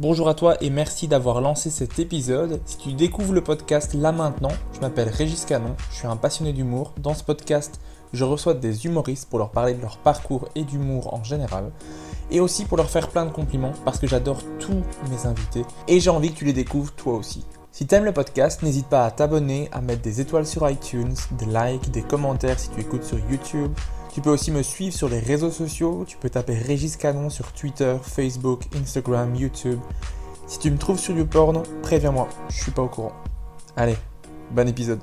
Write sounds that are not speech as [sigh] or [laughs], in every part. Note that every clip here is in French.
Bonjour à toi et merci d'avoir lancé cet épisode. Si tu découvres le podcast là maintenant, je m'appelle Régis Canon, je suis un passionné d'humour. Dans ce podcast, je reçois des humoristes pour leur parler de leur parcours et d'humour en général, et aussi pour leur faire plein de compliments parce que j'adore tous mes invités et j'ai envie que tu les découvres toi aussi. Si t'aimes le podcast, n'hésite pas à t'abonner, à mettre des étoiles sur iTunes, des likes, des commentaires si tu écoutes sur YouTube tu peux aussi me suivre sur les réseaux sociaux, tu peux taper Régis Canon sur Twitter, Facebook, Instagram, YouTube. Si tu me trouves sur porno, préviens-moi, je suis pas au courant. Allez, bon épisode.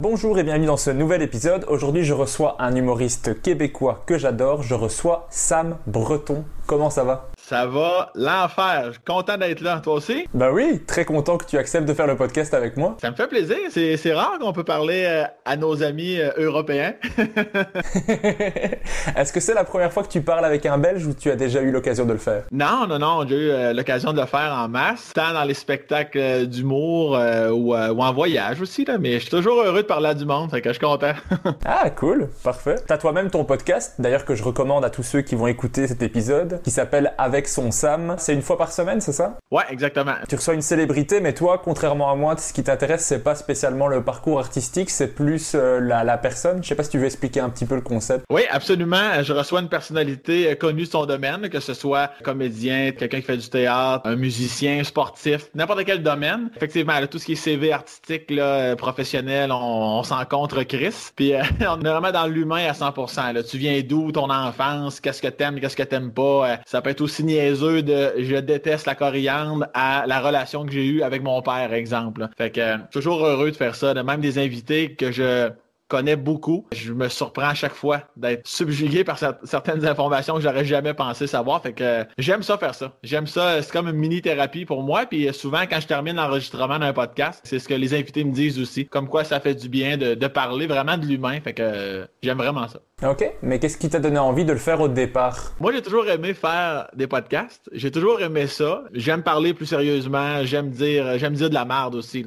Bonjour et bienvenue dans ce nouvel épisode. Aujourd'hui, je reçois un humoriste québécois que j'adore. Je reçois Sam Breton. Comment ça va ça va, l'enfer. Je suis content d'être là, toi aussi. Ben oui, très content que tu acceptes de faire le podcast avec moi. Ça me fait plaisir. C'est, rare qu'on peut parler euh, à nos amis euh, européens. [laughs] Est-ce que c'est la première fois que tu parles avec un Belge ou tu as déjà eu l'occasion de le faire? Non, non, non. J'ai eu euh, l'occasion de le faire en masse, tant dans les spectacles d'humour ou, en voyage aussi. Là, mais je suis toujours heureux de parler à du monde, fait que je suis content. [laughs] ah, cool. Parfait. T'as toi-même ton podcast, d'ailleurs que je recommande à tous ceux qui vont écouter cet épisode, qui s'appelle « avec son Sam. C'est une fois par semaine, c'est ça Ouais, exactement. Tu reçois une célébrité, mais toi, contrairement à moi, ce qui t'intéresse, c'est pas spécialement le parcours artistique, c'est plus euh, la, personne. Je sais pas si tu veux expliquer un petit peu le concept. Oui, absolument. Euh, je reçois une personnalité euh, connue de son domaine, que ce soit comédien, quelqu'un qui fait du théâtre, un musicien, sportif, n'importe quel domaine. Effectivement, tout ce qui est CV artistique, professionnel, on, s'en s'encontre Chris. Puis [laughs] on est vraiment dans l'humain à 100%. Tu viens d'où, ton enfance, qu'est-ce que t'aimes, qu'est-ce que t'aimes pas. ça peut être aussi niaiseux de je déteste la coriandre à la relation que j'ai eue avec mon père, exemple. Fait que suis euh, toujours heureux de faire ça, de même des invités que je connais beaucoup. Je me surprends à chaque fois d'être subjugué par certaines informations que j'aurais jamais pensé savoir. Fait que euh, j'aime ça faire ça. J'aime ça. Euh, c'est comme une mini thérapie pour moi. Puis souvent, quand je termine l'enregistrement d'un podcast, c'est ce que les invités me disent aussi. Comme quoi, ça fait du bien de parler vraiment de l'humain. Fait que j'aime vraiment ça. OK. Mais qu'est-ce qui t'a donné envie de le faire au départ? Moi, j'ai toujours aimé faire des podcasts. J'ai toujours aimé ça. J'aime parler plus sérieusement. J'aime dire, j'aime dire de la merde aussi.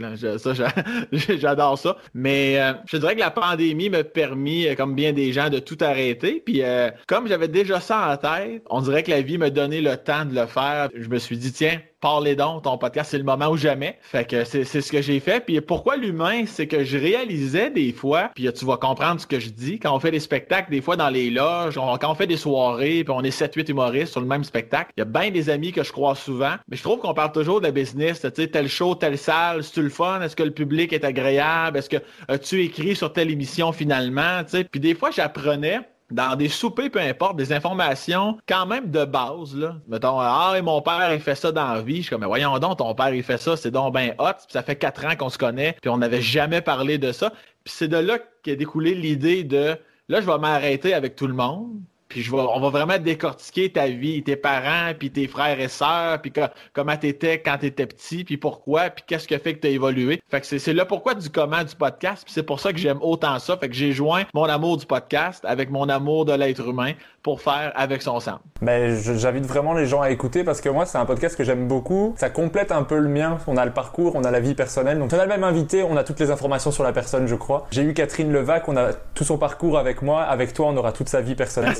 [laughs] j'adore ça. Mais euh, je dirais que la pandémie m'a permis, euh, comme bien des gens, de tout arrêter. Puis euh, comme j'avais déjà ça en tête, on dirait que la vie m'a donné le temps de le faire. Je me suis dit, tiens, parlez donc, ton podcast, c'est le moment ou jamais. Fait que c'est ce que j'ai fait. Puis pourquoi l'humain, c'est que je réalisais des fois, puis tu vas comprendre ce que je dis, quand on fait des spectacles, des fois dans les loges, quand on fait des soirées, puis on est 7-8 humoristes sur le même spectacle, il y a bien des amis que je crois souvent, mais je trouve qu'on parle toujours de business, tu sais, tel show, telle salle, c'est-tu le fun, est-ce que le public est agréable, est-ce que as-tu écrit sur telle émission finalement, tu sais. Puis des fois, j'apprenais dans des soupers, peu importe, des informations quand même de base, là. Mettons, ah, et mon père, il fait ça dans la vie. Je suis comme, voyons donc, ton père, il fait ça, c'est donc ben hot. ça fait quatre ans qu'on se connaît, puis on n'avait jamais parlé de ça. Puis c'est de là qu'est découlée l'idée de, là, je vais m'arrêter avec tout le monde, puis je on va vraiment décortiquer ta vie, tes parents, puis tes frères et sœurs, puis comment t'étais quand t'étais petit, puis pourquoi, puis qu'est-ce que fait que t'as évolué. Fait que c'est le pourquoi du comment du podcast, puis c'est pour ça que j'aime autant ça. Fait que j'ai joint mon amour du podcast avec mon amour de l'être humain, pour faire avec son sang. Mais j'invite vraiment les gens à écouter parce que moi, c'est un podcast que j'aime beaucoup. Ça complète un peu le mien. On a le parcours, on a la vie personnelle. Donc, on a le même invité, on a toutes les informations sur la personne, je crois. J'ai eu Catherine Levac, on a tout son parcours avec moi. Avec toi, on aura toute sa vie personnelle.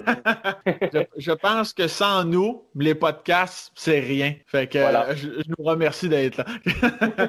[laughs] je, pense que sans nous, les podcasts, c'est rien. Fait que je, je, nous remercie d'être là. [laughs]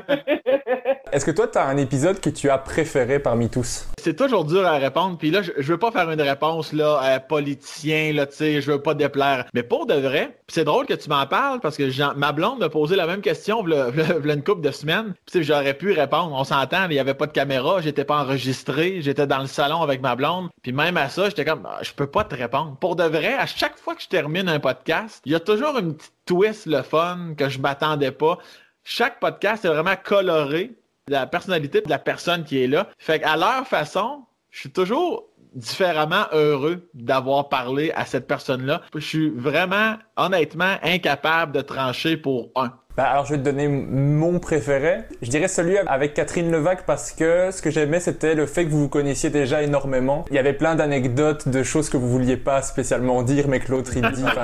Est-ce que toi, tu as un épisode que tu as préféré parmi tous? C'est toujours dur à répondre. Puis là, je, veux pas faire une réponse là, à euh, politicien, tu sais, je veux pas déplaire. Mais pour de vrai, c'est drôle que tu m'en parles parce que ma blonde m'a posé la même question y une couple de semaines. Puis j'aurais pu répondre. On s'entend, il y avait pas de caméra, j'étais pas enregistré, j'étais dans le salon avec ma blonde. Puis même à ça, j'étais comme, ah, je peux pas te répondre. Pour de vrai, à chaque fois que je termine un podcast, il y a toujours une petite twist le fun que je m'attendais pas. Chaque podcast est vraiment coloré la personnalité de la personne qui est là. Fait qu'à leur façon, je suis toujours différemment heureux d'avoir parlé à cette personne-là. Je suis vraiment, honnêtement, incapable de trancher pour un. Bah, alors je vais te donner mon préféré. Je dirais celui avec Catherine Levac parce que ce que j'aimais c'était le fait que vous vous connaissiez déjà énormément. Il y avait plein d'anecdotes, de choses que vous vouliez pas spécialement dire mais que l'autre il dit. [laughs]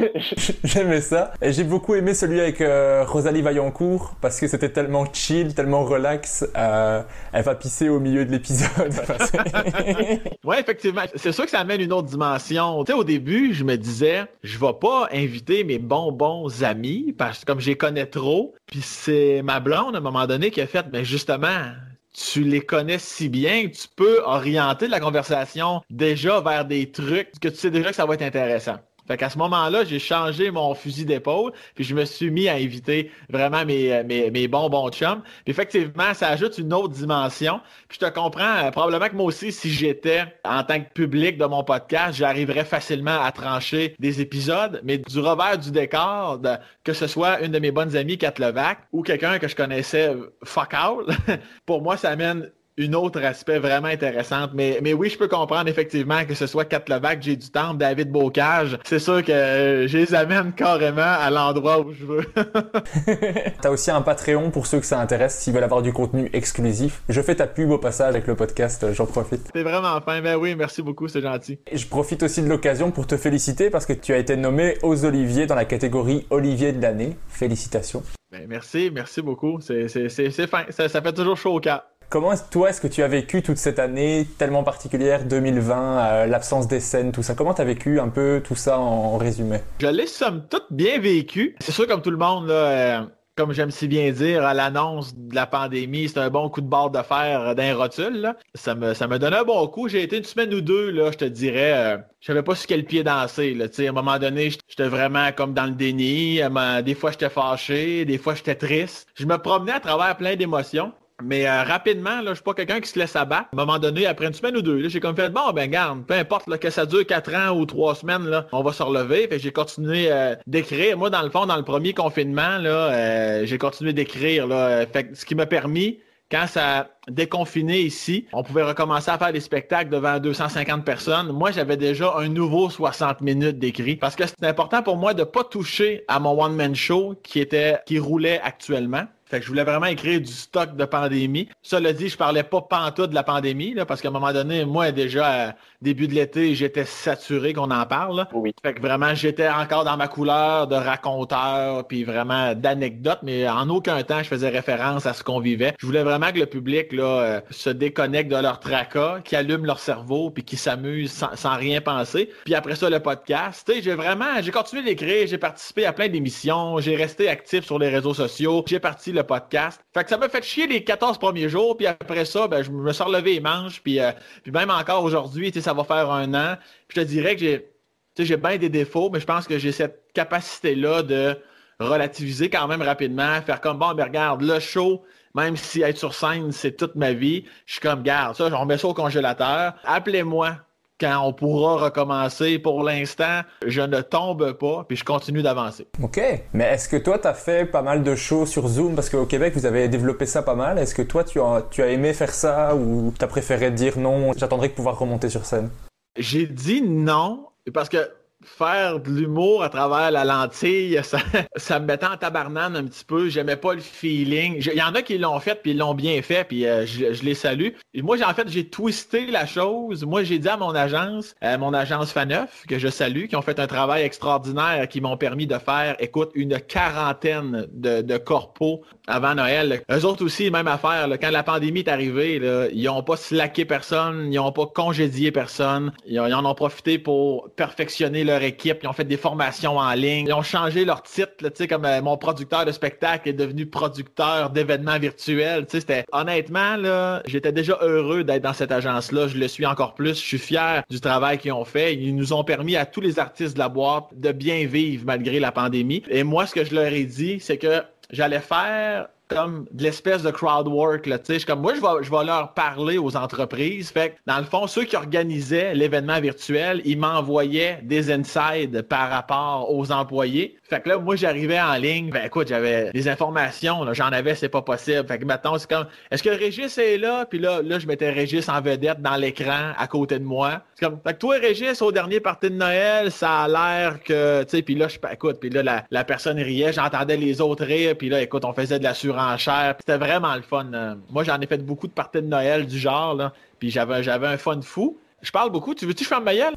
[laughs] J'aimais ça. Et j'ai beaucoup aimé celui avec euh, Rosalie Vaillancourt parce que c'était tellement chill, tellement relax. Euh, elle va pisser au milieu de l'épisode. [laughs] ouais, effectivement. C'est sûr que ça amène une autre dimension. Tu sais, au début, je me disais, je vais pas inviter mes bonbons amis parce comme j'y connais trop, puis c'est ma blonde à un moment donné qui a fait, mais ben, justement, tu les connais si bien, tu peux orienter la conversation déjà vers des trucs que tu sais déjà que ça va être intéressant. Fait qu'à ce moment-là, j'ai changé mon fusil d'épaule, puis je me suis mis à éviter vraiment mes, euh, mes, mes bons bons chums. effectivement, ça ajoute une autre dimension. Puis je te comprends, euh, probablement que moi aussi, si j'étais en tant que public de mon podcast, j'arriverais facilement à trancher des épisodes, mais du revers du décor, que ce soit une de mes bonnes amies, Kat Levac, ou quelqu'un que je connaissais euh, fuck out, [laughs] pour moi, ça amène une autre aspect vraiment intéressant. Mais, mais oui, je peux comprendre effectivement que ce soit Katlovac, j'ai du temps, David Bocage. C'est sûr que euh, je les amène carrément à l'endroit où je veux. [laughs] T'as aussi un Patreon pour ceux que ça intéresse, s'ils veulent avoir du contenu exclusif. Je fais ta pub au passage avec le podcast, euh, j'en profite. C'est vraiment fin. Ben oui, merci beaucoup, c'est gentil. je profite aussi de l'occasion pour te féliciter parce que tu as été nommé aux Oliviers dans la catégorie Olivier de l'année. Félicitations. Ben, merci, merci beaucoup. C'est fin. Ça, fait toujours chaud au cas. Comment, toi, est-ce que tu as vécu toute cette année tellement particulière, 2020, euh, l'absence des scènes, tout ça Comment tu as vécu un peu tout ça en, résumé Je l'ai somme toute bien vécu. C'est sûr, comme tout le monde, euh, comme j'aime si bien dire, à l'annonce de la pandémie, c'est un bon coup de barre de fer euh, d'un rotule. Ça, me, ça me donnait un bon coup. J'ai été une semaine ou deux, là, je te dirais. je savais pas sur quel pied danser. à un moment donné, j'étais vraiment comme dans le déni. Des fois, j'étais fâché. Des fois, j'étais triste. Je me promenais à travers plein d'émotions. Mais euh, rapidement, là, je suis pas quelqu'un qui se laisse abattre. À un moment donné, après une semaine ou deux, j'ai comme fait bon ben garde, peu importe là, que ça dure quatre ans ou trois semaines, là, on va se relever. Fait j'ai continué euh, d'écrire. Moi, dans le fond, dans le premier confinement, euh, j'ai continué d'écrire. Là, ce qui m'a permis quand ça a déconfiné ici, on pouvait recommencer à faire des spectacles devant 250 personnes. Moi, j'avais déjà un nouveau 60 minutes d'écrit parce que c'était important pour moi de ne pas toucher à mon one-man show qui était, qui roulait actuellement. Fait que je voulais vraiment écrire du stock de pandémie. Ça, Cela dit, je parlais pas pantoute de la pandémie, là, parce qu'à un moment donné, moi, déjà, euh, début de l'été, j'étais saturé qu'on en parle. Fait que vraiment, j'étais encore dans ma couleur de raconteur, puis vraiment d'anecdote, mais en aucun temps, je faisais référence à ce qu'on vivait. Je voulais vraiment que le public là, euh, se déconnecte de leur tracas, qu'ils allume leur cerveau, puis qui s'amusent sans, rien penser. Puis après ça, le podcast, j'ai vraiment, j'ai continué d'écrire, j'ai participé à plein d'émissions, j'ai resté actif sur les réseaux sociaux, j'ai parti podcast. Fait que ça m'a fait chier les 14 premiers jours, puis après ça, ben, je me sors levé et mange, puis, euh, puis même encore aujourd'hui, ça va faire un an. je te dirais que j'ai j'ai bien des défauts, mais je pense que j'ai cette capacité-là de relativiser quand même rapidement, faire comme bon, mais ben, regarde, le show, même si être sur scène, c'est toute ma vie, je suis comme garde, ça, on met ça au congélateur. Appelez-moi quand on pourra recommencer. Pour l'instant, je ne tombe pas, puis je continue d'avancer. OK. Mais est-ce que toi, tu as fait pas mal de choses sur Zoom? Parce qu'au Québec, vous avez développé ça pas mal. Est-ce que toi, tu as, tu as aimé faire ça ou tu as préféré dire non, j'attendrai de pouvoir remonter sur scène? J'ai dit non, parce que faire de l'humour à travers la lentille, ça, [laughs] ça, me mettait en tabarnane un petit peu. J'aimais pas le feeling. Il y en a qui l'ont fait, puis ils l'ont bien fait, puis euh, je, les salue. Et moi, en fait, j'ai twisté la chose. Moi, j'ai dit à mon agence, à mon agence Faneuf, que je salue, qui ont fait un travail extraordinaire, qui m'ont permis de faire, écoute, une quarantaine de, de corpos avant Noël. Eux autres aussi, même affaire. quand la pandémie est arrivée, ils n'ont pas slacké personne, ils n'ont pas congédié personne. Ils, ils, en ont profité pour perfectionner leur équipe, ils ont fait des formations en ligne, ils ont changé leur titre, tu sais, comme euh, mon producteur de spectacle est devenu producteur d'événements virtuels. c'était honnêtement, là, j'étais déjà heureux d'être dans cette agence-là. Je le suis encore plus. Je suis fier du travail qu'ils ont fait. Ils nous ont permis à tous les artistes de la boîte de bien vivre malgré la pandémie. Et moi, ce que je leur ai dit, c'est que j'allais faire comme de l'espèce de crowd work. Là, comme, moi, je vais, je vais leur parler aux entreprises. Fait que, dans le fond, ceux qui organisaient l'événement virtuel, ils m'envoyaient des insides par rapport aux employés. Fait que là, moi, j'arrivais en ligne. Ben écoute, j'avais des informations. J'en avais, c'est pas possible. Fait que maintenant, c'est comme, est-ce que Régis est là? Puis là, là, je mettais Régis en vedette dans l'écran à côté de moi. comme, fait que toi, Régis, au dernier parti de Noël, ça a l'air que, tu sais, puis là, je, ben, écoute, puis là, la, la personne riait, j'entendais les autres rire. Puis là, écoute, on faisait de l'assurance cher, C'était vraiment le fun. Euh. Moi, j'en ai fait beaucoup de parties de Noël du genre, là. Puis j'avais, j'avais un fun fou. Je parle beaucoup. Tu veux-tu que je ferme ma Non,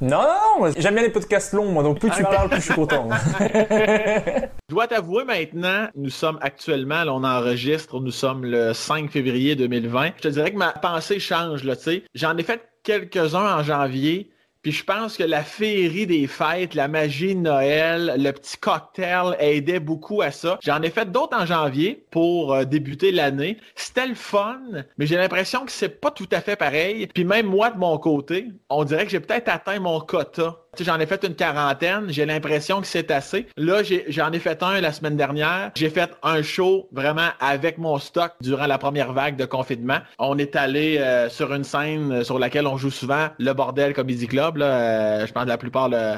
non, J'aime bien les podcasts longs, moi. Donc, plus tu ah. parles, plus je suis content. [laughs] je dois t'avouer maintenant, nous sommes actuellement, on enregistre, nous sommes le 5 février 2020. Je te dirais que ma pensée change, là, tu sais. J'en ai fait quelques-uns en janvier puis je pense que la féerie des fêtes, la magie de Noël, le petit cocktail aidait beaucoup à ça. J'en ai fait d'autres en janvier pour euh, débuter l'année. C'était le fun, mais j'ai l'impression que c'est pas tout à fait pareil. Puis même moi de mon côté, on dirait que j'ai peut-être atteint mon quota J'en ai fait une quarantaine. J'ai l'impression que c'est assez. Là, j'en ai, fait un la semaine dernière. J'ai fait un show vraiment avec mon stock durant la première vague de confinement. On est allé euh, sur une scène sur laquelle on joue souvent, le Bordel Comedy Club. Euh, je pense que la plupart le,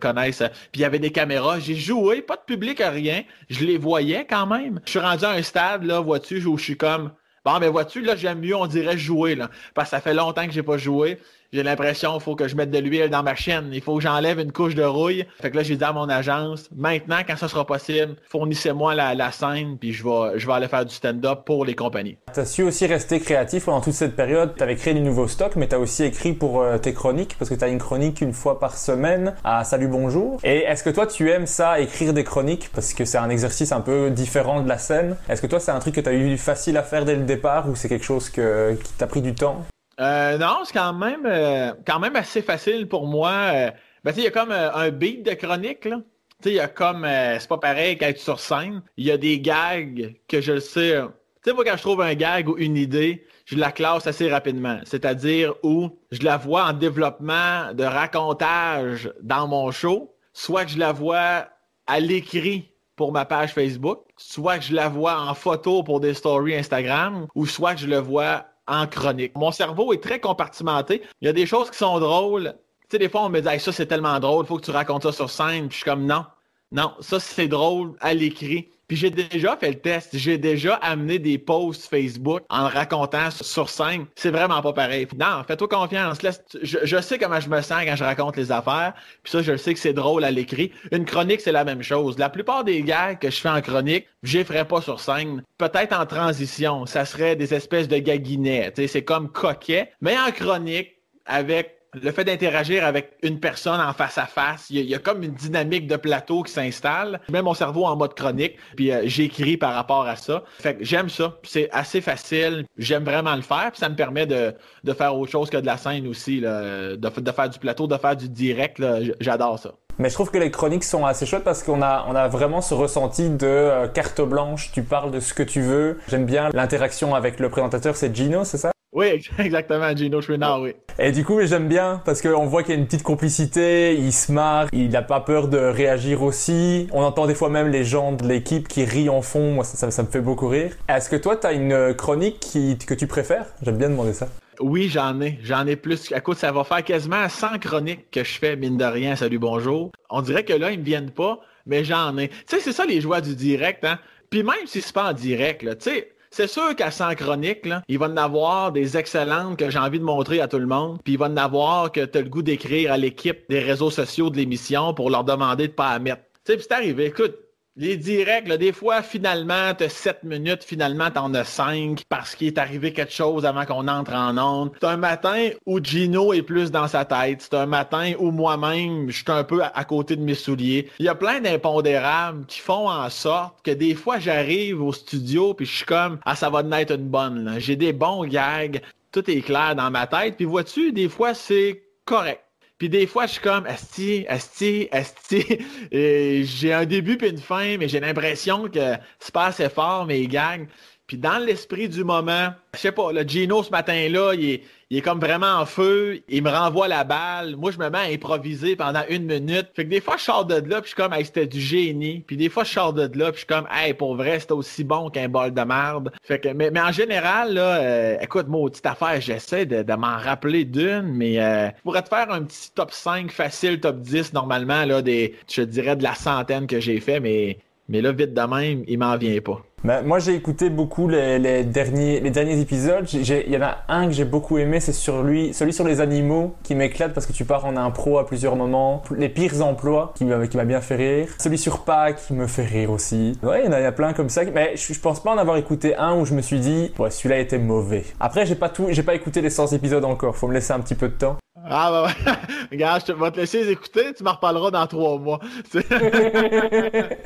connaissent. Puis il y avait des caméras. J'ai joué, pas de public, rien. Je les voyais quand même. Je suis rendu à un stade, là, vois-tu, où je suis comme, bon, mais vois-tu, là, j'aime mieux, on dirait, jouer, là. Parce que ça fait longtemps que j'ai pas joué j'ai l'impression qu'il faut que je mette de l'huile dans ma chaîne, il faut que j'enlève une couche de rouille. Fait que là, j'ai dit à mon agence, maintenant, quand ça sera possible, fournissez-moi la, scène, puis je vais, je vais aller faire du stand-up pour les compagnies. T'as su aussi rester créatif pendant toute cette période. T'avais créé du nouveau stock, mais t'as aussi écrit pour euh, tes chroniques, parce que t'as une chronique une fois par semaine à Salut Bonjour. Et est-ce que toi, tu aimes ça, écrire des chroniques, parce que c'est un exercice un peu différent de la scène? Est-ce que toi, c'est un truc que t'as eu facile à faire dès le départ, ou c'est quelque chose que, qui t'a pris du temps? Euh, non, c'est quand même, euh, quand même assez facile pour moi. Euh, ben, il y a comme un beat de chronique, là. il y a comme, c'est pas pareil quand sur scène. Il y a des gags que je le sais. Tu sais, moi, quand je trouve un gag ou une idée, je la classe assez rapidement. C'est-à-dire où je la vois en développement de racontage dans mon show, soit que je la vois à l'écrit pour ma page Facebook, soit que je la vois en photo pour des stories Instagram, ou soit que je le vois en chronique. Mon cerveau est très compartimenté. Il y a des choses qui sont drôles. Tu sais, des fois, on me dit ça, c'est tellement drôle, faut que tu racontes ça sur scène. Puis je suis comme non. Non, ça, c'est drôle à l'écrit. Puis j'ai déjà fait le test. J'ai déjà amené des posts Facebook en racontant sur scène. C'est vraiment pas pareil. Non, fais-toi confiance. je, sais comment je me sens quand je raconte les affaires. Puis ça, je sais que c'est drôle à l'écrit. Une chronique, c'est la même chose. La plupart des gars que je fais en chronique, je les ferai pas sur scène. Peut-être en transition. Ça serait des espèces de gaguinets. C'est comme coquet. Mais en chronique, avec le fait d'interagir avec une personne en face à face, il y, a comme une dynamique de plateau qui s'installe. Je mets mon cerveau en mode chronique, puis euh, j'écris par rapport à ça. Fait que j'aime ça, c'est assez facile, j'aime vraiment le faire, puis ça me permet de, de, faire autre chose que de la scène aussi, là, de, de, faire du plateau, de faire du direct, j'adore ça. Mais je trouve que les chroniques sont assez chouettes parce qu'on a, on a vraiment ce ressenti de euh, carte blanche, tu parles de ce que tu veux. J'aime bien l'interaction avec le présentateur, c'est Gino, c'est ça oui, [laughs] exactement, Gino là, oui. Et du coup, j'aime bien parce qu'on voit qu'il y a une petite complicité, il se marre, il n'a pas peur de réagir aussi. On entend des fois même les gens de l'équipe qui rient en fond, moi ça, me fait beaucoup rire. Est-ce que toi, tu as une chronique que tu préfères J'aime bien demander ça. Oui, j'en ai. J'en ai plus. Écoute, ça va faire quasiment 100 chroniques que je fais, mine de rien. Salut, bonjour. On dirait que là, ils ne me viennent pas, mais j'en ai. Tu sais, c'est ça les joies du direct, hein? Puis même si c'est pas en direct, tu sais, c'est sûr qu'à 100 chroniques, il va en avoir des excellentes que j'ai envie de montrer à tout le monde. Puis il va en avoir que tu as le goût d'écrire à l'équipe des réseaux sociaux de l'émission pour leur demander de pas la mettre. Tu sais, c'est arrivé. Écoute, les directs, des fois, finalement, tu 7 minutes, finalement, tu en as 5 parce qu'il est arrivé quelque chose avant qu'on entre en onde. C'est un matin où Gino est plus dans sa tête. C'est un matin où moi-même, je suis un peu à, côté de mes souliers. Il y a plein d'impondérables qui font en sorte que des fois, j'arrive au studio puis je suis comme, ah, ça va de naître une bonne. J'ai des bons gags. Tout est clair dans ma tête. Puis vois-tu, des fois, c'est correct. Puis des fois, je suis comme Asti, Asti, Asti. [laughs] Et j'ai un début puis une fin, mais j'ai l'impression que c'est pas assez fort, il gagne. Puis dans l'esprit du moment, je sais pas, le Gino ce matin-là, il est, comme vraiment en feu, il me renvoie la balle. Moi, je me mets à improviser pendant une minute. Fait que des fois, je sors de là, puis je suis comme, hey, c'était du génie. Puis des fois, je sors de là, puis je suis comme, hey, pour vrai, c'était aussi bon qu'un bol de merde. Fait que, mais, en général, là, euh, écoute, moi, petite affaire, j'essaie de, m'en rappeler d'une, mais euh, je pourrais te faire un petit top 5 facile, top 10 normalement, là, des, je dirais de la centaine que j'ai fait, mais, mais là, vite de même, il m'en vient pas. Bah, moi, j'ai écouté beaucoup les, derniers, les derniers épisodes. Il y en a un que j'ai beaucoup aimé, c'est sur lui, celui sur les animaux qui m'éclate parce que tu pars en impro à plusieurs moments. Les pires emplois qui m'a bien fait rire. Celui sur Pâques qui me fait rire aussi. Ouais, il y en a, plein comme ça. Mais je, pense pas en avoir écouté un où je me suis dit, ouais, celui-là était mauvais. Après, j'ai pas tout, j'ai pas écouté les 100 épisodes encore. Faut me laisser un petit peu de temps. Ah, bah ouais. [laughs] Regarde, je te, vais te laisser écouter, tu m'en reparleras dans trois mois. [laughs]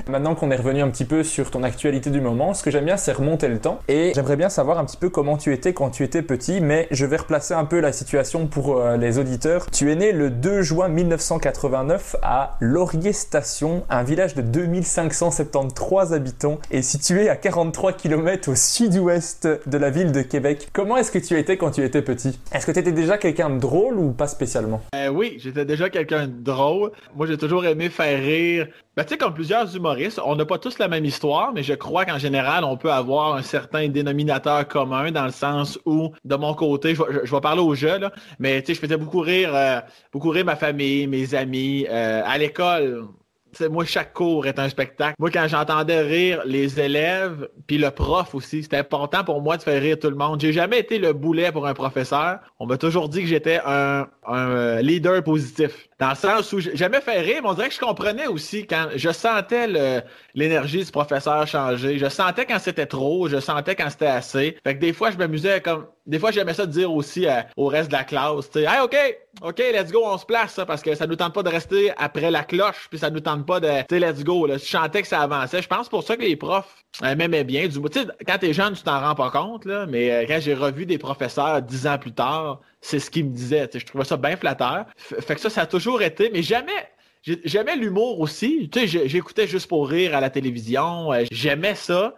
Maintenant qu'on est revenu un petit peu sur ton actualité du moment, ce que j'aime bien, c'est remonter le temps. Et j'aimerais bien savoir un petit peu comment tu étais quand tu étais petit, mais je vais replacer un peu la situation pour euh, les auditeurs. Tu es né le 2 juin 1989 à Laurier Station, un village de 2573 habitants et situé à 43 km au sud-ouest de la ville de Québec. Comment est-ce que tu étais quand tu étais petit Est-ce que tu étais déjà quelqu'un de drôle ou pas spécialement. Euh, oui, j'étais déjà quelqu'un de drôle. Moi, j'ai toujours aimé faire rire. Ben, tu sais, comme plusieurs humoristes, on n'a pas tous la même histoire, mais je crois qu'en général, on peut avoir un certain dénominateur commun dans le sens où, de mon côté, je, vais parler au jeu, mais tu sais, je faisais beaucoup rire, euh, beaucoup rire ma famille, mes amis, euh, à l'école moi, chaque cours est un spectacle. Moi, quand j'entendais rire les élèves, puis le prof aussi, c'était important pour moi de faire rire tout le monde. J'ai jamais été le boulet pour un professeur. On m'a toujours dit que j'étais un, un euh, leader positif. Dans le sens où j'aimais faire rire, mais on dirait que je comprenais aussi quand je sentais l'énergie du professeur changer. Je sentais quand c'était trop, je sentais quand c'était assez. Fait que des fois, je m'amusais comme. Des fois, j'aimais ça de dire aussi euh, au reste de la classe, tu sais, hey, OK, OK, let's go, on se place, ça, parce que ça nous tente pas de rester après la cloche, puis ça nous tente pas de, tu sais, let's go, Je que ça avançait. Je pense pour ça que les profs euh, m'aimaient bien. Du, tu sais, quand t'es jeune, tu t'en rends pas compte, mais euh, quand j'ai revu des professeurs dix ans plus tard, c'est ce qu'il me disait. Je trouvais ça bien flatteur. Fait que ça, ça a toujours été, mais jamais. J'aimais l'humour aussi. j'écoutais juste pour rire à la télévision. Euh, j'aimais ça.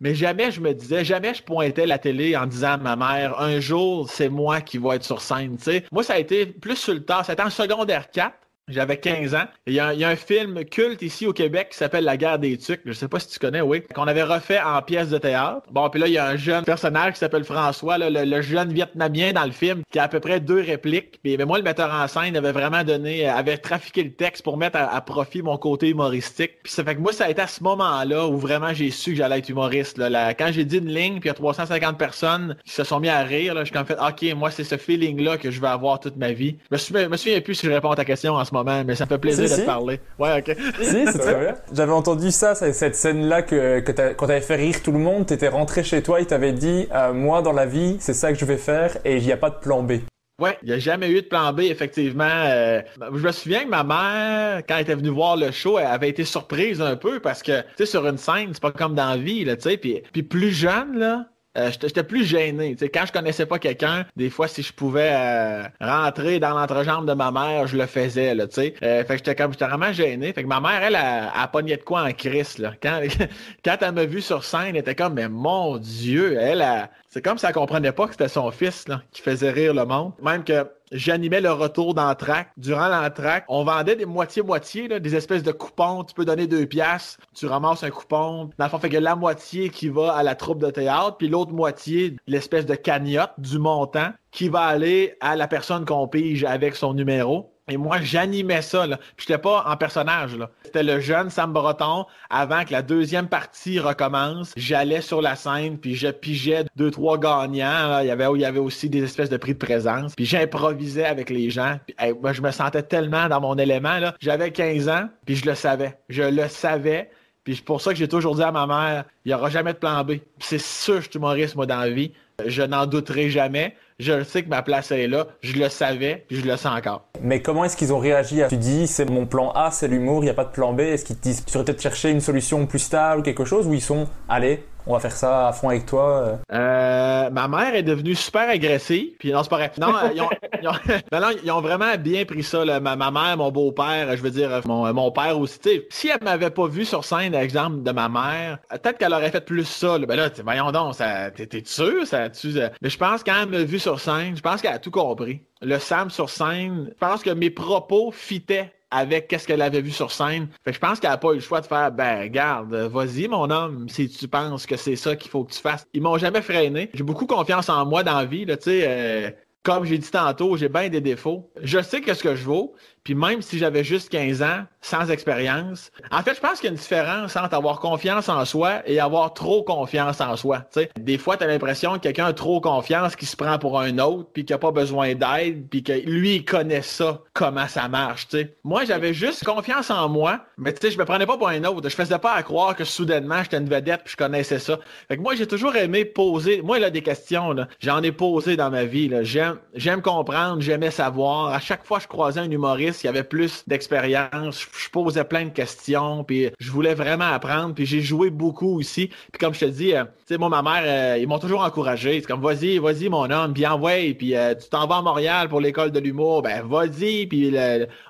Mais jamais je me disais, jamais je pointais la télé en disant à ma mère, un jour, c'est moi qui vais être sur scène, tu Moi, ça a été plus sur le tard. C'était en secondaire 4. J'avais 15 ans. Il y, a, un film culte ici au Québec qui s'appelle La guerre des tucs. Je sais pas si tu connais, oui. Qu'on avait refait en pièce de théâtre. Bon, puis là, il y a un jeune personnage qui s'appelle François, le, jeune Vietnamien dans le film, qui a à peu près deux répliques. mais moi, le metteur en scène avait vraiment donné, avait trafiqué le texte pour mettre à, profit mon côté humoristique. Puis ça fait que moi, ça a été à ce moment-là où vraiment j'ai su que j'allais être humoriste. Là. quand j'ai dit une ligne, puis il y a 350 personnes qui se sont mis à rire, là, je suis comme fait, OK, moi, c'est ce feeling-là que je vais avoir toute ma vie. Je je me souviens plus si je réponds à ta question en ce moment mais ça me fait plaisir de te parler. Ouais, ok. [laughs] Si, c'est très bien. J'avais entendu ça, cette scène-là que, quand t'avais fait rire tout le monde, t'étais rentré chez toi et t'avais dit, euh, moi dans la vie, c'est ça que je vais faire et il n'y a pas de plan B. Ouais, il n'y a jamais eu de plan B, effectivement. Euh, je me souviens que ma mère, quand elle était venue voir le show, elle avait été surprise un peu parce que, tu sais, sur une scène, c'est pas comme dans la vie, là, tu sais. Puis, puis plus jeune, là, euh, j'étais plus gêné. sais quand je connaissais pas quelqu'un, des fois, si je pouvais euh, rentrer dans l'entrejambe de ma mère, je le faisais. Là, t'sais. Euh, fait que j'étais comme j'étais vraiment gêné. Fait que ma mère, elle, a, a de quoi en crise. Là. Quand, [laughs] quand elle m'a vu sur scène, elle était comme Mais mon Dieu, elle a. C'est comme si elle comprenait pas que c'était son fils là, qui faisait rire le monde. Même que j'animais le retour d'entraque. Durant l'entraque, on vendait des moitiés-moitiés, des espèces de coupons. Tu peux donner deux piastres, tu ramasses un coupon. Dans le fond, fait que la moitié qui va à la troupe de théâtre, puis l'autre moitié, l'espèce de cagnotte du montant qui va aller à la personne qu'on pige avec son numéro. Et moi, j'animais ça, là. n'étais pas en personnage, là. C'était le jeune Sam Breton. Avant que la deuxième partie recommence, j'allais sur la scène, puis je pigeais deux, trois gagnants. Il, y avait, aussi des espèces de prix de présence. Puis j'improvisais avec les gens. moi, je me sentais tellement dans mon élément, J'avais 15 ans, puis je le savais. Je le savais. Puis c'est pour ça que j'ai toujours dit à ma mère, il n'y aura jamais de plan B. C'est sûr, je suis humoriste, moi, dans la vie. Je n'en douterai jamais. Je sais que ma place est là. Je le savais, je le sens encore. Mais comment est-ce qu'ils ont réagi à... Tu dis, c'est mon plan A, c'est l'humour, il n'y a pas de plan B. Est-ce qu'ils te disent, tu peut-être cherché une solution plus stable ou quelque chose, ou ils sont, allés on va faire ça à fond avec toi. Euh. Euh, ma mère est devenue super agressive. Puis non, c'est pas vrai. Non, euh, ils ont, [laughs] [laughs] ben ils ont, vraiment bien pris ça. Ma, mère, mon beau-père, je veux dire, mon, mon père aussi. si elle m'avait pas vu sur scène, l'exemple de ma mère, peut-être qu'elle aurait fait plus ça. Là. Ben là, voyons donc, t'es sûr? Ça, tu, ça... Mais je pense quand même m'a vu sur scène, je pense qu'elle a tout compris le Sam sur scène, je pense que mes propos fitaient avec qu'est-ce qu'elle avait vu sur scène. je pense qu'elle n'a pas eu le choix de faire ben garde, vas-y mon homme, si tu penses que c'est ça qu'il faut que tu fasses. Ils m'ont jamais freiné. J'ai beaucoup confiance en moi dans la vie, tu sais. Euh, comme j'ai dit tantôt, j'ai bien des défauts. Je sais quest ce que je vaux, puis même si j'avais juste 15 ans, sans expérience, en fait, je pense qu'il y a une différence entre avoir confiance en soi et avoir trop confiance en soi. Des fois, tu as l'impression que quelqu'un a trop confiance, qui se prend pour un autre, puis qu'il n'a pas besoin d'aide, puis que lui, il connaît ça, comment ça marche. Moi, j'avais juste confiance en moi, mais tu sais, je me prenais pas pour un autre. Je faisais pas à croire que soudainement, j'étais une vedette, puis je connaissais ça. Fait moi, j'ai toujours aimé poser, moi, là, des questions, j'en ai posé dans ma vie. J'aime comprendre, j'aimais savoir. À chaque fois je croisais un humoriste, s'il y avait plus d'expérience. Je posais plein de questions, puis je voulais vraiment apprendre, puis j'ai joué beaucoup aussi. Puis comme je te dis, euh, tu sais, moi, ma mère, euh, ils m'ont toujours encouragé. C'est comme, vas-y, vas-y, mon homme, bien ouais, puis euh, tu t'en vas à Montréal pour l'école de l'humour, ben vas-y, puis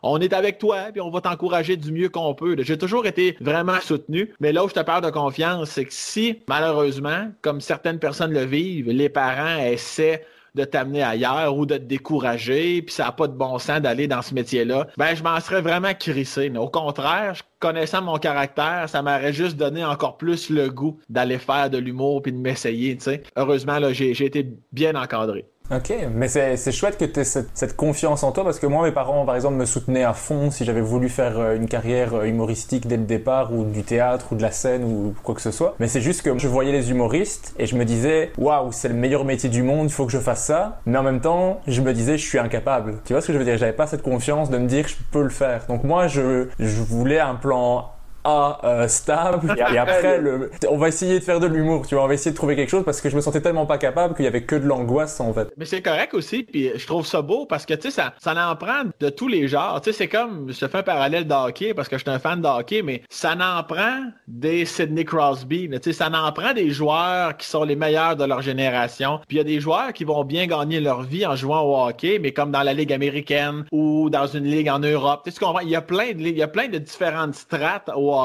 on est avec toi, puis on va t'encourager du mieux qu'on peut. J'ai toujours été vraiment soutenu, mais là où je te parle de confiance, c'est que si, malheureusement, comme certaines personnes le vivent, les parents essaient de t'amener ailleurs ou de te décourager, puis ça n'a pas de bon sens d'aller dans ce métier-là, ben je m'en serais vraiment crissé. Mais au contraire, connaissant mon caractère, ça m'aurait juste donné encore plus le goût d'aller faire de l'humour puis de m'essayer, tu sais. Heureusement, là, j'ai été bien encadré. Ok, mais c'est chouette que tu aies cette, confiance en toi parce que moi, mes parents, par exemple, me soutenaient à fond si j'avais voulu faire euh, une carrière euh, humoristique dès le départ ou du théâtre ou de la scène ou quoi que ce soit. Mais c'est juste que je voyais les humoristes et je me disais, waouh, c'est le meilleur métier du monde, il faut que je fasse ça. Mais en même temps, je me disais, je suis incapable. Tu vois ce que je veux dire J'avais pas cette confiance de me dire, je peux le faire. Donc moi, je, je voulais un plan a euh, stable et après, on va essayer de faire de l'humour, tu vois, on va essayer de trouver quelque chose parce que je me sentais tellement pas capable qu'il y avait que de l'angoisse en fait. Mais c'est correct aussi, puis je trouve ça beau parce que tu sais ça, ça en prend de tous les genres, tu sais c'est comme je fais un parallèle de hockey parce que je suis un fan de hockey mais ça n'en prend des Sidney Crosby, tu sais ça n'en prend des joueurs qui sont les meilleurs de leur génération. Puis il y a des joueurs qui vont bien gagner leur vie en jouant au hockey, mais comme dans la ligue américaine ou dans une ligue en Europe, tu comprends, il y a plein de il y a plein de différentes strates au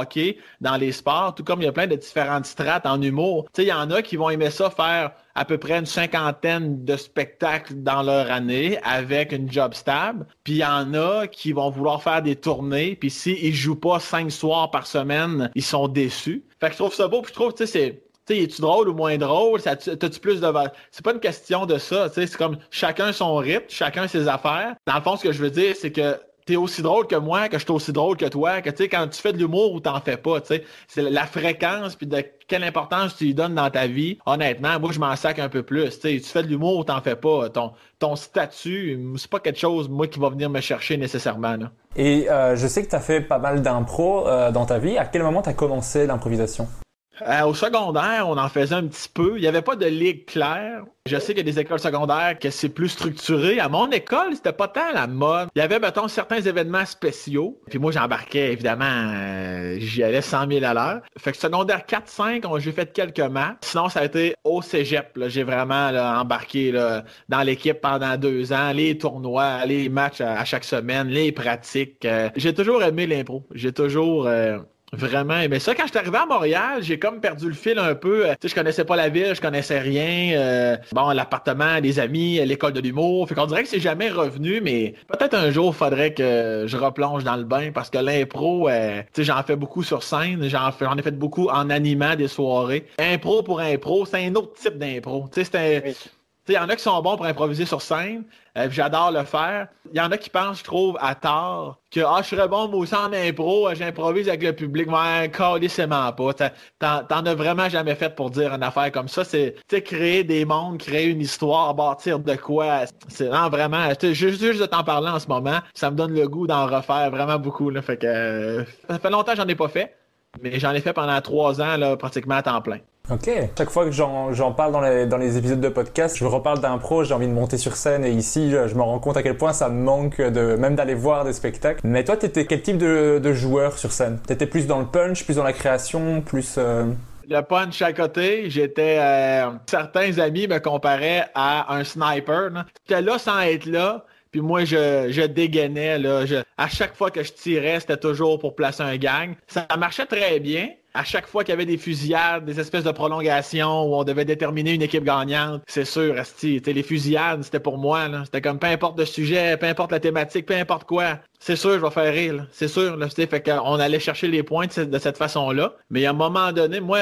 dans les sports, tout comme il y a plein de différentes strates en humour. il y en a qui vont aimer ça faire à peu près une cinquantaine de spectacles dans leur année avec une job stable. Puis il y en a qui vont vouloir faire des tournées. Puis s'ils jouent pas cinq soirs par semaine, ils sont déçus. Fait que je trouve ça beau. Puis je trouve, tu sais, es-tu drôle ou moins drôle? T'as-tu plus de C'est pas une question de ça, c'est comme chacun son rythme, chacun ses affaires. Dans le fond, ce que je veux dire, c'est que aussi drôle que moi, que je suis aussi drôle que toi, que tu sais, quand tu fais de l'humour ou t'en fais pas, tu sais, c'est la fréquence puis de quelle importance tu lui donnes dans ta vie. Honnêtement, moi, je m'en sac un peu plus. Tu sais, tu fais de l'humour ou t'en fais pas. Ton, ton statut, c'est pas quelque chose, moi, qui va venir me chercher nécessairement. Et euh, je sais que tu as fait pas mal d'impro euh, dans ta vie. À quel moment tu as commencé l'improvisation? Euh, au secondaire, on en faisait un petit peu. Il n'y avait pas de ligue claire. Je sais qu'il y a des écoles secondaires que c'est plus structuré. À mon école, c'était pas tant la mode. Il y avait, mettons, certains événements spéciaux. Puis moi, j'embarquais, évidemment, euh, j'y allais 100 000 à l'heure. Fait que secondaire 4-5, j'ai fait quelques matchs. Sinon, ça a été au cégep. J'ai vraiment embarqué dans l'équipe pendant deux ans. Les tournois, les matchs à, chaque semaine, les pratiques. Euh, j'ai toujours aimé l'impro. J'ai toujours Vraiment. Mais ça, quand je suis arrivé à Montréal, j'ai comme perdu le fil un peu. Tu sais, je connaissais pas la ville, je connaissais rien. Euh, bon, l'appartement, les amis, l'école de l'humour. Fait qu'on dirait que c'est jamais revenu, mais peut-être un jour, faudrait que je replonge dans le bain parce que l'impro, euh, tu sais, j'en fais beaucoup sur scène. J'en, j'en ai fait beaucoup en animant des soirées. Impro pour impro, c'est un autre type d'impro. Tu sais, c'est un... Il y en a qui sont bons pour improviser sur scène, euh, j'adore le faire. Il y en a qui pensent, je trouve, à tort, que ah, je serais bon moi aussi en impro, euh, j'improvise avec le public. Ouais, calissement pas. T'en as vraiment jamais fait pour dire une affaire comme ça. C'est créer des mondes, créer une histoire, bâtir de quoi. C'est vraiment. Juste, juste de t'en parler en ce moment, ça me donne le goût d'en refaire vraiment beaucoup. Là, fait que, euh, ça fait longtemps que j'en ai pas fait, mais j'en ai fait pendant trois ans là, pratiquement à temps plein. Ok. Chaque fois que j'en parle dans les, dans les, épisodes de podcast, je reparle d'un pro, j'ai envie de monter sur scène et ici, je, me rends compte à quel point ça me manque de même d'aller voir des spectacles. Mais toi, t'étais quel type de, de joueur sur scène T'étais plus dans le punch, plus dans la création, plus... Euh le punch à côté, j'étais. Euh, certains amis me comparaient à un sniper. J'étais là sans être là. Puis moi, je, je dégainais. Là, à chaque fois que je tirais, c'était toujours pour placer un gang. Ça marchait très bien à chaque fois qu'il y avait des fusillades, des espèces de prolongations où on devait déterminer une équipe gagnante, c'est sûr, Asti, les fusillades, c'était pour moi, c'était comme peu importe le sujet, peu importe la thématique, peu importe quoi, c'est sûr, je vais faire rire, c'est sûr, là, fait qu'on allait chercher les points de cette, façon-là, mais à un moment donné, moi,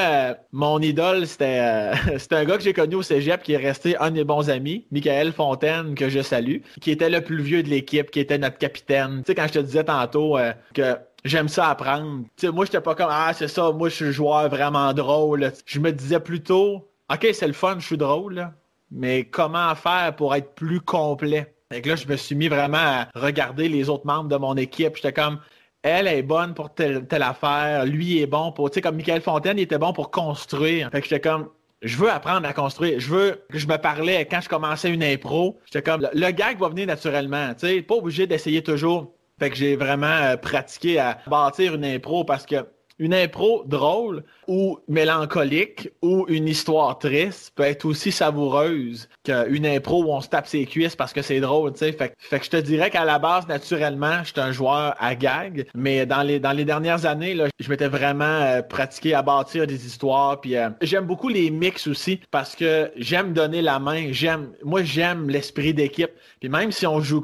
mon idole, c'était euh, [laughs] un gars que j'ai connu au cégep qui est resté un des bons amis, Michael Fontaine, que je salue, qui était le plus vieux de l'équipe, qui était notre capitaine, tu sais, quand je te disais tantôt euh, que j'aime ça apprendre. T'sais, moi, j'étais pas comme Ah, c'est ça, moi je suis joueur vraiment drôle. Je me disais plutôt OK, c'est le fun, je suis drôle, mais comment faire pour être plus complet? et que là, je me suis mis vraiment à regarder les autres membres de mon équipe. J'étais comme elle est bonne pour telle, affaire, lui est bon pour. Tu sais, comme Michael Fontaine, il était bon pour construire. Fait que j'étais comme je veux apprendre à construire. Je veux que je me parlais quand je commençais une impro. J'étais comme, le, le gag va venir naturellement. Tu sais, pas obligé d'essayer toujours. Fait que j'ai vraiment euh, pratiqué à bâtir une impro parce que une impro drôle ou mélancolique ou une histoire triste peut être aussi savoureuse qu'une impro où on se tape ses cuisses parce que c'est drôle, tu sais. Fait, que je te dirais qu'à la base, naturellement, j'étais un joueur à gag, mais dans les, dans les dernières années, je m'étais vraiment euh, pratiqué à bâtir des histoires. Puis euh, j'aime beaucoup les mix aussi parce que j'aime donner la main, j'aime, moi j'aime l'esprit d'équipe. Puis même si on joue,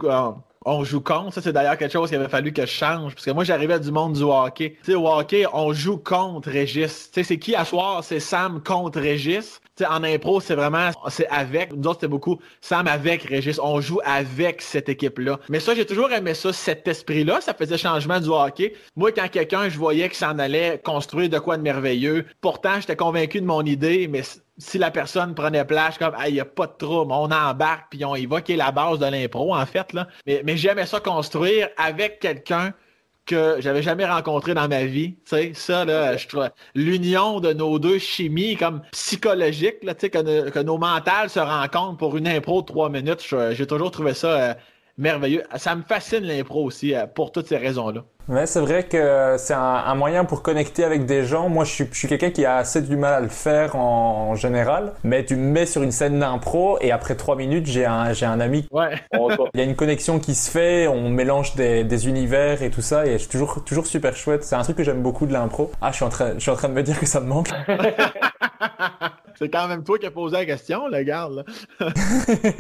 on joue contre. Ça, c'est d'ailleurs quelque chose qu'il avait fallu que je change. Parce que moi, j'arrivais du monde du hockey. Tu sais, au hockey, on joue contre Régis. Tu sais, c'est qui à soir? C'est Sam contre Régis. sais, en impro, c'est vraiment, c'est avec. Nous autres, c'était beaucoup Sam avec Régis. On joue avec cette équipe-là. Mais ça, j'ai toujours aimé ça, cet esprit-là. Ça faisait changement du hockey. Moi, quand quelqu'un, je voyais qu'il s'en allait construire de quoi de merveilleux. Pourtant, j'étais convaincu de mon idée, mais si la personne prenait plage comme il n'y a pas de trouble, on embarque puis on évoque la base de l'impro en fait. Là. Mais, j'aimais ça construire avec quelqu'un que j'avais jamais rencontré dans ma vie. sais ça, je trouve l'union de nos deux chimies comme psychologiques là, que, que nos mentales se rencontrent pour une impro de trois minutes, j'ai toujours trouvé ça euh, merveilleux. Ça me fascine l'impro aussi euh, pour toutes ces raisons-là. Ouais, c'est vrai que c'est un, moyen pour connecter avec des gens. Moi, je suis, quelqu'un qui a assez du mal à le faire en, général. Mais tu me mets sur une scène d'impro et après trois minutes, j'ai un, j'ai un ami. Ouais. Il y a une connexion qui se fait, on mélange des, univers et tout ça et c'est toujours, toujours super chouette. C'est un truc que j'aime beaucoup de l'impro. Ah, je suis, en train, je suis en train de me dire que ça me manque. [laughs] C'est quand même toi qui as posé la question, le gars.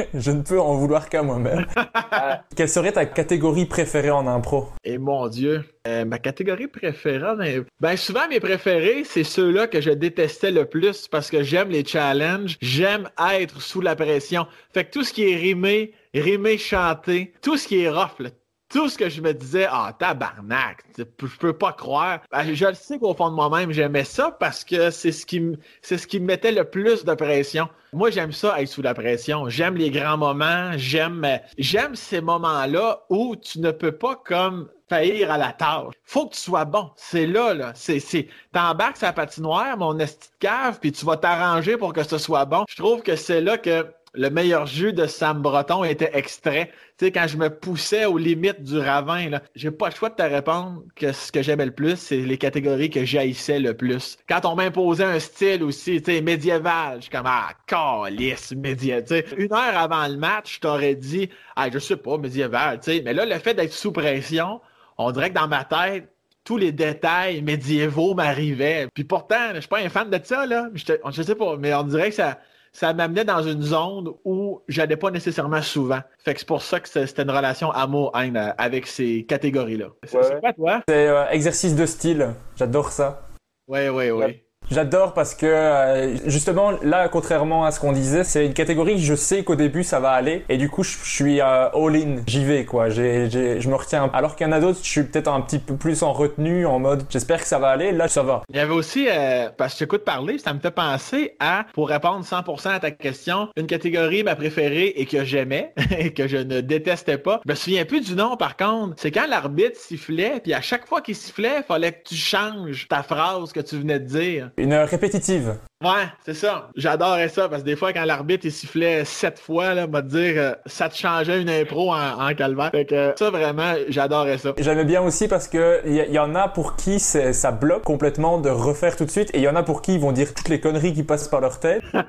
[laughs] je ne peux en vouloir qu'à moi-même. [laughs] Quelle serait ta catégorie préférée en impro? Et mon Dieu, euh, ma catégorie préférée, ben, ben, souvent mes préférés, c'est ceux-là que je détestais le plus parce que j'aime les challenges, j'aime être sous la pression. Fait que tout ce qui est rimé, rimé, chanté, tout ce qui est rough, tout ce que je me disais, ah, tabarnak, je peux pas croire. Ben, je le sais qu'au fond de moi-même, j'aimais ça parce que c'est ce qui me, c'est ce qui me mettait le plus de pression. Moi, j'aime ça être sous la pression. J'aime les grands moments. J'aime, euh, j'aime ces moments-là où tu ne peux pas comme faillir à la tâche. Faut que tu sois bon. C'est là, là. C'est, c'est, t'embarques sa patinoire, mon esti de cave, puis tu vas t'arranger pour que ce soit bon. Je trouve que c'est là que le meilleur jeu de Sam Breton était extrait. Tu sais, quand je me poussais aux limites du ravin, là, j'ai pas le choix de te répondre que ce que j'aimais le plus, c'est les catégories que j'haïssais le plus. Quand on m'imposait un style aussi, tu sais, médiéval, je suis comme, ah, calice, médiéval. Une heure avant le match, je t'aurais dit, ah, je sais pas, médiéval, tu sais. Mais là, le fait d'être sous pression, on dirait que dans ma tête, tous les détails médiévaux m'arrivaient. Puis pourtant, je suis pas un fan de ça, là. je sais pas, mais on dirait que ça, ça m'amenait dans une zone où j'allais pas nécessairement souvent. Fait que c'est pour ça que c'était une relation amour-haine euh, avec ces catégories-là. C'est quoi, toi? C'est euh, exercice de style. J'adore ça. Oui, oui, oui. J'adore parce que euh, justement là, contrairement à ce qu'on disait, c'est une catégorie que je sais qu'au début ça va aller et du coup je, suis euh, all in, j'y vais quoi, J'ai je me retiens. Alors qu'il y en a d'autres, je suis peut-être un petit peu plus en retenue, en mode j'espère que ça va aller, là ça va. Il y avait aussi, euh, parce que j'écoute parler, ça me fait penser à, pour répondre 100% à ta question, une catégorie ma préférée et que j'aimais [laughs] et que je ne détestais pas. Je me souviens plus du nom par contre, c'est quand l'arbitre sifflait, puis à chaque fois qu'il sifflait, fallait que tu changes ta phrase que tu venais de dire. Une heure répétitive. Ouais, c'est ça. J'adorais ça parce que des fois, quand l'arbitre il sifflait sept fois, là, te dire euh, ça te changeait une impro en, calvaire. Fait ça vraiment, j'adorais ça. J'aimais bien aussi parce que il y, en a pour qui ça bloque complètement de refaire tout de suite, et il y en a pour qui ils vont dire toutes les conneries qui passent par leur tête. [laughs]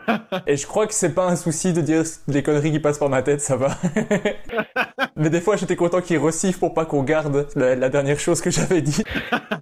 et je crois que c'est pas un souci de dire les conneries qui passent par ma tête, ça va. [laughs] Mais des fois, j'étais content qu'ils reciffent pour pas qu'on garde la, dernière chose que j'avais dit.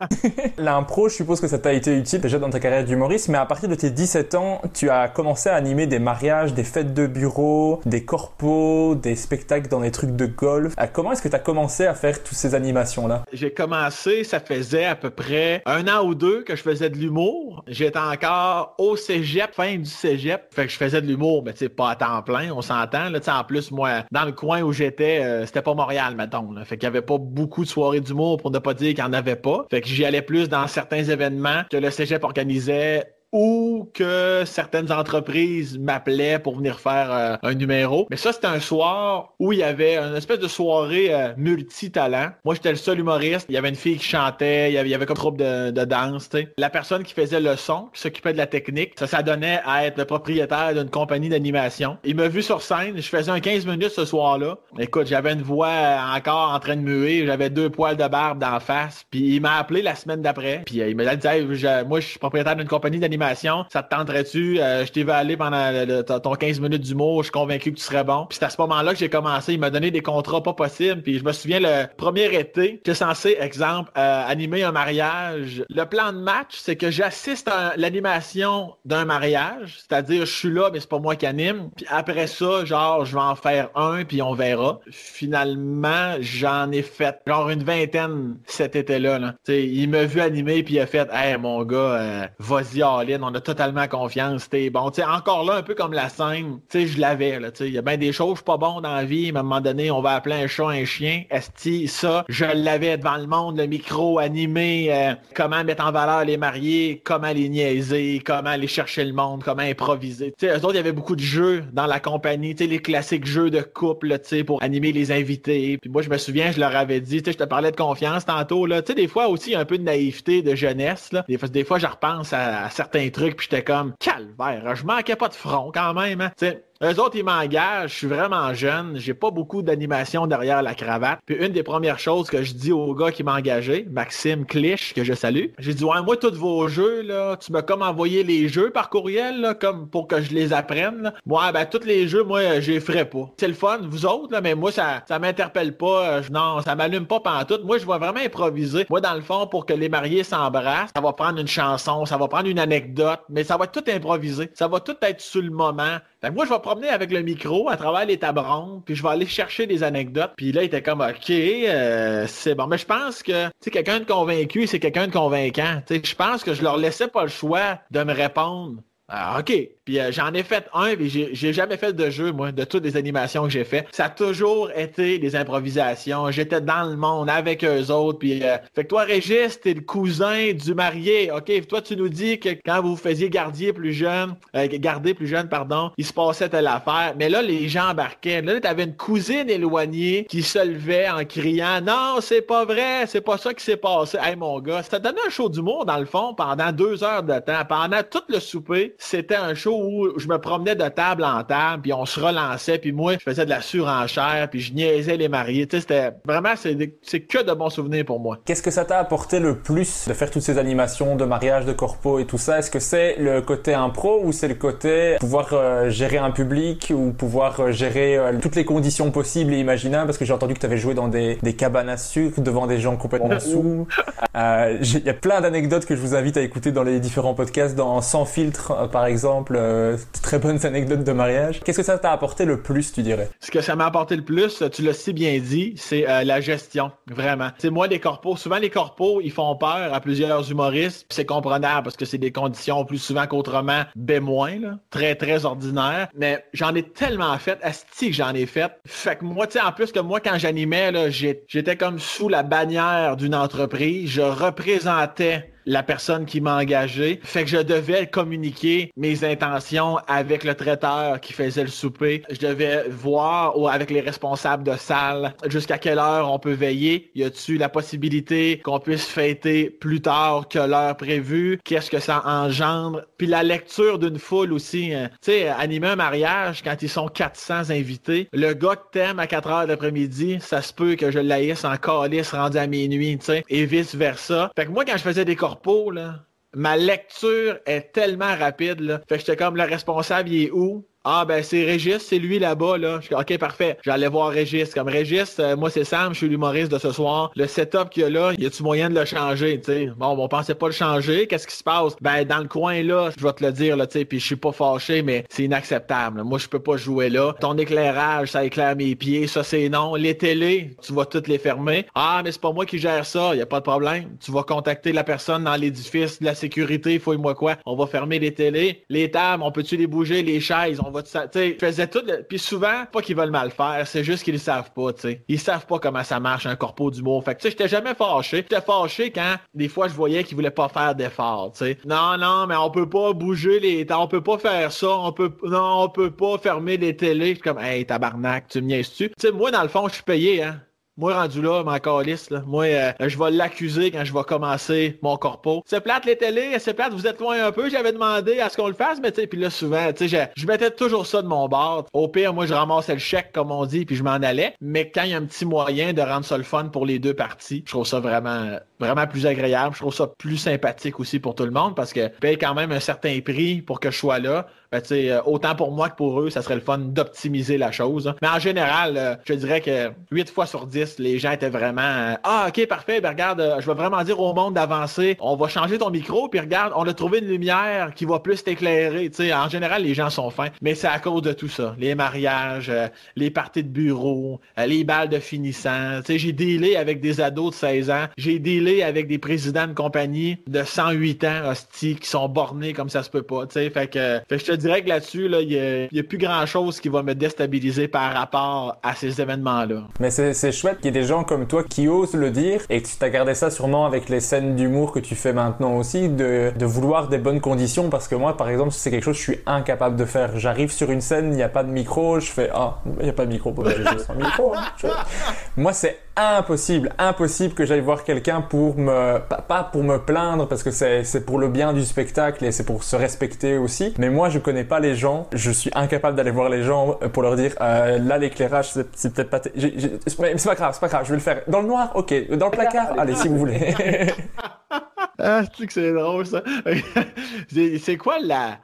[laughs] L'impro, je suppose que ça t'a été utile déjà dans ta carrière d'humoriste, mais à partir de tes 10 17 ans, tu as commencé à animer des mariages, des fêtes de bureau, des corpos, des spectacles dans des trucs de golf. Euh, comment est-ce que tu as commencé à faire toutes ces animations-là? J'ai commencé, ça faisait à peu près un an ou deux que je faisais de l'humour. J'étais encore au cégep, fin du cégep. Fait que je faisais de l'humour, mais tu pas à temps plein, on s'entend. Là, en plus, moi, dans le coin où j'étais, euh, c'était pas Montréal, mettons. Fait qu'il y avait pas beaucoup de soirées d'humour pour ne pas dire qu'il n'y en avait pas. Fait que j'y allais plus dans certains événements que le cégep organisait ou que certaines entreprises m'appelaient pour venir faire euh, un numéro. Mais ça, c'était un soir où il y avait une espèce de soirée euh, multitalent. Moi, j'étais le seul humoriste. Il y avait une fille qui chantait, il y avait, qu'un groupe de, danse. La personne qui faisait le son, qui s'occupait de la technique, ça, s'adonnait donnait à être le propriétaire d'une compagnie d'animation. Il m'a vu sur scène, je faisais un 15 minutes ce soir-là. Écoute, j'avais une voix euh, encore en train de muer, j'avais deux poils de barbe d'en face. Puis il m'a appelé la semaine d'après. Puis il me dit, moi, je suis propriétaire d'une compagnie d'animation ça te tenterait-tu? Euh, je t'ai aller pendant ton 15 minutes du mot. Je suis convaincu que tu serais bon. Puis c'est à ce moment-là que j'ai commencé. Il m'a donné des contrats pas possibles. Puis je me souviens le premier été, j'étais censé, exemple, euh, animer un mariage. Le plan de match, c'est que j'assiste à l'animation d'un mariage. C'est-à-dire, je suis là, mais c'est pas moi qui anime. Puis après ça, genre, je vais en faire un, puis on verra. Finalement, j'en ai fait genre une vingtaine cet été-là. Il m'a vu animer, puis il a fait « Hey, mon gars, euh, vas-y, on a totalement confiance, t'es bon. T'sais, encore là, un peu comme la scène, sais, je l'avais. Il y a bien des choses, pas bonnes dans la vie, à un moment donné, on va appeler un chat un chien. Est-ce Esti, ça, je l'avais devant le monde, le micro animé, euh, comment mettre en valeur les mariés, comment les niaiser, comment aller chercher le monde, comment improviser. T'sais, eux autres, il y avait beaucoup de jeux dans la compagnie, t'sais, les classiques jeux de couple t'sais, pour animer les invités. Puis moi, je me souviens, je leur avais dit, je te parlais de confiance tantôt. Là. T'sais, des fois aussi, un peu de naïveté de jeunesse. Des, fois, des je repense à, à certains un truc puis j'étais comme, calvaire, je manquais pas de front quand même. Hein. Eux autres, ils m'engagent, je suis vraiment jeune, j'ai pas beaucoup d'animation derrière la cravate. Puis une des premières choses que je dis au gars qui m'a engagé, Maxime Clich, que je salue, j'ai dit Ouais, moi, tous vos jeux, là, tu m'as comme envoyé les jeux par courriel, comme pour que je les apprenne. Moi, ben tous les jeux, moi, je les ferai pas. C'est le fun, vous autres, là, mais moi, ça, ça m'interpelle pas. Euh, je, non, ça m'allume pas tout. Moi, je vais vraiment improviser. Moi, dans le fond, pour que les mariés s'embrassent, ça va prendre une chanson, ça va prendre une anecdote, mais ça va tout improviser. Ça va tout être sur le moment. Ben, moi, je vais promener avec le micro à travers les tabrons, puis je vais aller chercher des anecdotes. Puis là, il était comme, OK, euh, c'est bon. Mais je pense que, tu quelqu'un de convaincu, c'est quelqu'un de convaincant. Tu sais, je pense que je leur laissais pas le choix de me répondre. Ah, OK. Puis euh, j'en ai fait un, mais j'ai jamais fait de jeu, moi, de toutes les animations que j'ai fait. Ça a toujours été des improvisations. J'étais dans le monde avec eux autres. Puis, euh, fait que toi, Régis, t'es le cousin du marié. OK, toi, tu nous dis que quand vous faisiez gardier plus jeune, euh, garder plus jeune, pardon, il se passait telle affaire. Mais là, les gens embarquaient. Là, t'avais une cousine éloignée qui se levait en criant Non, c'est pas vrai, c'est pas ça qui s'est passé. Hey, mon gars, ça donnait un show d'humour, dans le fond, pendant deux heures de temps. Pendant tout le souper, c'était un show où je me promenais de table en table, puis on se relançait, puis moi, je faisais de la surenchère, puis je niaisais les mariés. Tu sais, c'était vraiment, c'est que de bons souvenirs pour moi. Qu'est-ce que ça t'a apporté le plus de faire toutes ces animations de mariage, de corpo et tout ça? Est-ce que c'est le côté impro ou c'est le côté euh, pouvoir euh, gérer un public ou pouvoir euh, gérer toutes les conditions possibles et imaginables? Parce que j'ai entendu que tu avais joué dans des, des, cabanes à sucre devant des gens complètement oh. sous. Il y a plein d'anecdotes que je vous invite à écouter dans les différents podcasts, dans Sans filtre, par exemple euh, très bonnes anecdotes de mariage. Qu'est-ce que ça t'a apporté le plus, tu dirais? Ce que ça m'a apporté le plus, tu l'as si bien dit, c'est euh, la gestion, vraiment. C'est moi, les corpos, souvent les corpos, ils font peur à plusieurs humoristes, c'est comprenable parce que c'est des conditions plus souvent qu'autrement bémoin, ben là, très, très ordinaire. Mais j'en ai tellement fait, asti que j'en ai fait. Fait que moi, tu en plus que moi, quand j'animais, j'étais comme sous la bannière d'une entreprise, je représentais la personne qui m'a engagé. Fait que je devais communiquer mes intentions avec le traiteur qui faisait le souper. Je devais voir ou avec les responsables de salle jusqu'à quelle heure on peut veiller. Y a-tu la possibilité qu'on puisse fêter plus tard que l'heure prévue? Qu'est-ce que ça engendre? Puis la lecture d'une foule aussi. Hein. Tu sais, animer un mariage quand ils sont 400 invités. Le gars que t'aimes à 4 heures l'après-midi, ça se peut que je laïsse en calice rendu à minuit, tu sais, et vice versa. Fait que moi, quand je faisais des corpo, là, ma lecture est tellement rapide. Là. Fait que j'étais comme le responsable, il est où? Ah, ben c'est Régis, c'est lui là-bas. Là. Je dis, OK, parfait. J'allais voir Régis. Comme Régis, euh, moi c'est Sam, je suis l'humoriste de ce soir. Le setup qu'il y a là, y a-tu moyen de le changer? tu sais ?»« Bon, on pensait pas le changer. Qu'est-ce qui se passe? Ben, dans le coin là, je vais te le dire, là, tu sais, puis je suis pas fâché, mais c'est inacceptable. Moi, je peux pas jouer là. Ton éclairage, ça éclaire mes pieds, ça c'est non. Les télés, tu vas toutes les fermer. Ah, mais c'est pas moi qui gère ça, y a pas de problème. Tu vas contacter la personne dans l'édifice de la sécurité, fouille-moi quoi. On va fermer les télés. Les tables, on peut-tu les bouger, les chaises, tu tu sais, tout. Puis souvent, pas qu'ils veulent mal faire, c'est juste qu'ils savent pas, tu sais. Ils savent pas comment ça marche un corpo d'humour. Fait que tu sais, j'étais jamais fâché. J'étais fâché quand des fois je voyais qu'ils voulaient pas faire d'efforts, tu sais. Non, non, mais on peut pas bouger les, on peut pas faire ça, on peut, non, on peut pas fermer les télés. comme, hey tabarnak, tu me niaises-tu? Tu sais, moi dans le fond, je suis payé, hein. Moi, rendu là, ma calice, là, moi, euh, je vais l'accuser quand je vais commencer mon corpo. C'est plate les télés, c'est plate, vous êtes loin un peu, j'avais demandé à ce qu'on le fasse, mais tu sais, puis là, souvent, tu sais, je, mettais toujours ça de mon bord. Au pire, moi, je ramassais le chèque, comme on dit, puis je m'en allais. Mais quand il y a un petit moyen de rendre ça le fun pour les deux parties, je trouve ça vraiment euh, vraiment plus agréable. Je trouve ça plus sympathique aussi pour tout le monde parce que paye quand même un certain prix pour que je sois là. Ben, euh, autant pour moi que pour eux, ça serait le fun d'optimiser la chose. Hein. Mais en général, euh, je dirais que 8 fois sur 10, les gens étaient vraiment euh, Ah, ok, parfait, ben regarde, je vais vraiment dire au monde d'avancer, on va changer ton micro, puis regarde, on a trouvé une lumière qui va plus t'éclairer. En général, les gens sont fins, mais c'est à cause de tout ça. Les mariages, les parties de bureau, les balles de finissant. J'ai dealé avec des ados de 16 ans, j'ai dealé avec des présidents de compagnie de 108 ans, hostiles qui sont bornés comme ça se peut pas, tu sais. Fait que, je te dirais que là-dessus, il y n'y a, plus grand-chose qui va me déstabiliser par rapport à ces événements-là. Mais c'est chouette qu'il y ait des gens comme toi qui osent le dire et que tu t'as gardé ça sûrement avec les scènes d'humour que tu fais maintenant aussi, de, vouloir des bonnes conditions parce que moi, par exemple, c'est quelque chose que je suis incapable de faire. J'arrive sur une scène, il n'y a pas de micro, je fais ah, il n'y a pas de micro, bon, j'ai juste micro. Hein, moi, c'est impossible, impossible que j'aille voir quelqu'un pour me, pas pour me plaindre parce que c'est pour le bien du spectacle et c'est pour se respecter aussi. Mais moi, je connais pas les gens. Je suis incapable d'aller voir les gens euh, pour leur dire euh, là l'éclairage c'est peut-être pas. C'est pas grave, c'est pas grave. Je vais le faire dans le noir. Ok, dans le placard. Allez, si vous voulez. [laughs] ah, c'est drôle ça. [laughs] c'est quoi la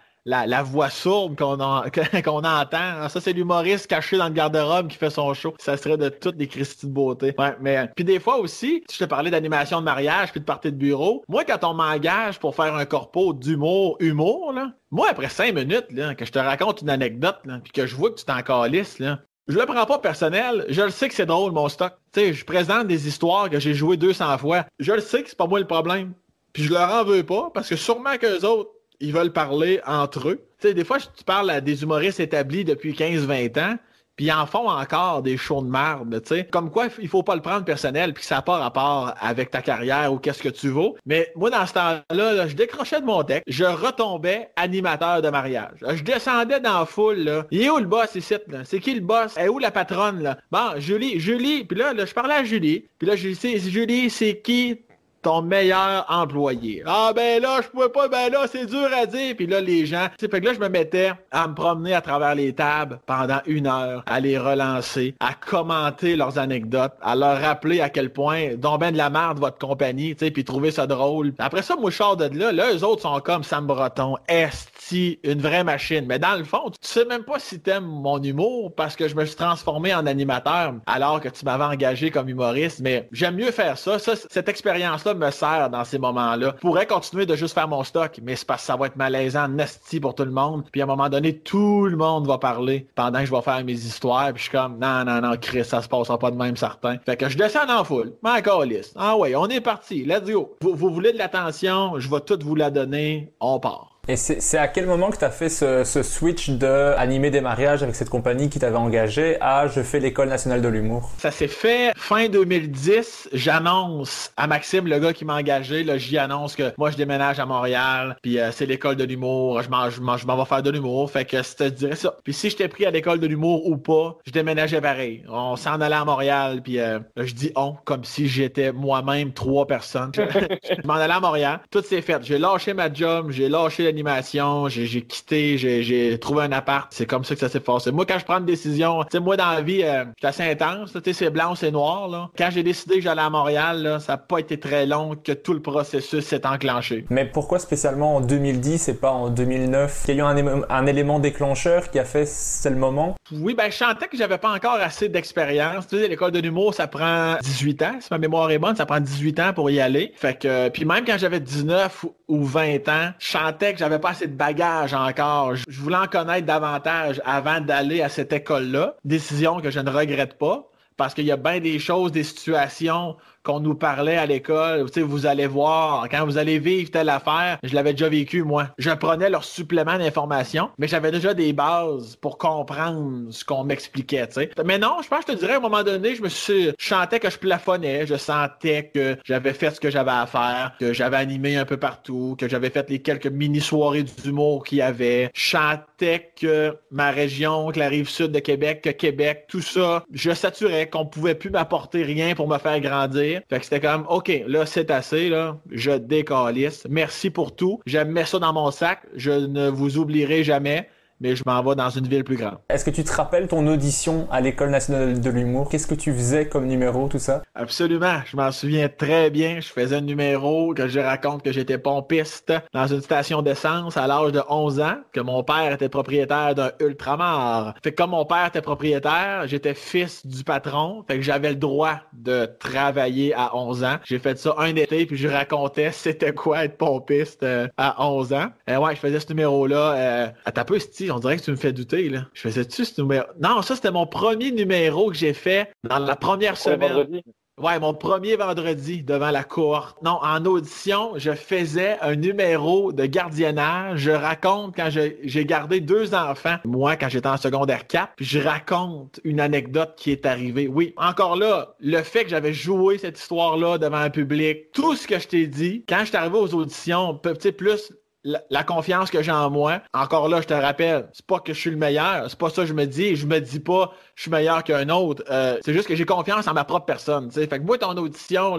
la, voix sourde qu'on [laughs] entend. Ah, ça, c'est l'humoriste caché dans le garde-robe qui fait son show. Ça serait de toutes les Christie de beauté. mais euh, puis des fois aussi, je te parlais d'animation de mariage puis de partie de bureau. Moi, quand on m'engage pour faire un corpo d'humour, humour, là, moi, après cinq minutes, là, que je te raconte une anecdote, puis que je vois que tu t'en calisses, là, je le prends pas personnel. Je le sais que c'est drôle, mon stock. Tu sais, je présente des histoires que j'ai jouées 200 fois. Je le sais que c'est pas moi le problème. Puis je leur en veux pas, parce que sûrement qu'eux autres, ils veulent parler entre eux. Tu sais, des fois, tu parles à des humoristes établis depuis 15-20 ans, puis ils en font encore des shows de merde, tu sais. Comme quoi, il faut pas le prendre personnel, puis ça n'a pas rapport avec ta carrière ou qu'est-ce que tu vaux. Mais moi, dans ce temps-là, je décrochais de mon deck, je retombais animateur de mariage. Je descendais dans la foule, là. Il est où le boss ici, là? C'est qui le boss? Elle est où la patronne, là? Bon, Julie, Julie, puis là, je parlais à Julie, puis là, je dis, Julie, c'est qui ton meilleur employé. Ah ben là, je pouvais pas, ben là, c'est dur à dire. Puis là, les gens, tu sais, fait que là, je me mettais à me promener à travers les tables pendant une heure, à les relancer, à commenter leurs anecdotes, à leur rappeler à quel point dont ben de la merde votre compagnie, tu sais, puis trouver ça drôle. Après ça, moi, de là, là, eux autres sont comme Sam Breton, Est, une vraie machine. Mais dans le fond, tu sais même pas si t'aimes mon humour parce que je me suis transformé en animateur alors que tu m'avais engagé comme humoriste. Mais j'aime mieux faire ça. cette expérience-là me sert dans ces moments-là. Je pourrais continuer de juste faire mon stock, mais c'est parce que ça va être malaisant, nasty pour tout le monde. Puis à un moment donné, tout le monde va parler pendant que je vais faire mes histoires. Puis je suis comme, non, non, non, Chris, ça se passera pas de même certain. Fait que je descends en foule. Ma liste. Ah ouais, on est parti. Let's go. Vous, vous voulez de l'attention? Je vais tout vous la donner. On part. Et c'est à quel moment que tu as fait ce, switch de animer des mariages avec cette compagnie qui t'avait engagé à je fais l'école nationale de l'humour? Ça s'est fait fin 2010. J'annonce à Maxime, le gars qui m'a engagé, j'y annonce que moi je déménage à Montréal, puis euh, c'est l'école de l'humour, je m'en je, m'en vais faire de l'humour. Fait que c'était te ça. Puis si je j'étais pris à l'école de l'humour ou pas, je déménageais pareil. On s'en allait à Montréal, puis euh, je dis on comme si j'étais moi-même trois personnes. [laughs] je m'en allais à Montréal. Tout s'est fait. J'ai lâché ma job, j'ai lâché j'ai quitté, j'ai trouvé un appart. C'est comme ça que ça s'est passé. Moi, quand je prends une décision, tu sais, moi, dans la vie, euh, c'est assez intense. Tu sais, c'est blanc c'est noir. Là. Quand j'ai décidé que j'allais à Montréal, ça n'a pas été très long que tout le processus s'est enclenché. Mais pourquoi spécialement en 2010 et pas en 2009? qu'il y a eu un, élément déclencheur qui a fait c'est le moment? Oui, ben, je chantais que j'avais pas encore assez d'expérience. Tu sais, l'école de l'humour, ça prend 18 ans. Si ma mémoire est bonne, ça prend 18 ans pour y aller. Fait que, puis même quand j'avais 19 ou 20 ans, je que j'avais pas assez de bagages encore. Je voulais en connaître davantage avant d'aller à cette école-là. Décision que je ne regrette pas parce qu'il y a bien des choses, des situations qu'on nous parlait à l'école. Vous allez voir, quand vous allez vivre telle affaire, je l'avais déjà vécu, moi. Je prenais leur supplément d'information, mais j'avais déjà des bases pour comprendre ce qu'on m'expliquait. Mais non, je pense que je te dirais, à un moment donné, je me suis... Je sentais que je plafonnais, je sentais que j'avais fait ce que j'avais à faire, que j'avais animé un peu partout, que j'avais fait les quelques mini-soirées d'humour qu'il y avait. Je sentais que ma région, que la rive sud de Québec, que Québec, tout ça, je saturais qu'on pouvait plus m'apporter rien pour me faire grandir fait que c'était comme, OK, là, c'est assez, là. Je décalisse. Merci pour tout. Je mets ça dans mon sac. Je ne vous oublierai jamais mais je m'en vais dans une ville plus grande. Est-ce que tu te rappelles ton audition à l'École nationale de l'humour? Qu'est-ce que tu faisais comme numéro, tout ça? Absolument, je m'en souviens très bien. Je faisais un numéro que je raconte que j'étais pompiste dans une station d'essence à l'âge de 11 ans, que mon père était propriétaire d'un ultramar. Fait comme mon père était propriétaire, j'étais fils du patron, fait que j'avais le droit de travailler à 11 ans. J'ai fait ça un été, puis je racontais c'était quoi être pompiste euh, à 11 ans. Et ouais, je faisais ce numéro-là. Euh, à ta peu, style, on dirait que tu me fais douter, là. Je faisais-tu ce numéro? Non, ça, c'était mon premier numéro que j'ai fait dans la première semaine. Ouais, mon premier vendredi devant la cohorte. Non, en audition, je faisais un numéro de gardiennage. Je raconte quand j'ai gardé deux enfants, moi, quand j'étais en secondaire 4, je raconte une anecdote qui est arrivée. Oui, encore là, le fait que j'avais joué cette histoire-là devant un public, tout ce que je t'ai dit, quand je suis arrivé aux auditions, plus la, confiance que j'ai en moi, encore là, je te rappelle, c'est pas que je suis le meilleur, c'est pas ça que je me dis, je me dis pas je suis meilleur qu'un autre, euh, c'est juste que j'ai confiance en ma propre personne, Fait que moi, ton audition,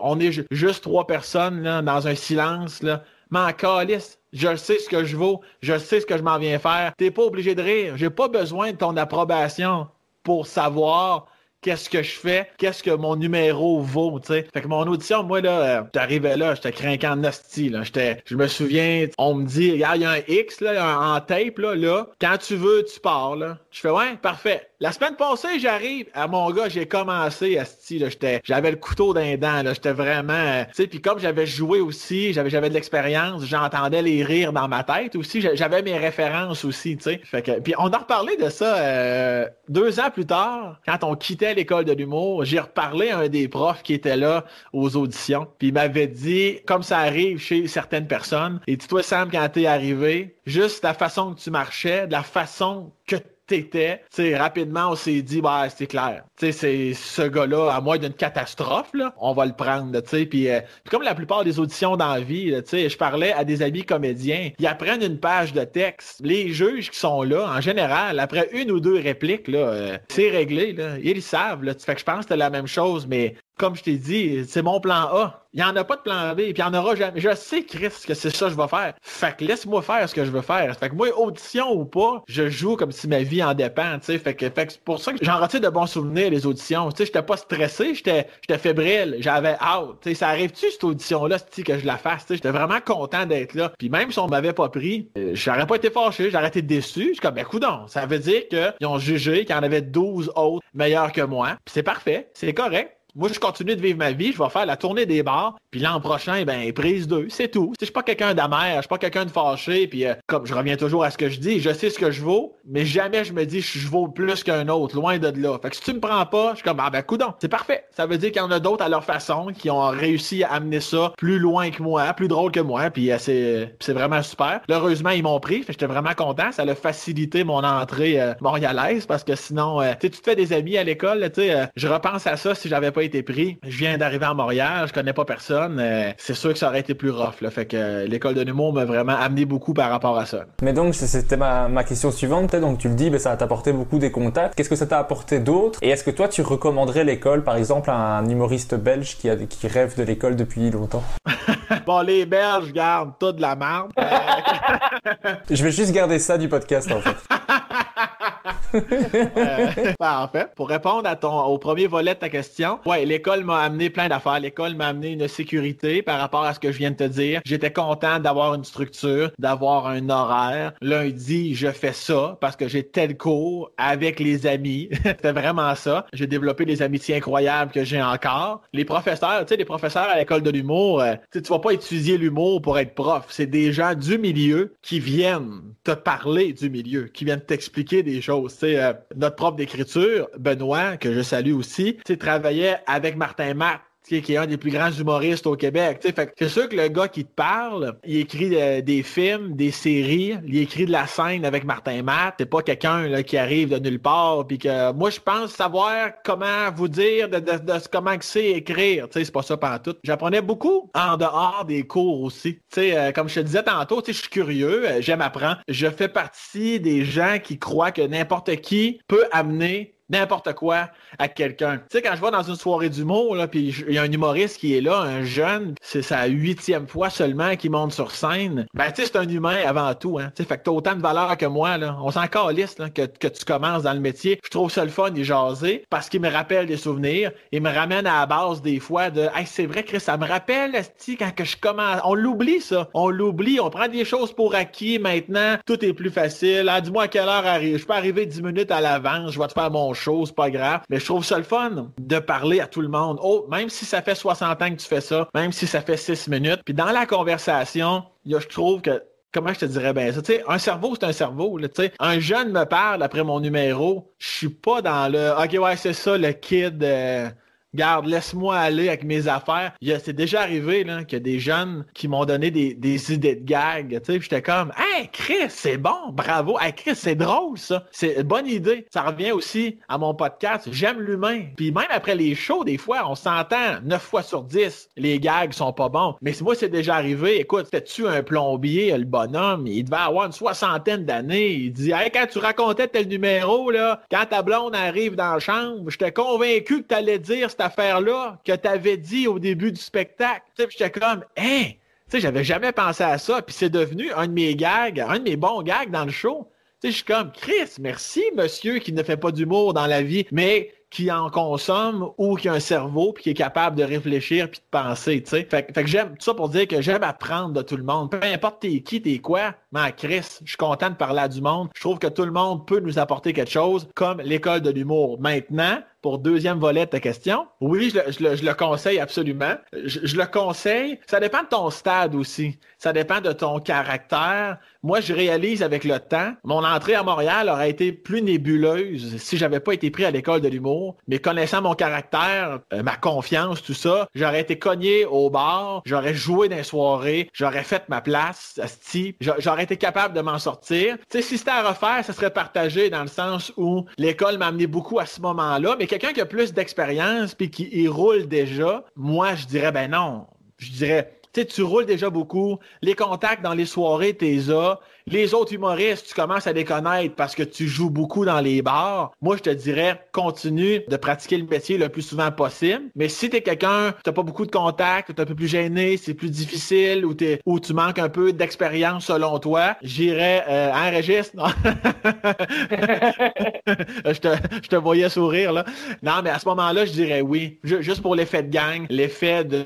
on est juste trois personnes, dans un silence, là, encore calice, Je sais ce que je vaux, je sais ce que je m'en viens faire. T'es pas obligé de rire, j'ai pas besoin de ton approbation pour savoir qu'est-ce que je fais, qu'est-ce que mon numéro vaut, tu Fait que mon audition, moi, là, euh, j'arrivais là, j'étais craquant nasty, là. J'étais, je me souviens, on me dit, regarde, il y a un X, là, en tape, là, là. Quand tu veux, tu pars, là. Je fais, ouais, parfait. La semaine passée, j'arrive, à ah, mon gars, j'ai commencé à ce là. J'étais, j'avais le couteau dans les dents, là. J'étais vraiment, euh, puis comme j'avais joué aussi, j'avais, j'avais de l'expérience, j'entendais les rires dans ma tête aussi, j'avais mes références aussi, tu Fait que, puis on a reparlé de ça, euh, deux ans plus tard, quand on quittait l'école de l'humour, j'ai reparlé à un des profs qui était là aux auditions, puis il m'avait dit, comme ça arrive chez certaines personnes, et tu toi Sam, quand t'es arrivé, juste la façon que tu marchais, la façon que t'étais, rapidement, on s'est dit, bah, c'est clair. Tu c'est ce gars-là, à moins d'une catastrophe, là, on va le prendre, tu sais. Puis, euh, comme la plupart des auditions dans la vie, tu sais, je parlais à des amis comédiens, ils apprennent une page de texte. Les juges qui sont là, en général, après une ou deux répliques, là, euh, c'est réglé, là. Ils le savent, là. Fait que je pense que c'était la même chose, mais comme je t'ai dit, c'est mon plan A. Il n'y en a pas de plan B, puis il n'y en aura jamais. Je sais, Chris, que c'est ça que je vais faire. Fait que laisse-moi faire ce que je veux faire. Fait que moi, audition ou pas, je joue comme si ma vie en dépend, tu sais. Fait que, fait que c'est pour ça que j'en retire de bons souvenirs, les auditions. Tu sais, j'étais pas stressé, j'étais fébrile, j'avais hâte. Tu sais, ça arrive-tu, cette audition-là, que je la fasse, tu sais. J'étais vraiment content d'être là. Puis même si on m'avait pas pris, euh, j'aurais pas été fâché, j'aurais été déçu. Je comme, ben, coudons. Ça veut dire qu'ils ont jugé qu'il y en avait 12 autres meilleurs que moi. Puis c'est parfait, c'est correct. Moi, je continue de vivre ma vie, je vais faire la tournée des bars, puis l'an prochain, eh ben, prise 2, c'est tout. Je suis pas quelqu'un d'amère. je suis pas quelqu'un de fâché, puis euh, comme je reviens toujours à ce que je dis, je sais ce que je vaux, mais jamais je me dis je vaux plus qu'un autre, loin de là. Fait que si tu me prends pas, je suis comme, ah ben, coudon, c'est parfait. Ça veut dire qu'il y en a d'autres à leur façon qui ont réussi à amener ça plus loin que moi, plus drôle que moi, puis euh, c'est, vraiment super. heureusement, ils m'ont pris, j'étais vraiment content, ça a facilité mon entrée euh, montréalaise, parce que sinon, euh, tu te fais des amis à l'école, tu je repense à ça si j'avais pas été été pris. Je viens d'arriver à Montréal, je connais pas personne. Euh, c'est sûr que ça aurait été plus rough. Là. Fait que euh, l'école de l'humour m'a vraiment amené beaucoup par rapport à ça. Mais donc, c'était ma, question suivante. Hein. Donc, tu le dis, ben, ça t'a apporté beaucoup des contacts. Qu'est-ce que ça t'a apporté d'autre Et est-ce que toi, tu recommanderais l'école, par exemple, à un humoriste belge qui, qui rêve de l'école depuis longtemps [laughs] Bon, les Belges gardent toute de la merde. [laughs] Euh, [laughs] je vais juste garder ça du podcast, en fait parfait. Euh, [laughs] bah, pour répondre à ton, au premier volet de ta question, ouais, l'école m'a amené plein d'affaires. L'école m'a amené une sécurité par rapport à ce que je viens de te dire. J'étais content d'avoir une structure, d'avoir un horaire. Lundi, je fais ça parce que j'ai tel cours avec les amis. [laughs] C'était vraiment ça. J'ai développé des amitiés incroyables que j'ai encore. Les professeurs, tu sais, les professeurs à l'école de l'humour, euh, sais tu vas pas étudier l'humour pour être prof. C'est des gens du milieu qui viennent te parler du milieu, qui viennent t'expliquer des choses c'est euh, notre propre d'écriture, Benoît, que je salue aussi, travaillait avec Martin Matt qui est un des plus grands humoristes au Québec. c'est sûr que le gars qui te parle, il écrit euh, des films, des séries, il écrit de la scène avec Martin Matt. C'est pas quelqu'un qui arrive de nulle part. Puis que euh, moi, je pense savoir comment vous dire de, de, de comment c'est écrire. c'est pas ça par tout. J'apprenais beaucoup en dehors des cours aussi. sais, euh, comme je te disais tantôt, je suis curieux, j'aime apprendre. Je fais partie des gens qui croient que n'importe qui peut amener n'importe quoi à quelqu'un. Tu sais, quand je vais dans une soirée d'humour, là, puis il y a un humoriste qui est là, un jeune, c'est sa huitième fois seulement qu'il monte sur scène, ben, tu sais, c'est un humain avant tout, hein. Tu sais, fait que t'as autant de valeur que moi, là. On s'en calisse, là, que, que, tu commences dans le métier. Je trouve ça le fun et jaser parce qu'il me rappelle des souvenirs. Il me ramène à la base des fois de, hey, c'est vrai, Chris, ça me rappelle, sti, quand que je commence. On l'oublie, ça. On l'oublie. On prend des choses pour acquis maintenant. Tout est plus facile. Ah, dis-moi à quelle heure arrive. Je peux arriver dix minutes à l'avance. Je vais te faire mon chose, pas grave. Mais je trouve ça le fun de parler à tout le monde. Oh, même si ça fait 60 ans que tu fais ça, même si ça fait 6 minutes. Puis dans la conversation, je trouve que comment je te dirais bien ça? sais, un cerveau, c'est un cerveau. un jeune me parle après mon numéro, je suis pas dans le OK, ouais, c'est ça, le kid euh, garde, laisse-moi aller avec mes affaires. C'est déjà arrivé là, qu'il y a des jeunes qui m'ont donné des, idées de gag. J'étais comme Hey Chris, c'est bon, bravo. Hey Chris, c'est drôle ça. C'est une bonne idée. Ça revient aussi à mon podcast. J'aime l'humain. Puis même après les shows, des fois, on s'entend 9 fois sur 10, les gags sont pas bons. Mais moi, c'est déjà arrivé. Écoute, c'était-tu un plombier, le bonhomme? Il devait avoir une soixantaine d'années. Il dit Hey, quand tu racontais tel numéro, là, quand ta blonde arrive dans la chambre, j'étais convaincu que tu allais dire affaire-là que tu avais dit au début du spectacle. J'étais comme, hein? tu sais, j'avais jamais pensé à ça. Puis c'est devenu un de mes gags, un de mes bons gags dans le show. Tu sais, je suis comme, Chris, merci, monsieur, qui ne fait pas d'humour dans la vie, mais qui en consomme ou qui a un cerveau puis qui est capable de réfléchir puis de penser, tu sais. Fait, que j'aime tout ça pour dire que j'aime apprendre de tout le monde. Peu importe t'es qui, t'es quoi, mais Chris, je suis content de parler à du monde. Je trouve que tout le monde peut nous apporter quelque chose, comme l'école de l'humour. Maintenant, pour deuxième volet de ta question, oui, je le, conseille absolument. Je, le conseille. Ça dépend de ton stade aussi. Ça dépend de ton caractère. Moi, je réalise avec le temps, mon entrée à Montréal aurait été plus nébuleuse si j'avais pas été pris à l'école de l'humour. Mais connaissant mon caractère, euh, ma confiance, tout ça, j'aurais été cogné au bar, j'aurais joué des soirées, j'aurais fait ma place, ce j'aurais été capable de m'en sortir. si c'était à refaire, ça serait partagé dans le sens où l'école m'a amené beaucoup à ce moment-là, mais quelqu'un qui a plus d'expérience puis qui y roule déjà, moi, je dirais, ben non. Je dirais, tu tu roules déjà beaucoup. Les contacts dans les soirées, t'es as. Les autres humoristes, tu commences à les connaître parce que tu joues beaucoup dans les bars. Moi, je te dirais, continue de pratiquer le métier le plus souvent possible. Mais si t'es quelqu'un, t'as pas beaucoup de contacts, t'es un peu plus gêné, c'est plus difficile ou, tu manques un peu d'expérience selon toi, j'irais euh, en registre. [laughs] je, te, voyais sourire, là. Non, mais à ce moment-là, je dirais oui. juste pour l'effet de gang, l'effet de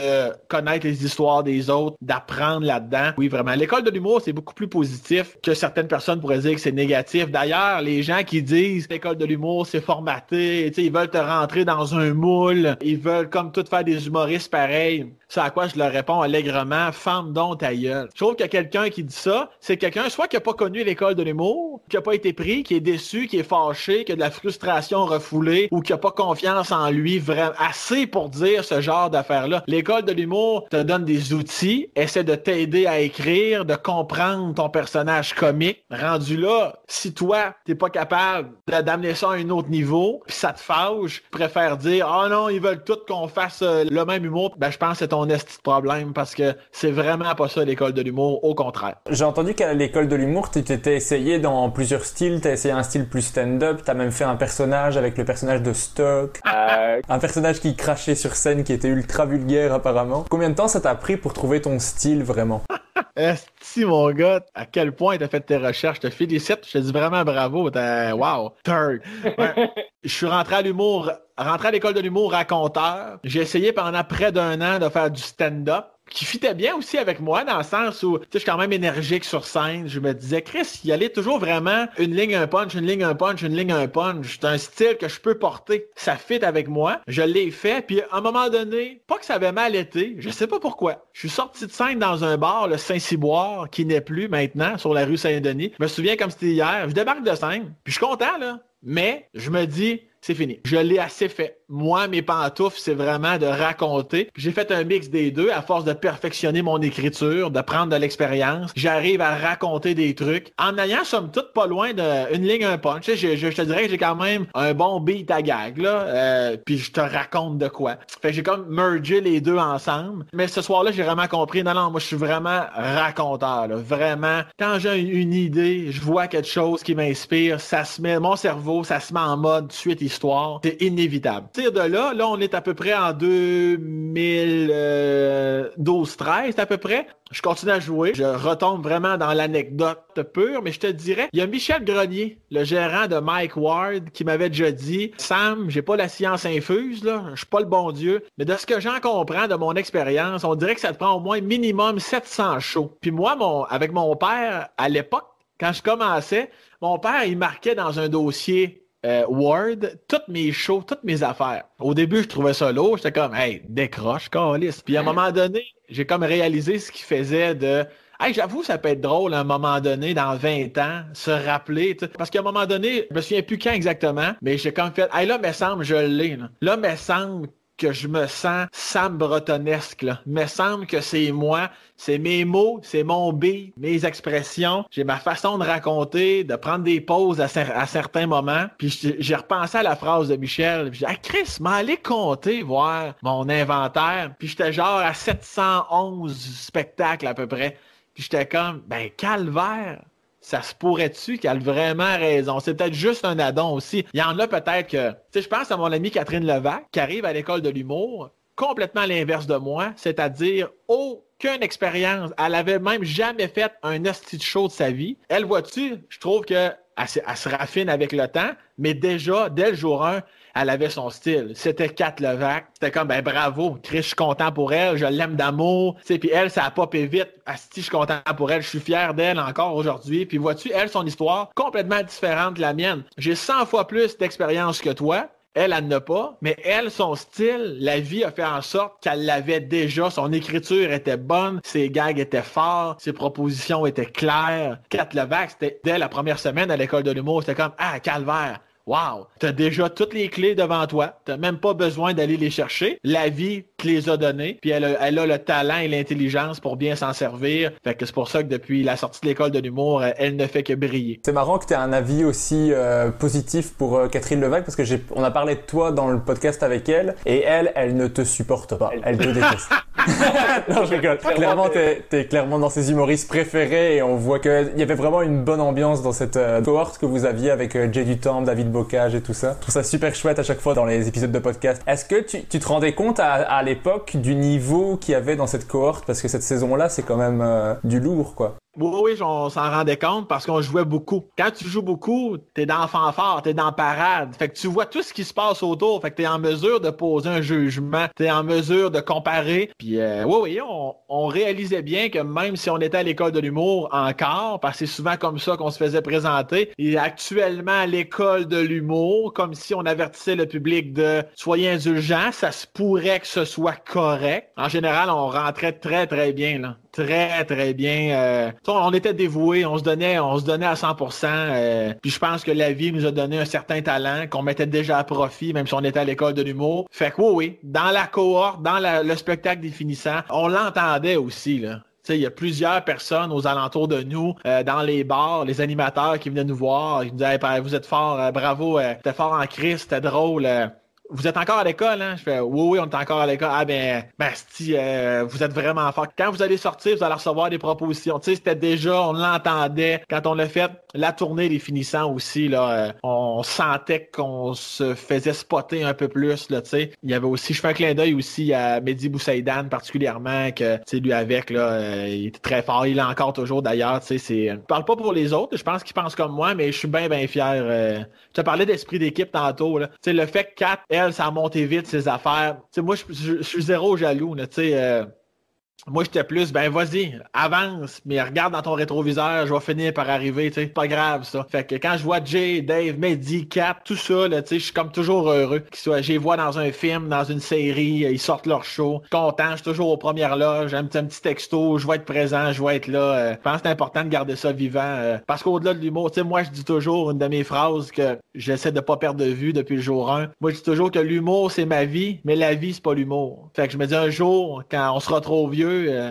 connaître les histoires des autres, d'apprendre là-dedans. Oui, vraiment. L'école de l'humour, c'est beaucoup plus positif que certaines personnes pourraient dire que c'est négatif. D'ailleurs, les gens qui disent l'école de l'humour, c'est formaté, ils veulent te rentrer dans un moule, ils veulent comme tout faire des humoristes pareils. C'est à quoi je leur réponds allègrement, femme donc ta gueule. Je trouve qu'il y a quelqu'un qui dit ça, c'est quelqu'un soit qui n'a pas connu l'école de l'humour, qui n'a pas été pris, qui est déçu, qui est fâché, qui a de la frustration refoulée ou qui n'a pas confiance en lui vraiment assez pour dire ce genre d'affaires-là. L'école de l'humour te donne des outils, essaie de t'aider à écrire, de comprendre ton personnage comique. Rendu là, si toi, t'es pas capable d'amener ça à un autre niveau, pis ça te fâche, préfère dire Ah oh non, ils veulent tous qu'on fasse euh, le même humour, ben je pense que c'est ton esti de problème parce que c'est vraiment pas ça l'école de l'humour, au contraire. J'ai entendu qu'à l'école de l'humour, tu t'étais essayé dans plusieurs styles, t'as essayé un style plus stand-up, t'as même fait un personnage avec le personnage de Stock, euh. [laughs] un personnage qui crachait sur scène qui était ultra vulgaire apparemment. Combien de temps ça t'a pris pour trouver ton style vraiment? [laughs] Esti mon gars, à quel point et t'as fait tes recherches. Je te félicite. Je te dis vraiment bravo. Wow. turc. [laughs] je suis rentré à l'humour, rentré à l'école de l'humour raconteur. J'ai essayé pendant près d'un an de faire du stand-up qui fitait bien aussi avec moi dans le sens où tu sais, je suis quand même énergique sur scène. Je me disais, Chris, il y allait toujours vraiment une ligne, un punch, une ligne, un punch, une ligne, un punch. C'est un style que je peux porter. Ça fit avec moi. Je l'ai fait. Puis à un moment donné, pas que ça avait mal été, je sais pas pourquoi. Je suis sorti de scène dans un bar, le Saint-Ciboire, qui n'est plus maintenant sur la rue Saint-Denis. Je me souviens comme c'était hier. Je débarque de scène. Puis je suis content, là. Mais je me dis, c'est fini. Je l'ai assez fait moi, mes pantoufles, c'est vraiment de raconter. J'ai fait un mix des deux à force de perfectionner mon écriture, de prendre de l'expérience. J'arrive à raconter des trucs en ayant, somme toute, pas loin d'une ligne, un punch. Je, je, je, te dirais que j'ai quand même un bon beat à gag, là. Euh, puis je te raconte de quoi. Fait que j'ai comme mergé les deux ensemble. Mais ce soir-là, j'ai vraiment compris. Non, non, moi, je suis vraiment raconteur, là. Vraiment. Quand j'ai une idée, je vois quelque chose qui m'inspire, ça se met, mon cerveau, ça se met en mode suite histoire. C'est inévitable de là, là, on est à peu près en 2012-13 à peu près. Je continue à jouer. Je retombe vraiment dans l'anecdote pure, mais je te dirais, il y a Michel Grenier, le gérant de Mike Ward, qui m'avait déjà dit, Sam, j'ai pas la science infuse, je suis pas le bon Dieu, mais de ce que j'en comprends de mon expérience, on dirait que ça te prend au moins minimum 700 shows. Puis moi, mon, avec mon père, à l'époque, quand je commençais, mon père, il marquait dans un dossier Word euh, Ward, toutes mes shows, toutes mes affaires. Au début, je trouvais ça lourd. J'étais comme, hey, décroche, lisse Puis à un moment donné, j'ai comme réalisé ce qu'il faisait de. Hey, j'avoue, ça peut être drôle à un moment donné, dans 20 ans, se rappeler. Parce qu'à un moment donné, je me souviens plus quand exactement, mais j'ai comme fait, hey, là, me semble, je l'ai. Là, là me semble que je me sens Sam Bretonesque. Là. Me semble que c'est moi, c'est mes mots, c'est mon B, mes expressions, j'ai ma façon de raconter, de prendre des pauses à, certains moments. Puis j'ai repensé à la phrase de Michel. J'ai dit, ah, Chris, m'allez compter, voir mon inventaire. Puis j'étais genre à 711 spectacles à peu près. Puis j'étais comme, ben calvaire, ça se pourrait-tu qu'elle ait vraiment raison? C'est peut-être juste un addon aussi. Il y en a peut-être que. Tu sais, je pense à mon amie Catherine Levac, qui arrive à l'école de l'humour, complètement l'inverse de moi, c'est-à-dire aucune expérience. Elle avait même jamais fait un hostie de show de sa vie. Elle, voit tu je trouve que se raffine avec le temps, mais déjà, dès le jour 1, elle avait son style. C'était Kat Levac. C'était comme, ben bravo, Chris, je suis content pour elle, je l'aime d'amour. Puis elle, ça a popé vite. Asti, je suis content pour elle, je suis fier d'elle encore aujourd'hui. Puis vois-tu, elle, son histoire, complètement différente de la mienne. J'ai 100 fois plus d'expérience que toi. Elle, elle n'a pas, mais elle, son style, la vie a fait en sorte qu'elle l'avait déjà. Son écriture était bonne, ses gags étaient forts, ses propositions étaient claires. Kat Levac, c'était dès la première semaine à l'école de l'humour, c'était comme Ah, calvaire! Wow! Tu as déjà toutes les clés devant toi. Tu même pas besoin d'aller les chercher. La vie te les a données, puis elle a, le talent et l'intelligence pour bien s'en servir. Fait que c'est pour ça que depuis la sortie de l'école de l'humour, euh, elle ne fait que briller. C'est marrant que tu aies un avis aussi euh, positif pour euh, Catherine Levac, parce que j'ai, on a parlé de toi dans le podcast avec elle, et elle, elle ne te supporte pas. Elle te déteste. [laughs] non, je rigole. Clairement, t'es, clairement dans ses humoristes préférés, et on voit qu'il y avait vraiment une bonne ambiance dans cette cohorte que vous aviez avec Jay David bocage et tout ça. Je trouve ça super chouette à chaque fois dans les épisodes de podcast. Est-ce que tu, te rendais compte à, l'époque du niveau qu'il y avait dans cette cohorte Parce que cette saison-là, c'est quand même euh, du lourd, quoi. Oui, oui, on s'en rendait compte parce qu'on jouait beaucoup. Quand tu joues beaucoup, t'es dans le fanfare, t'es dans parade. Fait que tu vois tout ce qui se passe autour. Fait que t'es en mesure de poser un jugement, t'es en mesure de comparer. Puis euh, oui, oui, on, réalisait bien que même si on était à l'école de l'humour encore, parce que c'est souvent comme ça qu'on se faisait présenter, et actuellement à l'école de l'humour, comme si on avertissait le public de « soyez indulgents, ça se pourrait que ce soit correct ». En général, on rentrait très, très bien, là très, très bien. Euh, on était dévoués, on se donnait, on se donnait à 100%. Euh, puis je pense que la vie nous a donné un certain talent qu'on mettait déjà à profit, même si on était à l'école de l'humour. Fait que oui, oui, dans la cohorte, dans le spectacle définissant, on l'entendait aussi, là. Il y a plusieurs personnes aux alentours de nous, euh, dans les bars, les animateurs qui venaient nous voir, qui nous disaient Vous êtes fort, bravo, euh, t'es fort en crise, t'es drôle vous êtes encore à l'école, hein? Je fais, oui, oui, on est encore à l'école. Ah, ben, ben, si, euh, vous êtes vraiment fort. Quand vous allez sortir, vous allez recevoir des propositions. Tu sais, c'était déjà, on l'entendait. Quand on l'a fait, la tournée les finissants aussi, là, euh, on sentait qu'on se faisait spotter un peu plus. Là, sais, Il y avait aussi, je fais un clin d'œil aussi à Mehdi Boussaïdan particulièrement, que lui avec, là, euh, il était très fort. Il est encore toujours d'ailleurs. Je euh, parle pas pour les autres, je pense qu'ils pensent comme moi, mais je suis bien, bien fier. Euh... as te parlais d'esprit d'équipe tantôt. Là. sais le fait que Kat, elle, ça a monté vite ses affaires. T'sais, moi, je suis zéro jaloux. Là, t'sais, moi, j'étais plus, ben vas-y, avance, mais regarde dans ton rétroviseur, je vais finir par arriver, tu sais, pas grave ça. Fait que quand je vois Jay, Dave, Mehdi, Cap, tout ça, là, tu sais, je suis comme toujours heureux. Qu'ils soient, je vois dans un film, dans une série, ils sortent leur show, content, je suis toujours aux premières loges, un petit, un petit texto, je vais être présent, je vais être là. Euh, je pense que c'est important de garder ça vivant, euh, parce qu'au-delà de l'humour, tu sais, moi, je dis toujours une de mes phrases que j'essaie de pas perdre de vue depuis le jour 1. Moi, je dis toujours que l'humour, c'est ma vie, mais la vie, c'est pas l'humour. Fait que je me dis un jour, quand on sera trop vieux, euh,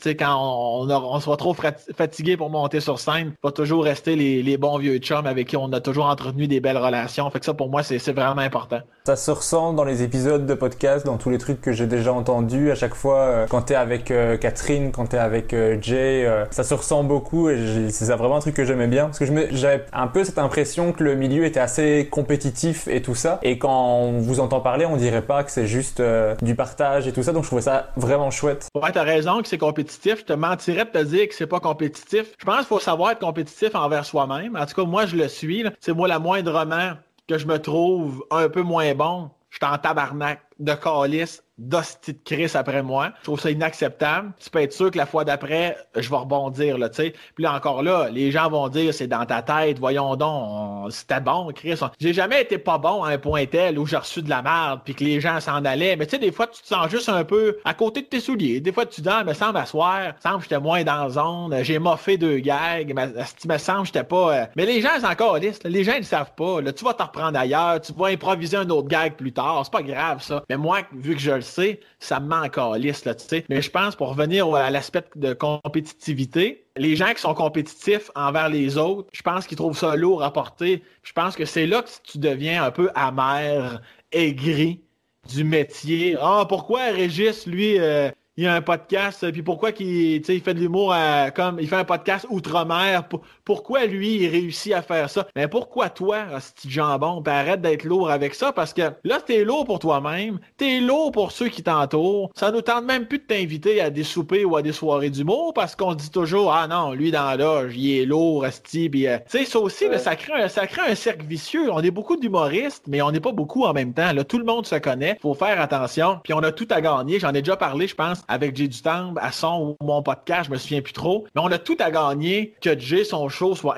tu sais, quand on, on, voit soit trop fatigué pour monter sur scène, pas toujours rester les, les, bons vieux chums avec qui on a toujours entretenu des belles relations. Fait que ça, pour moi, c'est vraiment important. Ça se ressent dans les épisodes de podcast, dans tous les trucs que j'ai déjà entendus. À chaque fois, quand euh, quand t'es avec euh, Catherine, quand t'es avec Jay, ça se ressent beaucoup et c'est vraiment un truc que j'aimais bien. Parce que j'avais un peu cette impression que le milieu était assez compétitif et tout ça. Et quand on vous entend parler, on dirait pas que c'est juste du partage et tout ça. Donc je trouvais ça vraiment chouette t'as raison que c'est compétitif. Je te mentirais de te dire que c'est pas compétitif. Je pense qu'il faut savoir être compétitif envers soi-même. En tout cas, moi, je le suis. C'est moi, la moindrement que je me trouve un peu moins bon, je suis en tabarnak de calice d'hostie de Chris après moi. Je trouve ça inacceptable. Tu peux être sûr que la fois d'après, je vais rebondir, là, tu sais. Puis là, encore là, les gens vont dire, c'est dans ta tête, voyons donc, c'était bon, Chris. J'ai jamais été pas bon à un point tel où j'ai reçu de la merde, puis que les gens s'en allaient. Mais tu sais, des fois, tu te sens juste un peu à côté de tes souliers. Des fois, tu dis, mais ah, me semble asseoir, semble j'étais moins dans la zone, j'ai moffé deux gags, mais me, me semble j'étais pas... Euh. Mais les gens, sont encore Les gens, ne savent pas. Là, tu vas t'en reprendre ailleurs, tu vas improviser un autre gag plus tard. C'est pas grave, ça. Mais moi, vu que je le sais, ça me manque à liste, là, tu sais. Mais je pense, pour revenir à l'aspect de compétitivité, les gens qui sont compétitifs envers les autres, je pense qu'ils trouvent ça lourd à porter. Je pense que c'est là que tu deviens un peu amer, aigri du métier. Ah, pourquoi Régis, lui, euh, il a un podcast, euh, puis pourquoi il fait de l'humour euh, comme il fait un podcast outre-mer, pourquoi lui, il réussit à faire ça? Mais pourquoi toi, petit jambon? Ben arrête d'être lourd avec ça parce que là, t'es lourd pour toi-même, t'es lourd pour ceux qui t'entourent. Ça nous tente même plus de t'inviter à des soupers ou à des soirées d'humour parce qu'on dit toujours, ah non, lui dans la loge, il est lourd, asti, euh, tu sais, ça aussi, ça, crée un, ça un cercle vicieux. On est beaucoup d'humoristes, mais on n'est pas beaucoup en même temps. Là, tout le monde se connaît. Faut faire attention. Puis on a tout à gagner. J'en ai déjà parlé, je pense, avec Jay Dutambe, à son ou mon podcast, je me souviens plus trop. Mais on a tout à gagner que J. son soit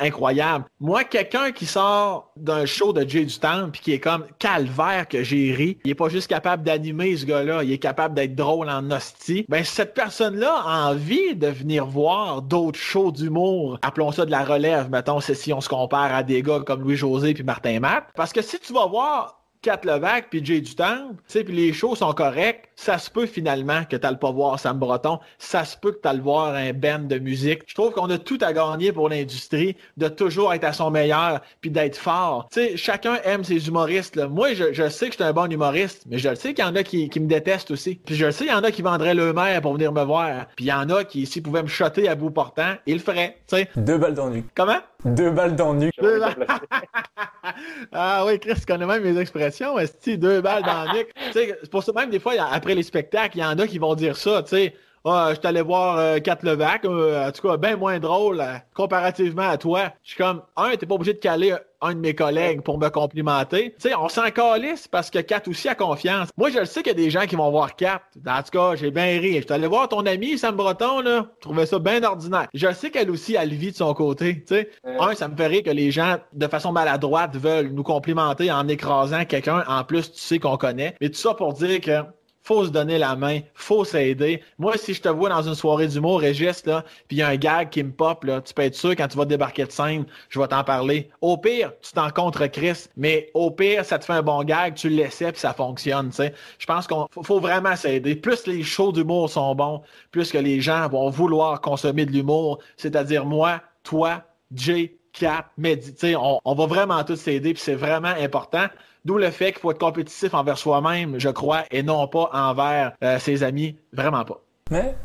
incroyable. Moi, quelqu'un qui sort d'un show de Jay du Temps puis qui est comme calvaire que j'ai ri, il est pas juste capable d'animer ce gars-là, il est capable d'être drôle en hostie. Ben, cette personne-là a envie de venir voir d'autres shows d'humour, appelons ça de la relève, mettons, c'est si on se compare à des gars comme Louis-José puis Martin Matt. Parce que si tu vas voir Kat Levac puis Jay Dutemps, tu sais, puis les shows sont corrects, ça se peut finalement que tu le pas voir Sam Breton. Ça se peut que tu le voir un band de musique. Je trouve qu'on a tout à gagner pour l'industrie de toujours être à son meilleur puis d'être fort. Tu sais, chacun aime ses humoristes. Moi, je, sais que je suis un bon humoriste, mais je le sais qu'il y en a qui, me détestent aussi. Puis je le sais, il y en a qui vendraient le maire pour venir me voir. Puis il y en a qui, s'ils pouvaient me shotter à bout portant, ils le feraient. Tu sais. Deux balles dans le Comment? Deux balles dans le nuque. [laughs] ah oui, Chris, tu connais même mes expressions. Est-ce deux balles dans le nuque? Tu pour ça, même des fois, après les spectacles, il y en a qui vont dire ça, tu sais. Ah, je suis allé voir euh, Kat Levac, euh, en tout cas, bien moins drôle euh, comparativement à toi. Je suis comme, un, t'es pas obligé de caler un de mes collègues pour me complimenter. Tu sais, on s'en calisse parce que Kat aussi a confiance. Moi, je le sais qu'il y a des gens qui vont voir Kat. En tout cas, j'ai bien ri. Je suis allé voir ton ami, Sam Breton, là. Je trouvais ça bien ordinaire. Je sais qu'elle aussi, a le vie de son côté. Tu sais, un, ça me ferait que les gens, de façon maladroite, veulent nous complimenter en écrasant quelqu'un. En plus, tu sais qu'on connaît. Mais tout ça pour dire que faut se donner la main, faut s'aider. Moi, si je te vois dans une soirée d'humour, Régis, là, puis il y a un gag qui me pop, là, tu peux être sûr, quand tu vas débarquer de scène, je vais t'en parler. Au pire, tu t'en contre Chris, mais au pire, ça te fait un bon gag, tu le laissais, puis ça fonctionne, tu sais. Je pense qu'on faut vraiment s'aider. Plus les shows d'humour sont bons, plus que les gens vont vouloir consommer de l'humour, c'est-à-dire moi, toi, Jay, quatre, mais on, on va vraiment tous s'aider, puis c'est vraiment important. D'où le fait qu'il faut être compétitif envers soi-même, je crois, et non pas envers euh, ses amis. Vraiment pas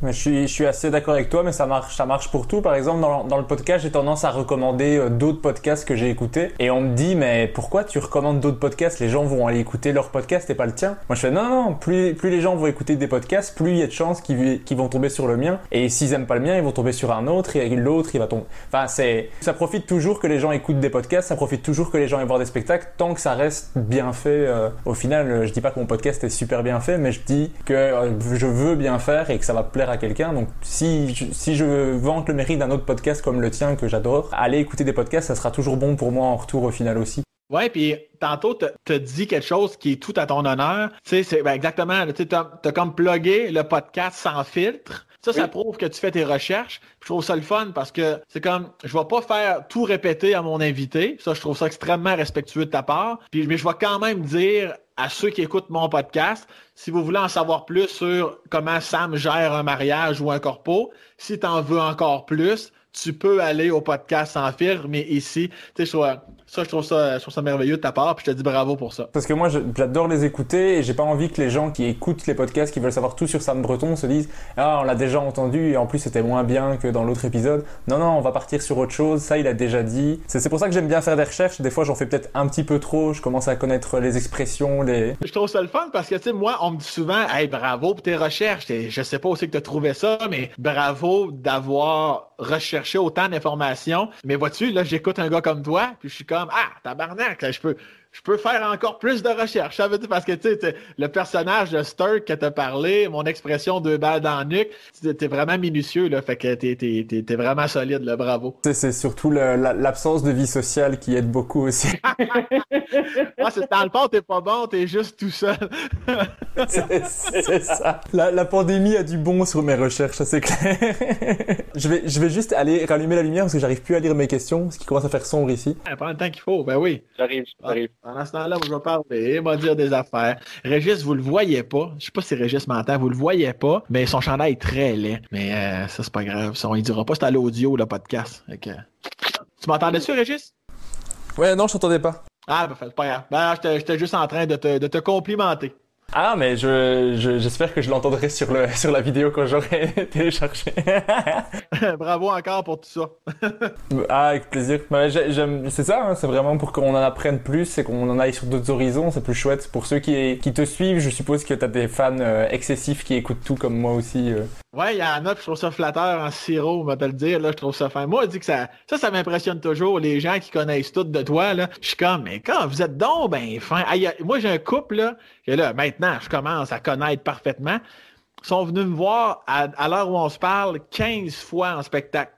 mais je suis, assez d'accord avec toi, mais ça marche, ça marche pour tout. Par exemple, dans, le podcast, j'ai tendance à recommander euh, d'autres podcasts que j'ai écoutés. Et on me dit, mais pourquoi tu recommandes d'autres podcasts Les gens vont aller écouter leur podcast et pas le tien. Moi, je fais, non, non, plus, plus les gens vont écouter des podcasts, plus il y a de chances qu'ils vont tomber sur le mien. Et s'ils aiment pas le mien, ils vont tomber sur un autre, et l'autre, il va tomber. Enfin, c'est, ça profite toujours que les gens écoutent des podcasts, ça profite toujours que les gens aillent voir des spectacles, tant que ça reste bien fait. Euh, au final, euh, je dis pas que mon podcast est super bien fait, mais je dis que je veux bien faire et que ça plaire à quelqu'un. Donc si je, si je vante le mérite d'un autre podcast comme le tien que j'adore, allez écouter des podcasts, ça sera toujours bon pour moi en retour au final aussi. Ouais, puis tantôt, tu te, quelque chose qui est tout à ton honneur. Tu sais, c'est ben, exactement, tu as, comme plugé le podcast sans filtre ça, ça prouve que tu fais tes recherches. je trouve ça le fun parce que c'est comme, je vais pas faire tout répéter à mon invité. Ça, je trouve ça extrêmement respectueux de ta part. Puis, mais je vais quand même dire à ceux qui écoutent mon podcast, si vous voulez en savoir plus sur comment Sam gère un mariage ou un corpo, si tu en veux encore plus, tu peux aller au podcast sans filtre, mais ici, tu sais, ça, euh, je trouve ça, merveilleux de ta part, puis je te dis bravo pour ça. Parce que moi, j'adore les écouter et j'ai pas envie que les gens qui écoutent les podcasts, qui veulent savoir tout sur Sam Breton, se disent Ah, on l'a déjà entendu et en plus c'était moins bien que dans l'autre épisode. Non, non, on va partir sur autre chose, ça il a déjà dit. C'est pour ça que j'aime bien faire des recherches. Des fois, j'en fais peut-être un petit peu trop, je commence à connaître les expressions, les. Je trouve ça le fun parce que, tu sais, moi, on me dit souvent Hey, bravo pour tes recherches. Et je sais pas aussi que tu as trouvé ça, mais bravo d'avoir recherché autant d'informations. Mais vois-tu, là, j'écoute un gars comme toi, puis je suis comme ah, tabarnak, là, je peux je peux faire encore plus de recherches. Ça veut dire, parce que tu sais, le personnage de Sturk que t'as parlé, mon expression de balles dans le nuque, t'es vraiment minutieux, là. Fait que t'es, vraiment solide, le bravo. C'est surtout l'absence de vie sociale qui aide beaucoup aussi. [laughs] ah, c'est, dans le fond, t'es pas bon, t'es juste tout seul. [laughs] c'est, ça. La, pandémie a du bon sur mes recherches, c'est clair. [laughs] je, vais, je vais juste aller rallumer la lumière parce que j'arrive plus à lire mes questions, ce qui commence à faire sombre ici. Ah, prends le temps qu'il faut, ben oui. J'arrive, j'arrive. Pendant ce temps-là, je vais parler, il va dire des affaires. Régis, vous le voyez pas. Je sais pas si Régis m'entend, vous le voyez pas, mais son chandail est très laid. Mais euh, ça, c'est pas grave. on ne dira pas, c'est à l'audio, le podcast. Que... Tu m'entendais-tu, Régis? Ouais, non, je t'entendais pas. Ah, ben, c'est pas grave. Ben, j'étais juste en train de te complimenter. Ah, mais je, j'espère que je l'entendrai sur, le, sur la vidéo quand j'aurai [laughs] téléchargé. [laughs] Bravo encore pour tout ça. [laughs] ah, avec plaisir. Bah, c'est ça, hein, c'est vraiment pour qu'on en apprenne plus et qu'on en aille sur d'autres horizons, c'est plus chouette. Pour ceux qui, qui, te suivent, je suppose que tu as des fans euh, excessifs qui écoutent tout comme moi aussi. Euh. Ouais, il y en a, je trouve ça flatteur en sirop, on va te le dire, là, je trouve ça fin. Moi, je dis que ça, ça, ça m'impressionne toujours, les gens qui connaissent tout de toi, là. Je suis comme, mais quand vous êtes donc ben fin. moi, j'ai un couple, là, et là, mais ben, maintenant, je commence à connaître parfaitement, sont venus me voir à, l'heure où on se parle 15 fois en spectacle.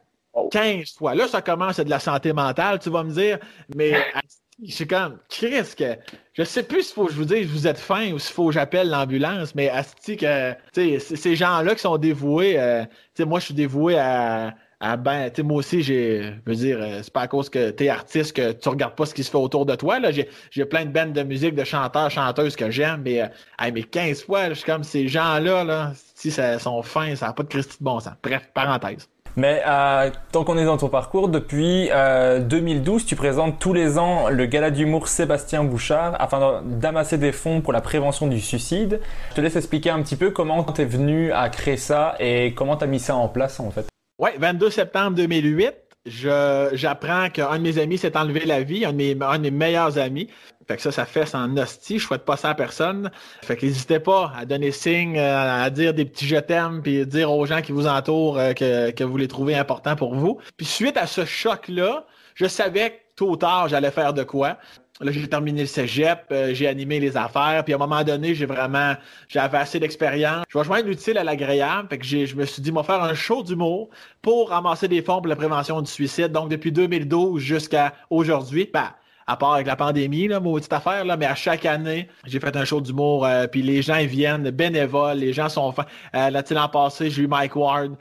15 fois. Là, ça commence à de la santé mentale, tu vas me dire, mais [laughs] je suis comme, Chris, que je sais plus s'il faut que je vous dise vous êtes faim ou s'il faut que j'appelle l'ambulance, mais Asti, que ces gens-là qui sont dévoués, euh, moi, je suis dévoué à ah ben, tu moi aussi, j'ai, je veux dire, euh, c'est pas à cause que tu es artiste que tu regardes pas ce qui se fait autour de toi. Là. J'ai, plein de bandes de musique, de chanteurs, chanteuses que j'aime, mais, euh, mais 15 fois, je suis comme ces gens-là, là, si ça sont fins, ça n'a pas de christie de bon sens. Bref, parenthèse. Mais euh, tant qu'on est dans ton parcours, depuis 2012, euh, tu présentes tous les ans le gala d'humour Sébastien Bouchard afin d'amasser des fonds pour la prévention du suicide. Je te laisse expliquer un petit peu comment t'es venu à créer ça et comment tu as mis ça en place en fait. Oui, 22 septembre 2008. J'apprends qu'un de mes amis s'est enlevé la vie, un de, mes, un de mes, meilleurs amis. Fait que ça, ça fait sans hostie. Je souhaite pas ça à personne. Fait que n'hésitez pas à donner signe, euh, à dire des petits je t'aime, puis dire aux gens qui vous entourent euh, que, que vous les trouvez importants pour vous. Puis suite à ce choc-là, je savais que tôt ou tard, j'allais faire de quoi. Là, j'ai terminé le cégep, euh, j'ai animé les affaires, puis à un moment donné, j'ai vraiment, j'avais assez d'expérience. Je vais joindre l'utile à l'agréable, fait que je me suis dit, moi faire un show d'humour pour ramasser des fonds pour la prévention du suicide. Donc, depuis 2012 jusqu'à aujourd'hui, ben, à part avec la pandémie, là, petite affaire, là, mais à chaque année, j'ai fait un show d'humour, euh, puis les gens viennent, bénévoles, les gens sont fans. Euh, là, en passé, j'ai eu Mike Ward,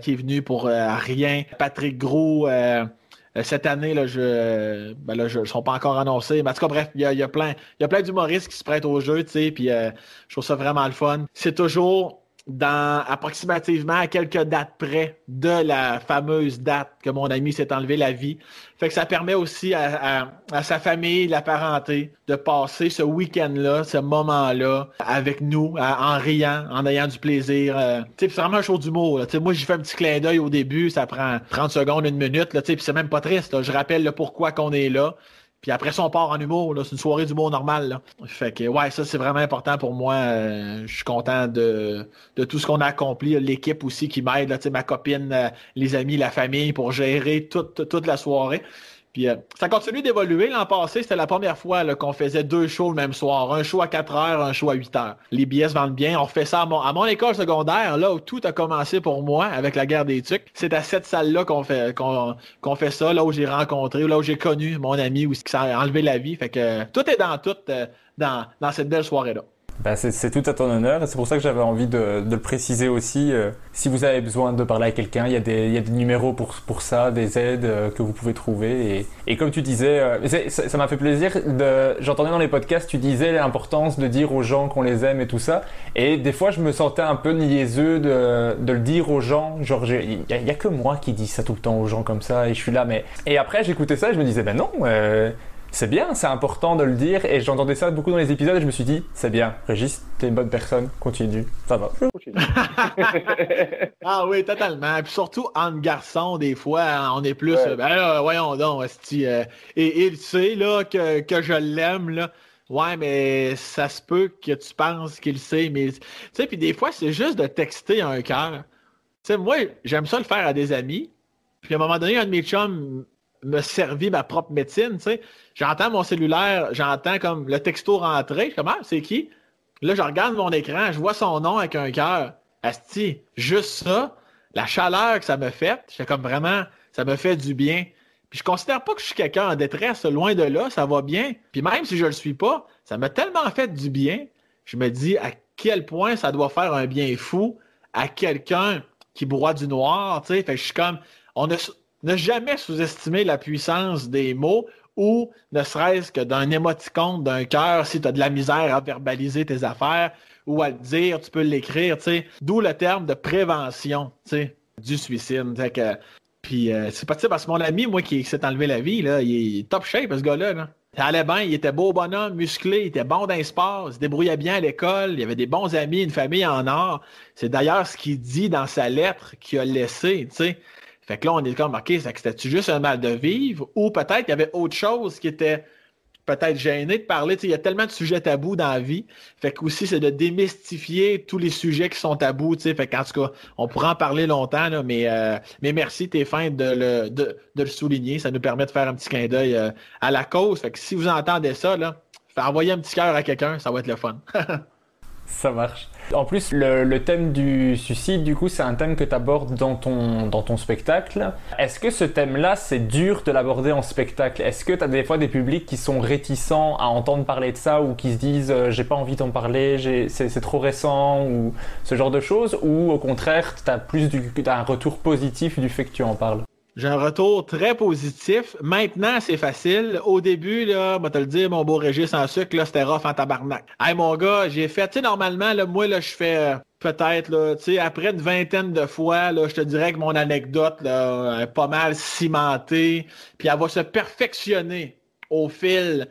qui est venu pour rien, Patrick Gros, euh, cette année, là, je, ben là, je, sont pas encore annoncés. Mais en tout cas, bref, il y a, y a, plein, y a plein d'humoristes qui se prêtent au jeu, tu sais, puis euh, je trouve ça vraiment le fun. C'est toujours dans approximativement à quelques dates près de la fameuse date que mon ami s'est enlevé la vie. Fait que ça permet aussi à, sa famille, la parenté, de passer ce week-end-là, ce moment-là, avec nous, en riant, en ayant du plaisir. Euh, c'est vraiment un show d'humour. Moi, j'ai fait un petit clin d'œil au début, ça prend 30 secondes, une minute, puis c'est même pas triste. Je rappelle le pourquoi qu'on est là. Puis après son on part en humour. C'est une soirée d'humour normale. Là. Fait que, ouais, ça, c'est vraiment important pour moi. Euh, je suis content de, de tout ce qu'on a accompli. L'équipe aussi qui m'aide, ma copine, euh, les amis, la famille, pour gérer toute, toute la soirée. Puis euh, ça continue d'évoluer. L'an passé, c'était la première fois qu'on faisait deux shows le même soir. Un show à 4 heures, un show à 8 heures. Les billets se vendent bien. On fait ça à mon, école secondaire, là où tout a commencé pour moi avec la guerre des tucs. C'est à cette salle-là qu'on fait, fait ça, là où j'ai rencontré, là où j'ai connu mon ami où ça a enlevé la vie. Fait que tout est dans tout euh, dans cette belle soirée-là. Bah, c'est tout à ton honneur et c'est pour ça que j'avais envie de, le préciser aussi. Euh, si vous avez besoin de parler à quelqu'un, il y, a des numéros pour, ça, des aides euh, que vous pouvez trouver. Et, comme tu disais, euh, ça m'a fait plaisir, j'entendais dans les podcasts, tu disais l'importance de dire aux gens qu'on les aime et tout ça. Et des fois, je me sentais un peu niaiseux de, de le dire aux gens. Genre, il n'y a, que moi qui dis ça tout le temps aux gens comme ça et je suis là. mais Et après, j'écoutais ça et je me disais, ben non c'est bien, c'est important de le dire. Et j'entendais ça beaucoup dans les épisodes et je me suis dit, c'est bien, Régis, t'es une bonne personne, continue, ça va. [laughs] [laughs] ah oui, totalement. Et puis surtout, en garçon des fois, hein, on est plus, ouais. ben là, voyons donc, euh, et il sait là, que, que je l'aime, là. Ouais, mais ça se peut que tu penses qu'il sait, mais. Tu sais, puis des fois, c'est juste de texter un cœur. Tu sais, moi, j'aime ça le faire à des amis. Puis à un moment donné, un de mes chums me servit ma propre médecine, tu sais. J'entends mon cellulaire, j'entends comme le texto rentrer. Je comme « ah, c'est qui? Là, je regarde mon écran, je vois son nom avec un cœur. Asti, juste ça, la chaleur que ça me fait, c'est comme vraiment, ça me fait du bien. Puis je considère pas que je suis quelqu'un en détresse, loin de là, ça va bien. Puis même si je le suis pas, ça m'a tellement fait du bien. Je me dis à quel point ça doit faire un bien fou à quelqu'un qui broie du noir, tu sais. Fait je suis comme, on ne, ne jamais sous-estimer la puissance des mots ou ne serait-ce que d'un émoticône, d'un cœur, si tu as de la misère à verbaliser tes affaires ou à le dire, tu peux l'écrire, tu sais. D'où le terme de prévention, tu sais, du suicide. que, puis euh, c'est parti parce que mon ami, moi, qui s'est enlevé la vie, là, il est top shape, ce gars-là. Là. Ça allait bien, il était beau bonhomme, musclé, il était bon dans sport, il se débrouillait bien à l'école, il avait des bons amis, une famille en or. C'est d'ailleurs ce qu'il dit dans sa lettre qu'il a laissé, tu sais. Fait que là, on est comme, OK, c'était-tu juste un mal de vivre ou peut-être qu'il y avait autre chose qui était peut-être gêné de parler. Il y a tellement de sujets tabous dans la vie. Fait que aussi, c'est de démystifier tous les sujets qui sont tabous. sais. Fait qu'en tout cas, on pourra en parler longtemps, mais, euh, mais merci, Téphane, de le, de, le souligner. Ça nous permet de faire un petit clin d'œil euh, à la cause. Fait que si vous entendez ça, là, envoyez un petit cœur à quelqu'un, ça va être le fun. [laughs] Ça marche. En plus, le, thème du suicide, du coup, c'est un thème que tu abordes dans ton, dans ton spectacle. Est-ce que ce thème-là, c'est dur de l'aborder en spectacle Est-ce que tu as des fois des publics qui sont réticents à entendre parler de ça ou qui se disent euh, j'ai pas envie d'en parler, c'est trop récent ou ce genre de choses Ou au contraire, tu as plus du, as un retour positif du fait que tu en parles j'ai un retour très positif. Maintenant, c'est facile. Au début, là, vais te le dire, mon beau Régis en sucre, là, c'était rough en tabarnak. Hey, mon gars, j'ai fait, tu sais, normalement, moi, là, je fais euh, peut-être, là, tu sais, après une vingtaine de fois, là, je te dirais que mon anecdote, est pas mal cimentée. Puis elle va se perfectionner au fil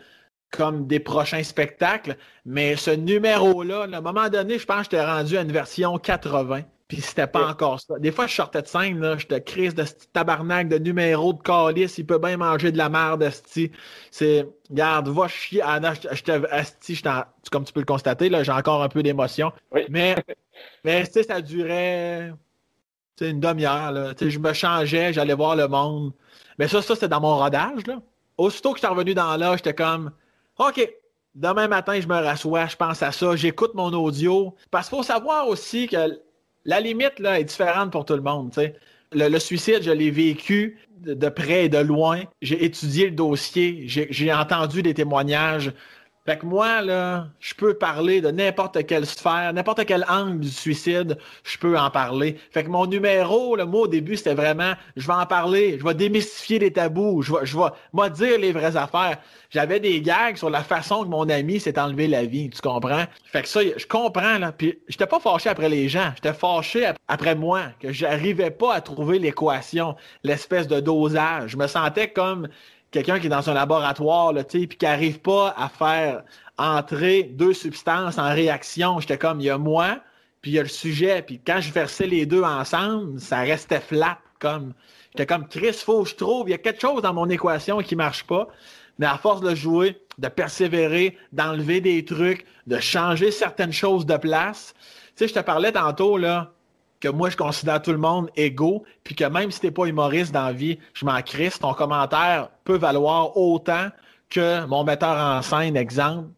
comme des prochains spectacles. Mais ce numéro-là, à un moment donné, je pense que j'étais rendu à une version 80. Puis c'était pas euh. encore ça. Des fois, je sortais de scène, là, j'étais crise de tabarnak de numéro de calice, il peut bien manger de la merde, asti. C'est, garde, va chier. Ah non, asti, comme tu peux le constater, là, j'ai encore un peu d'émotion. Mais, [laughs] mais tu ça durait, c'est une demi-heure, là. je me changeais, j'allais voir le monde. Mais ça, ça, c'était dans mon rodage, là. Aussitôt que j'étais revenu dans là, j'étais comme, OK, demain matin, je me rassois, je pense à ça, j'écoute mon audio. Parce qu'il faut savoir aussi que la limite là, est différente pour tout le monde. Le, suicide, je l'ai vécu de, près et de loin. J'ai étudié le dossier, j'ai entendu des témoignages. Fait que moi, là, je peux parler de n'importe quelle sphère, n'importe quel angle du suicide, je peux en parler. Fait que mon numéro, le mot au début, c'était vraiment je vais en parler, je vais démystifier les tabous, je vais, je vais moi dire les vraies affaires. J'avais des gags sur la façon que mon ami s'est enlevé la vie, tu comprends? Fait que ça, je comprends, là. Puis j'étais pas fâché après les gens, j'étais fâché après moi, que j'arrivais pas à trouver l'équation, l'espèce de dosage. Je me sentais comme quelqu'un qui est dans un laboratoire, puis qui n'arrive pas à faire entrer deux substances en réaction. J'étais comme, il y a moi, puis il y a le sujet. Puis quand je versais les deux ensemble, ça restait flat. Comme, j'étais comme, Chris, faut que je trouve, il y a quelque chose dans mon équation qui ne marche pas. Mais à force de jouer, de persévérer, d'enlever des trucs, de changer certaines choses de place, tu sais, je te parlais tantôt, là, que moi, je considère tout le monde égaux, puis que même si tu t'es pas humoriste dans la vie, je m'en crisse, ton commentaire peut valoir autant que mon metteur en scène, exemple.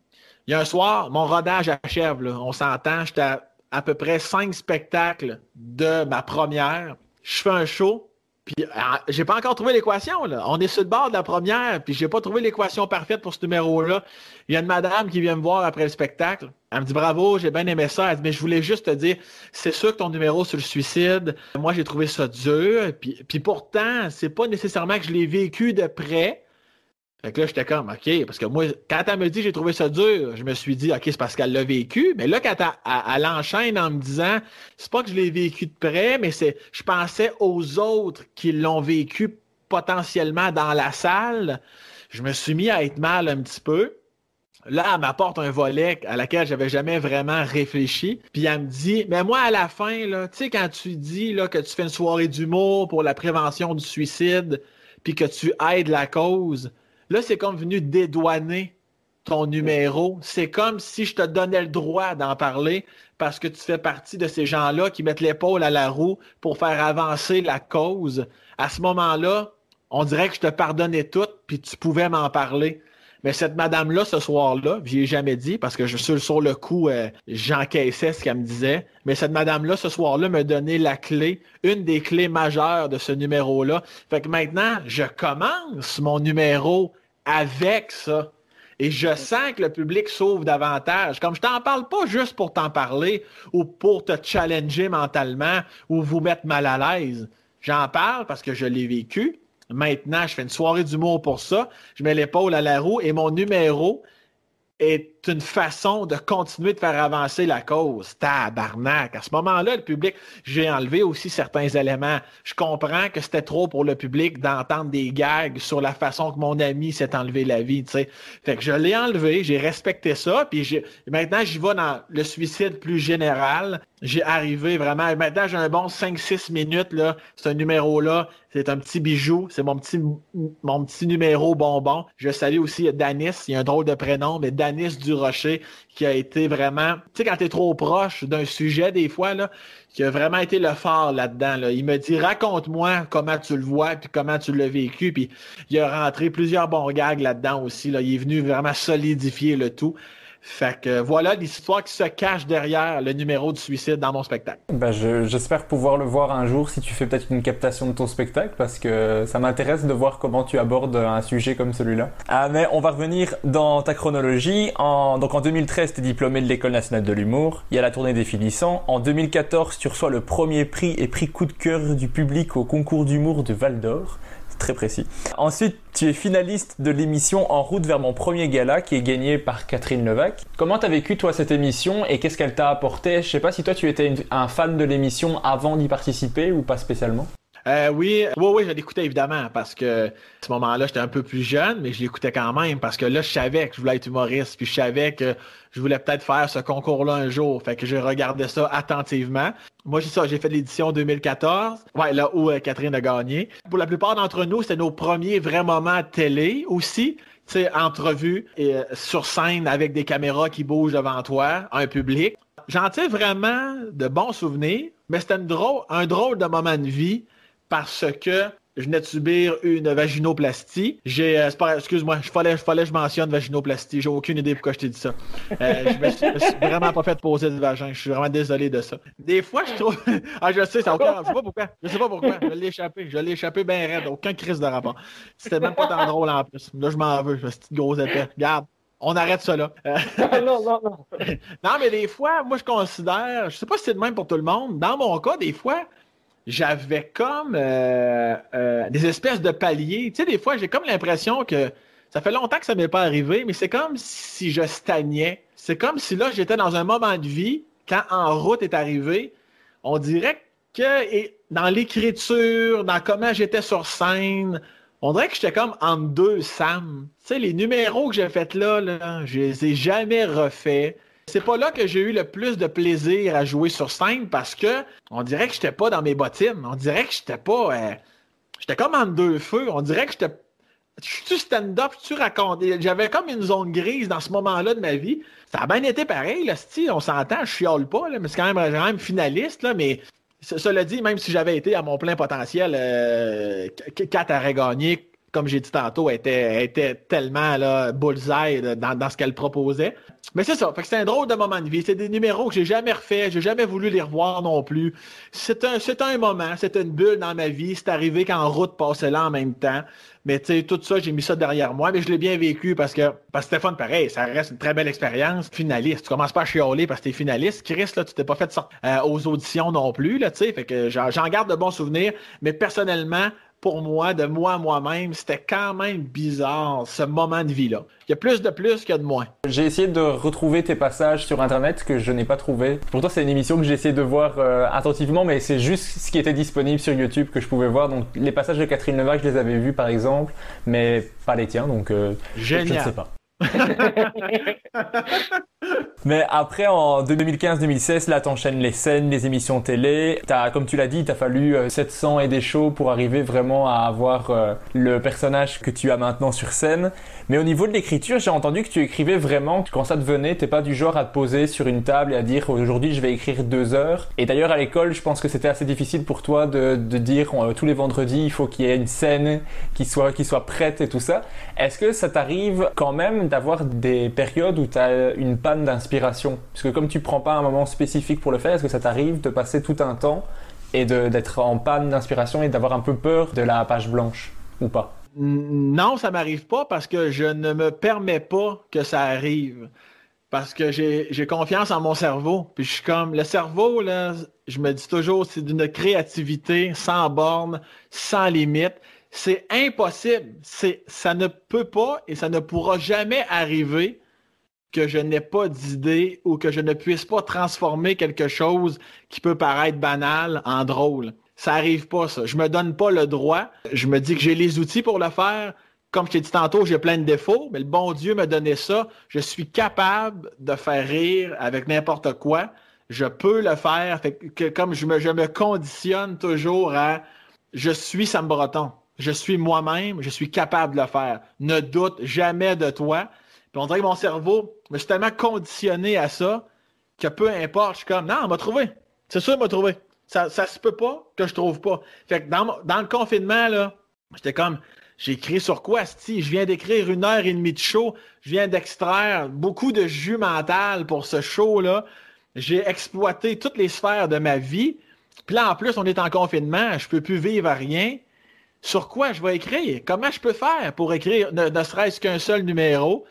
Il y a un soir, mon rodage achève, on s'entend, j'étais à, peu près cinq spectacles de ma première. Je fais un show, puis ah, j'ai pas encore trouvé l'équation. On est sur le bord de la première, puis j'ai pas trouvé l'équation parfaite pour ce numéro-là. Il y a une madame qui vient me voir après le spectacle. Elle me dit bravo, j'ai bien aimé ça. Elle dit, mais je voulais juste te dire, c'est sûr que ton numéro sur le suicide, moi j'ai trouvé ça dur. Puis, puis pourtant, c'est pas nécessairement que je l'ai vécu de près. Fait que là, j'étais comme, OK, parce que moi, quand elle me dit j'ai trouvé ça dur, je me suis dit, OK, c'est parce qu'elle l'a vécu. Mais là, quand elle, enchaîne en me disant, c'est pas que je l'ai vécu de près, mais c'est, je pensais aux autres qui l'ont vécu potentiellement dans la salle. Je me suis mis à être mal un petit peu. Là, elle m'apporte un volet à laquelle j'avais jamais vraiment réfléchi. Puis elle me dit, mais moi, à la fin, tu sais, quand tu dis là, que tu fais une soirée d'humour pour la prévention du suicide, puis que tu aides la cause, là, c'est comme venu dédouaner ton numéro. C'est comme si je te donnais le droit d'en parler parce que tu fais partie de ces gens-là qui mettent l'épaule à la roue pour faire avancer la cause. À ce moment-là, on dirait que je te pardonnais tout, puis tu pouvais m'en parler. Mais cette madame-là, ce soir-là, je jamais dit parce que je sur le coup, euh, j'encaissais ce qu'elle me disait. Mais cette madame-là, ce soir-là, m'a donné la clé, une des clés majeures de ce numéro-là. Fait que maintenant, je commence mon numéro avec ça. Et je sens que le public s'ouvre davantage. Comme je t'en parle pas juste pour t'en parler ou pour te challenger mentalement ou vous mettre mal à l'aise. J'en parle parce que je l'ai vécu, Maintenant, je fais une soirée d'humour pour ça. Je mets l'épaule à la roue et mon numéro est une façon de continuer de faire avancer la cause. Tabarnak. À ce moment-là, le public, j'ai enlevé aussi certains éléments. Je comprends que c'était trop pour le public d'entendre des gags sur la façon que mon ami s'est enlevé la vie, tu Fait que je l'ai enlevé, j'ai respecté ça, puis j'ai... maintenant, j'y vais dans le suicide plus général. J'ai arrivé vraiment. maintenant, j'ai un bon 5-6 minutes, là. Ce numéro-là, c'est un petit bijou. C'est mon petit, mon petit numéro bonbon. Je salue aussi Danis. Il y a un drôle de prénom, mais Danis du Rocher qui a été vraiment, tu sais, quand t'es trop proche d'un sujet, des fois, là, qui a vraiment été le phare là-dedans. Là. Il me dit raconte-moi comment tu le vois, puis comment tu l'as vécu. Puis il a rentré plusieurs bons gags là-dedans aussi. Là. Il est venu vraiment solidifier le tout. Fait que voilà l'histoire qui se cache derrière le numéro de suicide dans mon spectacle. Ben j'espère pouvoir le voir un jour si tu fais peut-être une captation de ton spectacle parce que ça m'intéresse de voir comment tu abordes un sujet comme celui-là. Ah mais on va revenir dans ta chronologie. En, donc en 2013, tu es diplômé de l'École nationale de l'humour. Il y a la tournée des finissants. En 2014, tu reçois le premier prix et prix coup de cœur du public au concours d'humour de Val d'Or très précis. Ensuite, tu es finaliste de l'émission En route vers mon premier gala qui est gagné par Catherine Levac. Comment t'as vécu toi cette émission et qu'est-ce qu'elle t'a apporté Je sais pas si toi tu étais un fan de l'émission avant d'y participer ou pas spécialement. Euh, oui, oui, oui, je l'écoutais évidemment parce que à ce moment-là, j'étais un peu plus jeune, mais je l'écoutais quand même parce que là, je savais que je voulais être humoriste, puis je savais que je voulais peut-être faire ce concours-là un jour. Fait que je regardais ça attentivement. Moi, j'ai ça, j'ai fait l'édition 2014, ouais, là où euh, Catherine a gagné. Pour la plupart d'entre nous, c'était nos premiers vrais moments télé aussi tu sais, entrevue et, euh, sur scène avec des caméras qui bougent devant toi, un public. J'en tire vraiment de bons souvenirs, mais c'était un drôle de moment de vie parce que je venais de subir une vaginoplastie. J'ai, euh, excuse-moi, je fallait, que je mentionne vaginoplastie. J'ai aucune idée pourquoi je t'ai dit ça. Euh, je, ne suis, me suis, vraiment pas fait poser de vagin. Je suis vraiment désolé de ça. Des fois, je trouve. [laughs] ah, je sais, ça encore, Je sais pas pourquoi. Je sais pas pourquoi. Je l'ai échappé. Je l'ai échappé bien raide. Aucun crise de rapport. C'était même pas tant drôle en plus. Là, je m'en veux. Je Cette grosse épée. Regarde. On arrête ça là. Euh, [laughs] ah, non, non, non. [laughs] non, mais des fois, moi, je considère, je sais pas si c'est le même pour tout le monde, dans mon cas, des fois, j'avais comme euh, euh, des espèces de paliers. Tu sais, des fois, j'ai comme l'impression que ça fait longtemps que ça m'est pas arrivé, mais c'est comme si je stagnais. C'est comme si là, j'étais dans un moment de vie, quand en route est arrivé, on dirait que dans l'écriture, dans comment j'étais sur scène, on dirait que j'étais comme en deux Sam. Tu sais, les numéros que j'ai fait là, là, je les ai jamais refaits. C'est pas là que j'ai eu le plus de plaisir à jouer sur scène parce que on dirait que j'étais pas dans mes bottines. On dirait que j'étais pas. Euh, j'étais comme en deux feux. On dirait que j'étais. Je suis stand-up, tu racontes. J'avais comme une zone grise dans ce moment-là de ma vie. Ça a bien été pareil, là, style, on s'entend, je chiale pas, là, mais c'est quand même, finaliste, là, mais cela dit, même si j'avais été à mon plein potentiel, euh, 4 à gagné comme j'ai dit tantôt, elle était, était tellement là, bullseye dans, ce qu'elle proposait. Mais c'est ça, c'est un drôle de moment de vie. C'est des numéros que j'ai jamais refaits, j'ai jamais voulu les revoir non plus. C'est un, un moment, c'est une bulle dans ma vie. C'est arrivé qu'en route passait là en même temps. Mais tu sais, tout ça, j'ai mis ça derrière moi, mais je l'ai bien vécu parce que parce que Stéphane, pareil, ça reste une très belle expérience. Finaliste, tu commences pas à chialer parce que t'es finaliste. Chris, là, tu t'es pas fait ça euh, aux auditions non plus, là, tu Fait que j'en garde de bons souvenirs, mais personnellement, pour moi, de moi à moi-même, c'était quand même bizarre ce moment de vie-là. Il y a plus de plus qu'il y a de moins. J'ai essayé de retrouver tes passages sur Internet que je n'ai pas trouvé. Pourtant, c'est une émission que j'ai essayé de voir euh, attentivement, mais c'est juste ce qui était disponible sur YouTube que je pouvais voir. Donc, les passages de Catherine Levac, je les avais vus par exemple, mais pas les tiens, donc Génial. Euh, je ne sais pas. [laughs] Mais après, en 2015-2016, là, t'enchaînes les scènes, les émissions télé. T'as, comme tu l'as dit, t'as fallu 700 euh, et des shows pour arriver vraiment à avoir euh, le personnage que tu as maintenant sur scène. Mais au niveau de l'écriture, j'ai entendu que tu écrivais vraiment quand ça te venait. T'es pas du genre à te poser sur une table et à dire aujourd'hui je vais écrire deux heures. Et d'ailleurs, à l'école, je pense que c'était assez difficile pour toi de, dire euh, tous les vendredis il faut qu'il y ait une scène qui soit, qui soit prête et tout ça. Est-ce que ça t'arrive quand même d'avoir des périodes où t'as une page d'inspiration Puisque comme tu prends pas un moment spécifique pour le faire, est-ce que ça t'arrive de passer tout un temps et d'être en panne d'inspiration et d'avoir un peu peur de la page blanche ou pas Non, ça m'arrive pas parce que je ne me permets pas que ça arrive. Parce que j'ai confiance en mon cerveau. Puis je suis comme, le cerveau, là, je me dis toujours, c'est d'une créativité sans bornes sans limite. C'est impossible. Ça ne peut pas et ça ne pourra jamais arriver que je n'ai pas d'idée ou que je ne puisse pas transformer quelque chose qui peut paraître banal en drôle. Ça arrive pas, ça. Je me donne pas le droit. Je me dis que j'ai les outils pour le faire. Comme je t'ai dit tantôt, j'ai plein de défauts, mais le bon Dieu m'a donné ça. Je suis capable de faire rire avec n'importe quoi. Je peux le faire. comme je me, je me conditionne toujours à je suis Sam Breton. Je suis moi-même. Je suis capable de le faire. Ne doute jamais de toi on dirait que mon cerveau, je suis tellement conditionné à ça que peu importe, je suis comme, non, on m'a trouvé. C'est sûr, on m'a trouvé. Ça, ça se peut pas que je trouve pas. Fait que dans, le confinement, là, j'étais comme, j'ai écrit sur quoi, si Je viens d'écrire une heure et demie de show. Je viens d'extraire beaucoup de jus mental pour ce show-là. J'ai exploité toutes les sphères de ma vie. Puis là, en plus, on est en confinement. Je peux plus vivre à rien. Sur quoi je vais écrire? Comment je peux faire pour écrire ne serait-ce qu'un seul numéro?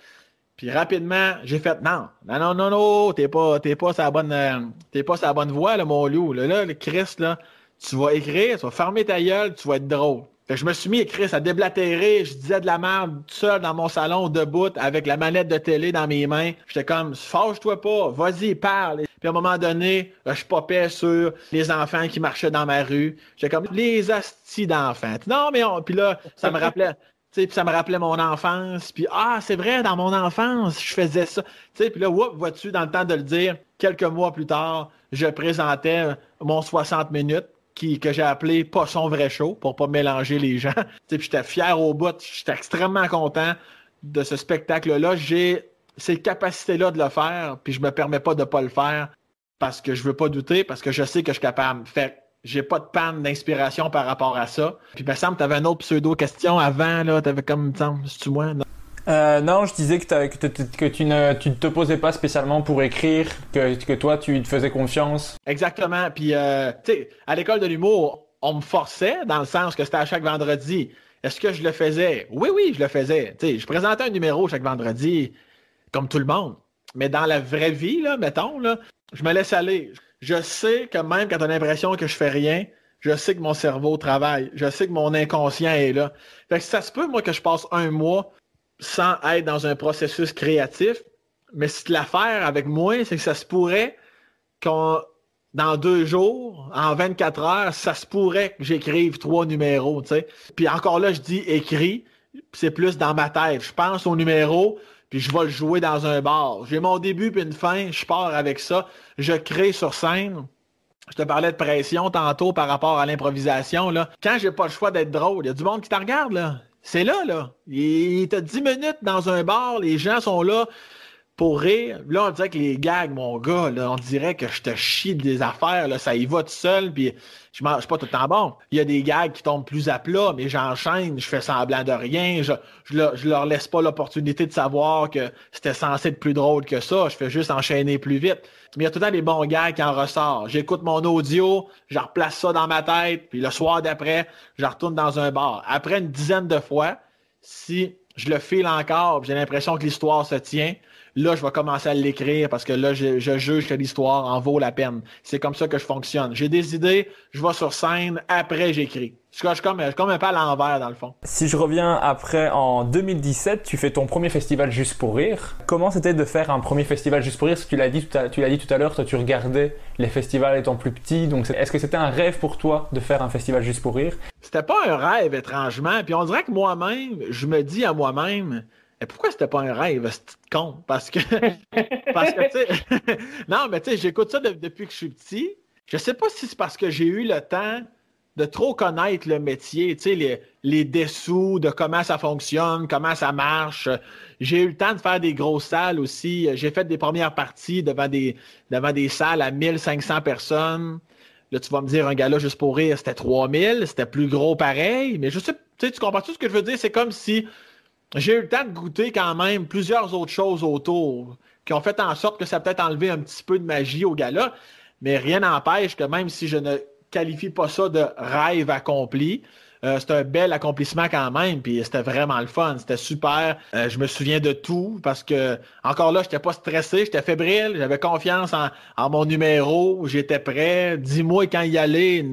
Puis rapidement, j'ai fait non, non, non, non, non, t'es pas, sur euh, pas sa bonne, pas sa bonne voie, là, mon loup. Là, le Chris, là, tu vas écrire, tu vas fermer ta gueule, tu vas être drôle. Fait je me suis mis, à Chris, à déblatérer, je disais de la merde tout seul dans mon salon, debout, avec la manette de télé dans mes mains. J'étais comme, fâche-toi pas, vas-y, parle. Puis à un moment donné, je popais sur les enfants qui marchaient dans ma rue. J'étais comme, les astis d'enfants. Non, mais on... Puis là, ça me rappelait, puis ça me rappelait mon enfance, puis ah, c'est vrai, dans mon enfance, je faisais ça. Puis là, vois-tu, dans le temps de le dire, quelques mois plus tard, je présentais euh, mon 60 minutes qui, que j'ai appelé Pas son vrai show pour pas mélanger les gens. [laughs] J'étais fier au bout, j'étais extrêmement content de ce spectacle-là. J'ai ces capacités-là de le faire, puis je me permets pas de pas le faire parce que je veux pas douter, parce que je sais que je suis capable. faire j'ai pas de panne d'inspiration par rapport à ça. Puis, il me ben, semble tu avais un autre pseudo-question avant, là. Tu avais comme, tu moi, non? Euh, non, je disais que, tu ne te posais pas spécialement pour écrire, que, toi, tu te faisais confiance. Exactement. Puis, euh, tu sais, à l'école de l'humour, on me forçait dans le sens que c'était à chaque vendredi. Est-ce que je le faisais? Oui, oui, je le faisais. Tu sais, je présentais un numéro chaque vendredi, comme tout le monde. Mais dans la vraie vie, là, mettons, là, je me laisse aller je sais que même quand tu as l'impression que je fais rien, je sais que mon cerveau travaille. Je sais que mon inconscient est là. Fait ça se peut, moi, que je passe un mois sans être dans un processus créatif. Mais si tu l'affaire avec moi, c'est que ça se pourrait qu'on dans deux jours, en 24 heures, ça se pourrait que j'écrive trois numéros, Puis encore là, je dis écrit, c'est plus dans ma tête. Je pense au numéro, je vais le jouer dans un bar. J'ai mon début puis une fin, je pars avec ça. Je crée sur scène. Je te parlais de pression tantôt par rapport à l'improvisation. Là. Quand j'ai pas le choix d'être drôle, il y a du monde qui te regarde, là. C'est là, là. Il était 10 minutes dans un bar, les gens sont là pour rire. Là, on dirait que les gags, mon gars, là, on dirait que je te chie des affaires, là, ça y va tout seul, puis je mange pas tout le temps bon. Il y a des gags qui tombent plus à plat, mais j'enchaîne, je fais semblant de rien, je, ne leur, laisse pas l'opportunité de savoir que c'était censé être plus drôle que ça, je fais juste enchaîner plus vite. Mais il y a tout le temps des bons gags qui en ressortent. J'écoute mon audio, je replace ça dans ma tête, puis le soir d'après, je retourne dans un bar. Après une dizaine de fois, si je le file encore, j'ai l'impression que l'histoire se tient, là, je vais commencer à l'écrire parce que là, je, juge que l'histoire en vaut la peine. C'est comme ça que je fonctionne. J'ai des idées, je vais sur scène, après j'écris. Je suis comme, comme pas à l'envers, dans le fond. Si je reviens après, en 2017, tu fais ton premier festival Juste pour Rire. Comment c'était de faire un premier festival Juste pour Rire Parce que tu l'as dit tout à, tu l'as dit tout à l'heure, toi, tu regardais les festivals étant plus petit. Donc, est-ce que c'était un rêve pour toi de faire un festival Juste pour Rire C'était pas un rêve, étrangement. Puis on dirait que moi-même, je me dis à moi-même, et pourquoi c'était pas un rêve, ce petit con? Parce que, [laughs] parce que [laughs] non, mais tu sais, j'écoute ça depuis que je suis petit. Je sais pas si c'est parce que j'ai eu le temps de trop connaître le métier, tu sais, les, les dessous de comment ça fonctionne, comment ça marche. J'ai eu le temps de faire des grosses salles aussi. J'ai fait des premières parties devant des, devant des salles à 1500 personnes. Là, tu vas me dire, un gars-là, juste pour rire, c'était 3000, c'était plus gros pareil, mais je sais, tu comprends tout ce que je veux dire? C'est comme si j'ai eu le temps de goûter quand même plusieurs autres choses autour qui ont fait en sorte que ça a peut-être enlevé un petit peu de magie au gala, mais rien n'empêche que même si je ne qualifie pas ça de rêve accompli, euh, c'est un bel accomplissement quand même, puis c'était vraiment le fun, c'était super. Euh, je me souviens de tout parce que, encore là, je n'étais pas stressé, j'étais fébrile, j'avais confiance en, mon numéro, j'étais prêt. Dis-moi quand y aller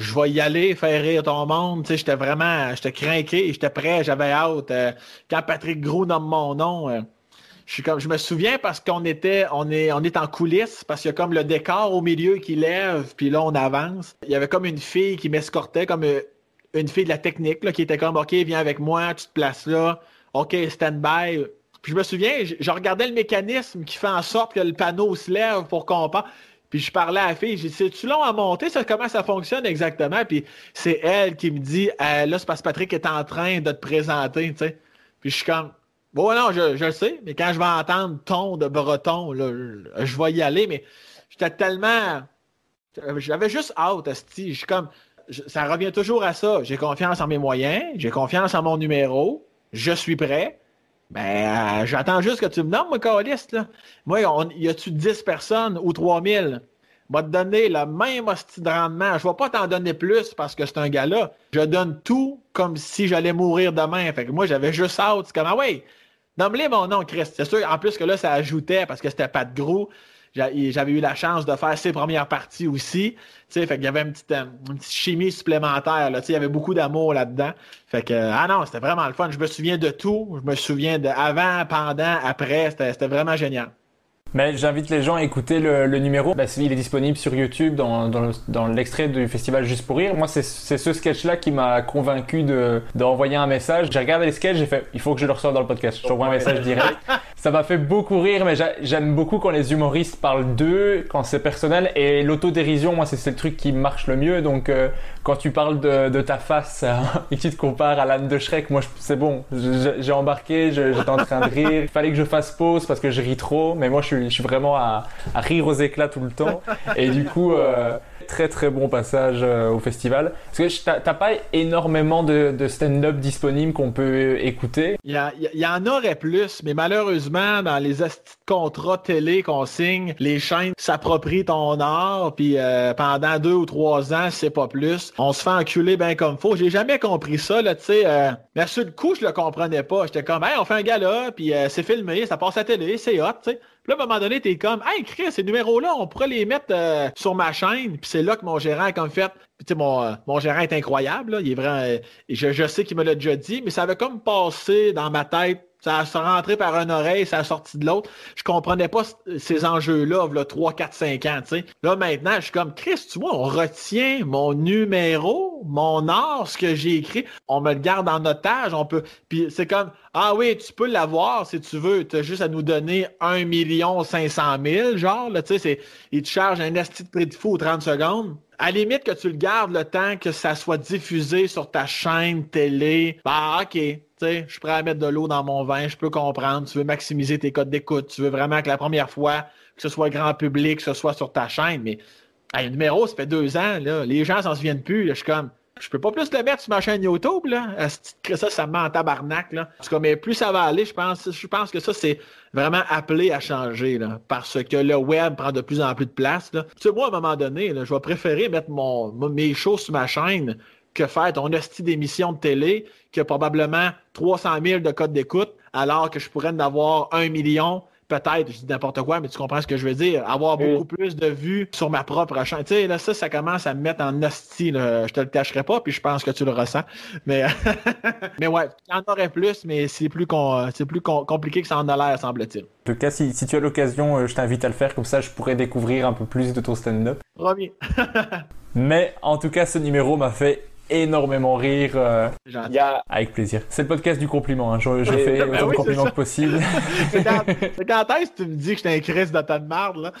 je vais y aller, faire rire ton monde. Tu sais, j'étais vraiment, j'étais craqué, j'étais prêt, j'avais hâte. Euh, quand Patrick Gros nomme mon nom, euh, je suis comme, je me souviens parce qu'on était, on est, on est en coulisses parce qu'il y a comme le décor au milieu qui lève, puis là on avance. Il y avait comme une fille qui m'escortait, comme euh, une, fille de la technique qui était comme, ok, viens avec moi, tu te places là, ok, stand by. Puis je me souviens, je, regardais le mécanisme qui fait en sorte que le panneau se lève pour qu'on parle. Puis je parlais à la fille, j'ai dit, c'est-tu long à monter, ça, comment ça fonctionne exactement? Puis c'est elle qui me dit, euh, là, c'est parce que Patrick est en train de te présenter, tu sais. Puis je suis comme, bon, non, je, le sais, mais quand je vais entendre ton de breton, là, je, vais y aller, mais j'étais tellement. J'avais juste hâte, Je suis comme, ça revient toujours à ça. J'ai confiance en mes moyens, j'ai confiance en mon numéro, je suis prêt. Ben, euh, j'attends juste que tu me nommes, mon coaliste. là. Moi, y a-tu 10 personnes ou 3000? vais te donner le même hostie de rendement. Je ne vais pas t'en donner plus parce que c'est un gars-là. Je donne tout comme si j'allais mourir demain. Fait que moi, j'avais juste ça C'est comme, ah ouais, nomme mon nom, Chris. C'est sûr, en plus que là, ça ajoutait parce que c'était pas de gros. J'avais eu la chance de faire ses premières parties aussi. Fait qu'il y avait une petite, chimie supplémentaire. Là, il y avait beaucoup d'amour là-dedans. Fait que, ah non, c'était vraiment le fun. Je me souviens de tout. Je me souviens de avant, pendant, après. C'était vraiment génial. Mais j'invite les gens à écouter le, numéro. Bah, il est disponible sur YouTube dans, l'extrait du festival Juste pour rire. Moi, c'est ce sketch-là qui m'a convaincu d'envoyer un message. J'ai regardé les sketchs, j'ai fait il faut que je le ressorte dans le podcast. Je un message direct. Ça m'a fait beaucoup rire, mais j'aime beaucoup quand les humoristes parlent d'eux, quand c'est personnel. Et l'autodérision, moi, c'est le truc qui marche le mieux. Donc, euh, quand tu parles de, ta face hein, [laughs] et que tu te compares à l'âne de Shrek, moi c'est bon, j'ai embarqué, j'étais en train de rire. Il fallait que je fasse pause parce que je ris trop, mais moi je suis, je suis vraiment à, rire aux éclats tout le temps. Et du coup, euh, très très bon passage euh, au festival. Parce que t'as pas énormément de, stand-up disponibles qu'on peut euh, écouter. Il y, a, il y, en aurait plus, mais malheureusement, dans les contrats télé qu'on signe, les chaînes s'approprient ton art, puis euh, pendant deux ou trois ans, c'est pas plus. On se fait enculer bien comme faut. J'ai jamais compris ça, là, tu sais. mais sur le coup, je le comprenais pas. J'étais comme, hey, on fait un gala, puis c'est filmé, ça passe à télé, c'est hot, tu sais. Puis là, à un moment donné, t'es comme, hey Chris, ces numéros-là, on pourrait les mettre euh, sur ma chaîne. Puis c'est là que mon gérant a comme fait, tu sais, mon, euh, mon, gérant est incroyable. Là. Il est vraiment, euh, je, je sais qu'il me l'a déjà dit, mais ça avait comme passé dans ma tête ça, a rentré par une oreille, ça a sorti de l'autre. Je comprenais pas ces enjeux-là, là, 3, 4, 5 ans, tu Là, maintenant, je suis comme, Chris, tu vois, on retient mon numéro, mon art, ce que j'ai écrit. On me le garde en otage, on peut... Puis c'est comme, ah oui, tu peux l'avoir si tu veux. Tu as juste à nous donner 1 500 000, genre, tu sais, ils te charge un esti de prix de fou aux 30 secondes à la limite que tu le gardes le temps que ça soit diffusé sur ta chaîne télé, bah ok, je suis prêt à mettre de l'eau dans mon vin, je peux comprendre. Tu veux maximiser tes codes d'écoute. Tu veux vraiment que la première fois, que ce soit grand public, que ce soit sur ta chaîne. Mais un numéro, ça fait deux ans. les gens s'en souviennent plus. je suis comme, je peux pas plus le mettre sur ma chaîne YouTube. Là. Ça, ça me met en En tout mais plus ça va aller, je pense, je pense que ça, c'est vraiment appelé à changer. parce que le web prend de plus en plus de place. Tu sais, moi, à un moment donné, je vais préférer mettre mes choses sur ma chaîne que faire ton hostie d'émission de télé qui a probablement 300 000 de codes d'écoute, alors que je pourrais en avoir un million, peut-être, je dis n'importe quoi, mais tu comprends ce que je veux dire, avoir beaucoup plus de vues sur ma propre chaîne. Tu sais, là, ça, ça commence à me mettre en hostie, là. je te le cacherai pas, puis je pense que tu le ressens. Mais, [laughs] mais ouais, tu en plus, mais c'est plus, con... c'est plus compliqué que ça en a l'air, semble-t-il. En tout cas, si, si tu as l'occasion, euh, je t'invite à le faire, comme ça je pourrais découvrir un peu plus de ton stand-up. Promis. [laughs] mais en tout cas, ce numéro m'a fait énormément rire. Euh, avec plaisir. C'est le podcast du compliment. Hein. Je, fais autant de compliments que possible. [laughs] c'est quand, quand est-ce que tu me dis que j'étais un Chris de ta marde, là?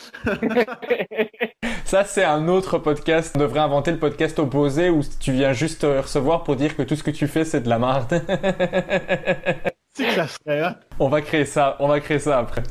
[laughs] Ça, c'est un autre podcast. On devrait inventer le podcast opposé où tu viens juste recevoir pour dire que tout ce que tu fais, c'est de la marde. [laughs] Hein. On va créer ça, on va créer ça après.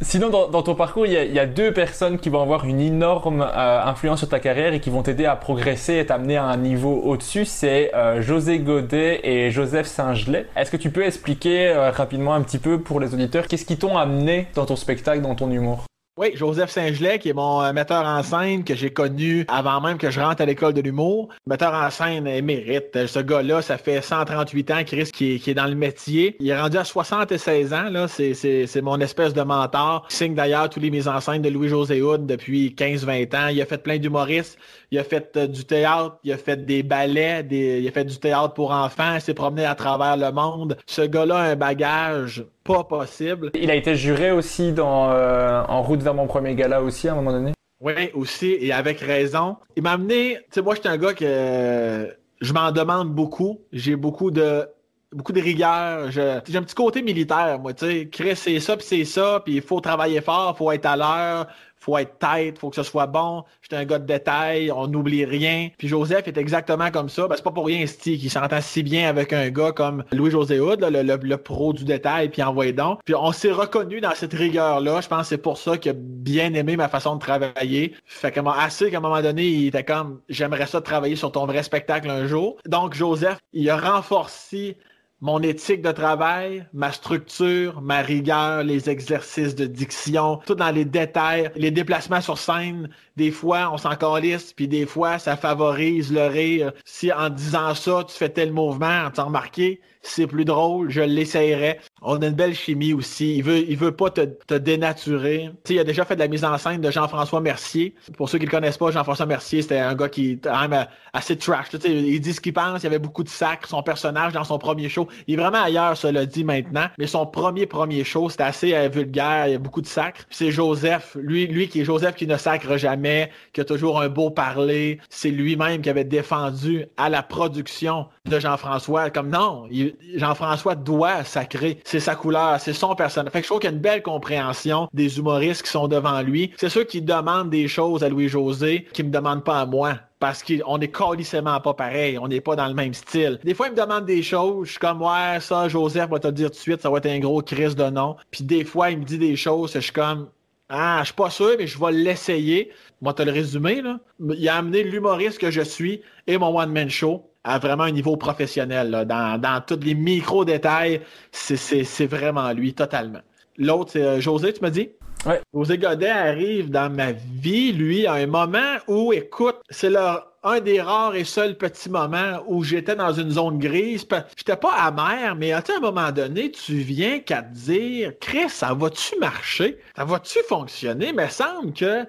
Sinon, dans, ton parcours, il y, a deux personnes qui vont avoir une énorme euh, influence sur ta carrière et qui vont t'aider à progresser et t'amener à un niveau au-dessus. C'est euh, José Godet et Joseph Singlet. Est-ce que tu peux expliquer euh, rapidement un petit peu pour les auditeurs qu'est-ce qui t'ont amené dans ton spectacle, dans ton humour oui, Joseph Saint-Gelais, qui est mon euh, metteur en scène que j'ai connu avant même que je rentre à l'école de l'humour. Metteur en scène émérite. Euh, ce gars-là, ça fait 138 ans qu'il qui est, dans le métier. Il est rendu à 76 ans, là. C'est mon espèce de mentor. Il signe d'ailleurs tous les mises en scène de Louis-José depuis 15-20 ans. Il a fait plein d'humoristes. Il a fait euh, du théâtre. Il a fait des ballets. Il a fait du théâtre pour enfants. Il s'est promené à travers le monde. Ce gars-là a un bagage pas possible. Il a été juré aussi dans euh, En route vers mon premier gala aussi à un moment donné. Oui, aussi, et avec raison. Il m'a amené, tu sais, moi, j'étais un gars que euh, je m'en demande beaucoup. J'ai beaucoup de beaucoup de rigueur. J'ai un petit côté militaire, moi, tu sais. c'est ça, puis c'est ça, puis il faut travailler fort, il faut être à l'heure, faut être tête, faut que ce soit bon, j'étais un gars de détail, on n'oublie rien. Puis Joseph est exactement comme ça. Ben, c'est pas pour rien Steve qui s'entend si bien avec un gars comme Louis-José Hood, le, pro du détail, puis envoyé donc. Puis on s'est reconnu dans cette rigueur-là. Je pense que c'est pour ça qu'il a bien aimé ma façon de travailler. Fait que assez qu'à un moment donné, il était comme j'aimerais ça travailler sur ton vrai spectacle un jour. Donc Joseph, il a renforcé mon éthique de travail, ma structure, ma rigueur, les exercices de diction, tout dans les détails, les déplacements sur scène. Des fois, on s'en calisse, puis des fois, ça favorise le rire. Si en disant ça, tu fais tel mouvement, t'as remarqué, c'est plus drôle, je l'essayerai. On a une belle chimie aussi. Il veut, il veut pas te, te dénaturer. sais, il a déjà fait de la mise en scène de Jean-François Mercier. Pour ceux qui le connaissent pas, Jean-François Mercier, c'était un gars qui même euh, assez trash. il dit ce qu'il pense. Il y avait beaucoup de sacres. Son personnage dans son premier show, il est vraiment ailleurs, cela dit maintenant. Mais son premier premier show, c'était assez euh, vulgaire. Il y a beaucoup de sacres. C'est Joseph, lui, lui qui est Joseph qui ne sacre jamais, qui a toujours un beau parler. C'est lui-même qui avait défendu à la production de Jean-François. Comme non, Jean-François doit sacrer c'est sa couleur, c'est son personnage. Fait que je trouve qu'il y a une belle compréhension des humoristes qui sont devant lui. C'est ceux qui demandent des choses à Louis-José qui me demandent pas à moi parce qu'on est calissément pas pareil, on n'est pas dans le même style. Des fois, il me demande des choses, je suis comme, ouais, ça, Joseph va te dire tout de suite, ça va être un gros crise de nom. Puis des fois, il me dit des choses, je suis comme, ah, je suis pas sûr, mais je vais l'essayer. Moi, te le résumé, là. Il a amené l'humoriste que je suis et mon one-man show à vraiment un niveau professionnel. Là, dans, dans tous les micro-détails, c'est vraiment lui, totalement. L'autre, c'est euh, José, tu me dis? Oui. José Godet arrive dans ma vie, lui, à un moment où, écoute, c'est leur un des rares et seuls petits moments où j'étais dans une zone grise. J'étais pas amer, mais ah, à un moment donné, tu viens qu'à te dire, Chris, ça va-tu marcher? Ça va-tu fonctionner? Mais semble que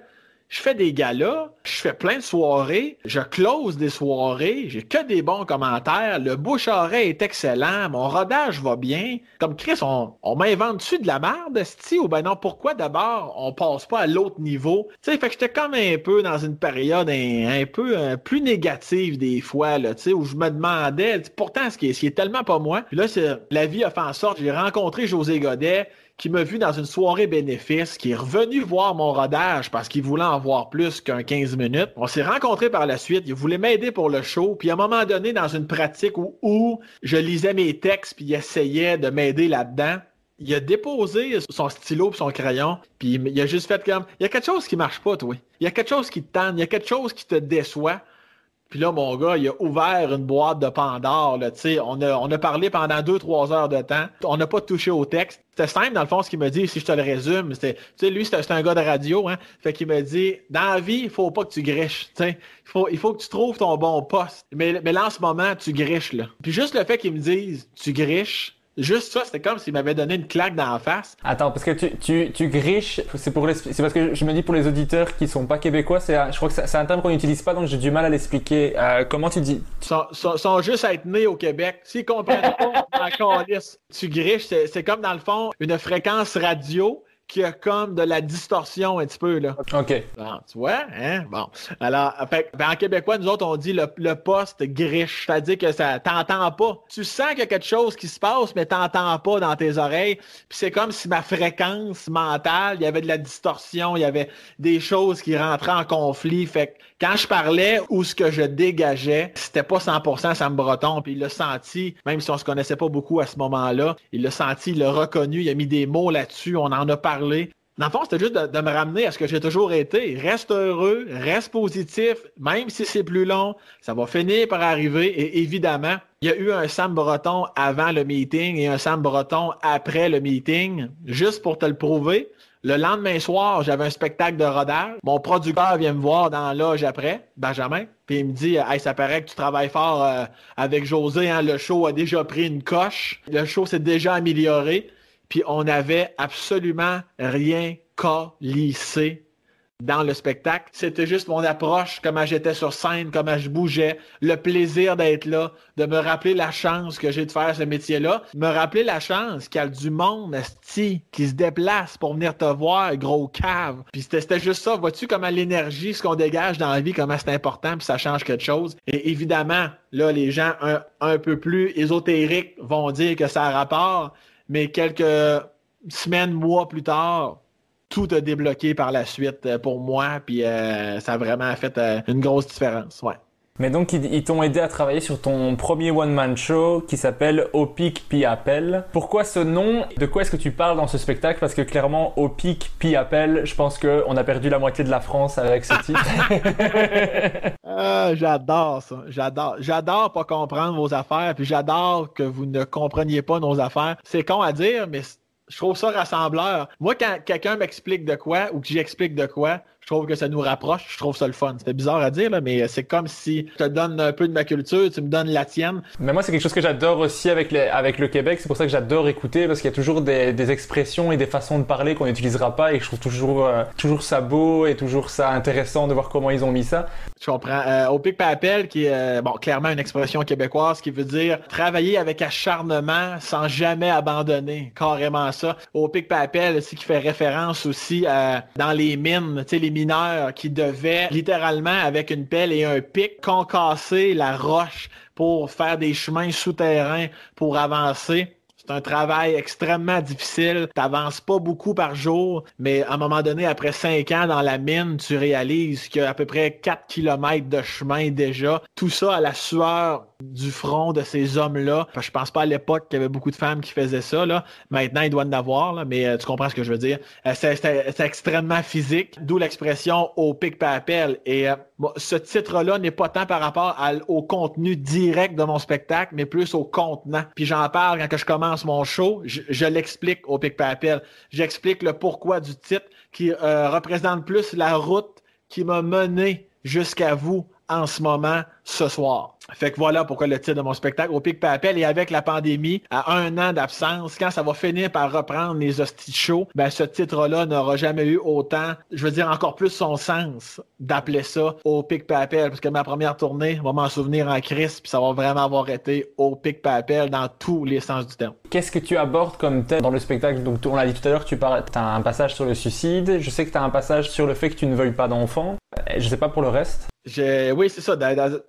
je fais des galas, je fais plein de soirées, je close des soirées, j'ai que des bons commentaires, le bouche oreille est excellent, mon rodage va bien. Comme Chris, on, m'invente-tu de la merde, sti ou ben non, pourquoi d'abord on passe pas à l'autre niveau? Tu sais, fait que j'étais comme un peu dans une période un, peu euh, plus négative des fois, là, tu où je me demandais, pourtant, ce qui, est, tellement pas moi, puis là, la vie a fait en sorte, j'ai rencontré José Godet, qui m'a vu dans une soirée bénéfice, qui est revenu voir mon rodage parce qu'il voulait en voir plus qu'un 15 minutes. On s'est rencontrés par la suite, il voulait m'aider pour le show, puis à un moment donné, dans une pratique où, je lisais mes textes, puis il essayait de m'aider là-dedans, il a déposé son stylo et son crayon, puis il a juste fait comme, il y a quelque chose qui marche pas, toi. Il y a quelque chose qui te tente. il y a quelque chose qui te déçoit. Puis là, mon gars, il a ouvert une boîte de Pandore. Là, on, a, on a parlé pendant 2 trois heures de temps. On n'a pas touché au texte. C'était simple, dans le fond, ce qu'il me dit, si je te le résume. C'était, lui, c'est un gars de radio. Hein, fait qu'il me dit Dans la vie, il faut pas que tu griches. Il faut, il faut que tu trouves ton bon poste. Mais, mais là, en ce moment, tu griches. Là. Puis juste le fait qu'il me dise, Tu griches, Juste ça, c'était comme s'il m'avait donné une claque dans la face. Attends, parce que tu, tu, tu griches, c'est pour c'est parce que je me dis pour les auditeurs qui sont pas québécois, c'est, je crois que c'est un terme qu'on n'utilise pas, donc j'ai du mal à l'expliquer. Euh, comment tu dis Sont, sont, juste à être nés au Québec. S'ils comprennent pas, la [laughs] Tu griches, c'est comme dans le fond une fréquence radio y a comme de la distorsion un petit peu. Là. OK. tu vois, hein? Bon. Alors, ben, en québécois, nous autres, on dit le, poste griche. C'est-à-dire que ça t'entends pas. Tu sens qu'il y a quelque chose qui se passe, mais t'entends pas dans tes oreilles. Puis c'est comme si ma fréquence mentale, il y avait de la distorsion, il y avait des choses qui rentraient en conflit. Fait que quand je parlais ou ce que je dégageais, c'était pas 100% ça me Breton. Puis il l'a senti, même si on se connaissait pas beaucoup à ce moment-là, il l'a senti, il l'a reconnu, il a mis des mots là-dessus, on en a parlé parler. Dans le fond, c'était juste de, me ramener à ce que j'ai toujours été. Reste heureux, reste positif, même si c'est plus long, ça va finir par arriver. Et évidemment, il y a eu un Sam Breton avant le meeting et un Sam Breton après le meeting, juste pour te le prouver. Le lendemain soir, j'avais un spectacle de rodage. Mon producteur vient me voir dans la loge après, Benjamin, puis il me dit Hey, ça paraît que tu travailles fort euh, avec José, hein, le show a déjà pris une coche, le show s'est déjà amélioré puis on n'avait absolument rien lisser dans le spectacle. C'était juste mon approche, comment j'étais sur scène, comment je bougeais, le plaisir d'être là, de me rappeler la chance que j'ai de faire ce métier-là, me rappeler la chance qu'il y a du monde, sti, qui se déplace pour venir te voir, gros cave. Puis c'était juste ça. Vois-tu comment l'énergie, ce qu'on dégage dans la vie, comment c'est important, puis ça change quelque chose. Et évidemment, là, les gens un, peu plus ésotériques vont dire que ça a rapport, mais quelques semaines, mois plus tard, tout a débloqué par la suite euh, pour moi, puis euh, ça a vraiment fait euh, une grosse différence. Ouais. Mais donc, ils, t'ont aidé à travailler sur ton premier one-man show qui s'appelle Opic Pi Appel. Pourquoi ce nom De quoi est-ce que tu parles dans ce spectacle Parce que clairement, Opic Pi Appel, je pense qu'on a perdu la moitié de la France avec ce titre. [laughs] [laughs] Ah, j'adore ça. J'adore. J'adore pas comprendre vos affaires. Puis j'adore que vous ne compreniez pas nos affaires. C'est con à dire, mais je trouve ça rassembleur. Moi, quand quelqu'un m'explique de quoi ou que j'explique de quoi, je trouve que ça nous rapproche, je trouve ça le fun. C'est bizarre à dire, là, mais c'est comme si je te donne un peu de ma culture, tu me donnes la tienne. Mais moi, c'est quelque chose que j'adore aussi avec, les, avec le Québec, c'est pour ça que j'adore écouter, parce qu'il y a toujours des, expressions et des façons de parler qu'on n'utilisera pas, et je trouve toujours, euh, toujours ça beau et toujours ça intéressant de voir comment ils ont mis ça. Je comprends. Euh, au pic papel, qui est euh, bon, clairement une expression québécoise qui veut dire travailler avec acharnement sans jamais abandonner, carrément ça. Au pic papel, c'est qui fait référence aussi dans les mines, tu sais, les mineurs qui devaient littéralement, avec une pelle et un pic, concasser la roche pour faire des chemins souterrains pour avancer. C'est un travail extrêmement difficile. Tu pas beaucoup par jour, mais à un moment donné, après cinq ans dans la mine, tu réalises qu'il y a à peu près 4 km de chemin déjà. Tout ça à la sueur du front de ces hommes-là. Je pense pas à l'époque qu'il y avait beaucoup de femmes qui faisaient ça. Là. Maintenant, il doit en avoir, là, mais euh, tu comprends ce que je veux dire. Euh, c'est extrêmement physique, d'où l'expression au pic papel Et euh, ce titre-là n'est pas tant par rapport au contenu direct de mon spectacle, mais plus au contenant. Puis j'en parle quand je commence mon show, je, l'explique au pic papel J'explique le pourquoi du titre qui représente plus la route qui m'a mené jusqu'à vous en ce moment, ce soir. Fait que voilà pourquoi le titre de mon spectacle, au pic papel et avec la pandémie, à un an d'absence, quand ça va finir par reprendre les hosties chauds, ben ce titre-là n'aura jamais eu autant, je veux dire encore plus son sens d'appeler ça au pic papel, parce que ma première tournée, va m'en souvenir en crise, puis ça va vraiment avoir été au pic papel dans tous les sens du terme. Qu'est-ce que tu abordes comme thème dans le spectacle Donc on l'a dit tout à l'heure, tu parles, as un passage sur le suicide, je sais que tu as un passage sur le fait que tu ne veuilles pas d'enfants, euh, je sais pas pour le reste. Oui, c'est ça.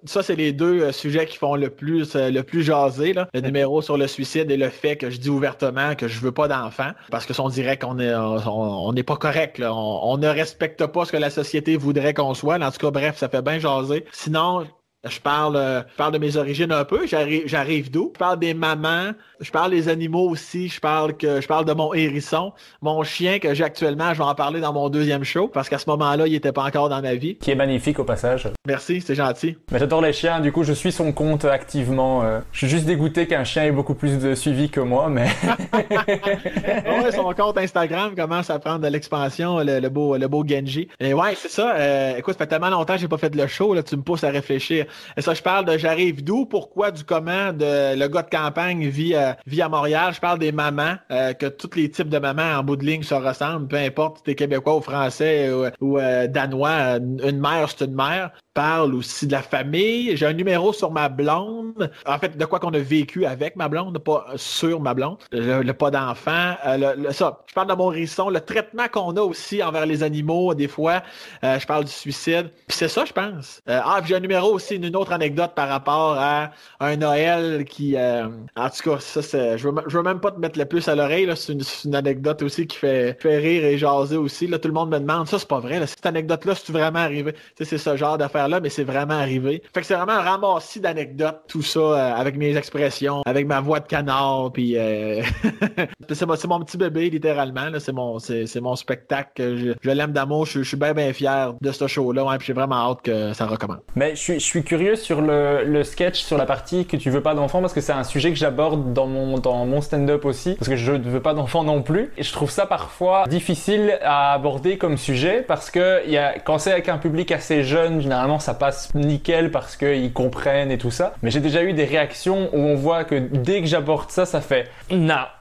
Ça, c'est les deux euh, sujets qui font le plus, euh, le plus jaser. Le numéro sur le suicide et le fait que je dis ouvertement que je veux pas d'enfant. parce que si on dirait qu'on on n'est pas correct. On, ne respecte pas ce que la société voudrait qu'on soit. En tout cas, bref, ça fait bien jaser. Sinon, je parle, je parle de mes origines un peu. J'arrive d'où? Je parle des mamans je parle des animaux aussi, je parle que je parle de mon hérisson, mon chien que j'ai actuellement, je vais en parler dans mon deuxième show parce qu'à ce moment-là, il n'était pas encore dans ma vie. Qui est magnifique au passage. Merci, c'est gentil. Mais j'adore les chiens, du coup, je suis son compte activement. Euh. je suis juste dégoûté qu'un chien ait beaucoup plus de suivi que moi, mais. [laughs] ouais, son compte Instagram commence à prendre de l'expansion, le, beau, le beau Genji. Et ouais, c'est ça. Euh, écoute, ça fait tellement longtemps que j'ai pas fait le show, là, tu me pousses à réfléchir. Et ça, je parle de j'arrive d'où, pourquoi, du comment, de le gars de campagne vit. Euh, euh, vie à Montréal, je parle des mamans, euh, que tous les types de mamans en bout de ligne se ressemblent, peu importe si t'es québécois ou français ou, euh, danois, une mère, c'est une mère. Parle aussi de la famille. J'ai un numéro sur ma blonde. En fait, de quoi qu'on a vécu avec ma blonde, pas sur ma blonde. Le, pas d'enfant, le, ça. Je parle de mon risson, le traitement qu'on a aussi envers les animaux, des fois. je parle du suicide. Puis c'est ça, je pense. ah, j'ai un numéro aussi, une autre anecdote par rapport à un Noël qui, en tout cas, je, veux, veux même pas te mettre la plus à l'oreille. C'est, une, anecdote aussi qui fait, rire et jaser aussi. Là, tout le monde me demande, ça, c'est pas vrai. Cette anecdote-là, c'est vraiment arrivé. c'est ce genre d'affaire-là, mais c'est vraiment arrivé. Fait que c'est vraiment un ramassis d'anecdotes, tout ça, euh, avec mes expressions, avec ma voix de canard, puis euh, [laughs] c'est, mon, petit bébé, littéralement. C'est, mon, mon spectacle. Je, je l'aime d'amour. Je, suis bien, bien fier de ce show-là. puis j'ai vraiment hâte que ça recommence. Mais je suis, je curieux sur le, sketch, sur la partie que tu veux pas d'enfant, parce que c'est un sujet que j'aborde dans dans mon, mon stand-up aussi, parce que je ne veux pas d'enfants non plus. Et je trouve ça parfois difficile à aborder comme sujet, parce que quand c'est avec un public assez jeune, généralement ça passe nickel parce qu'ils comprennent et tout ça. Mais j'ai déjà eu des réactions où on voit que dès que j'aborde ça, ça fait non [laughs] ».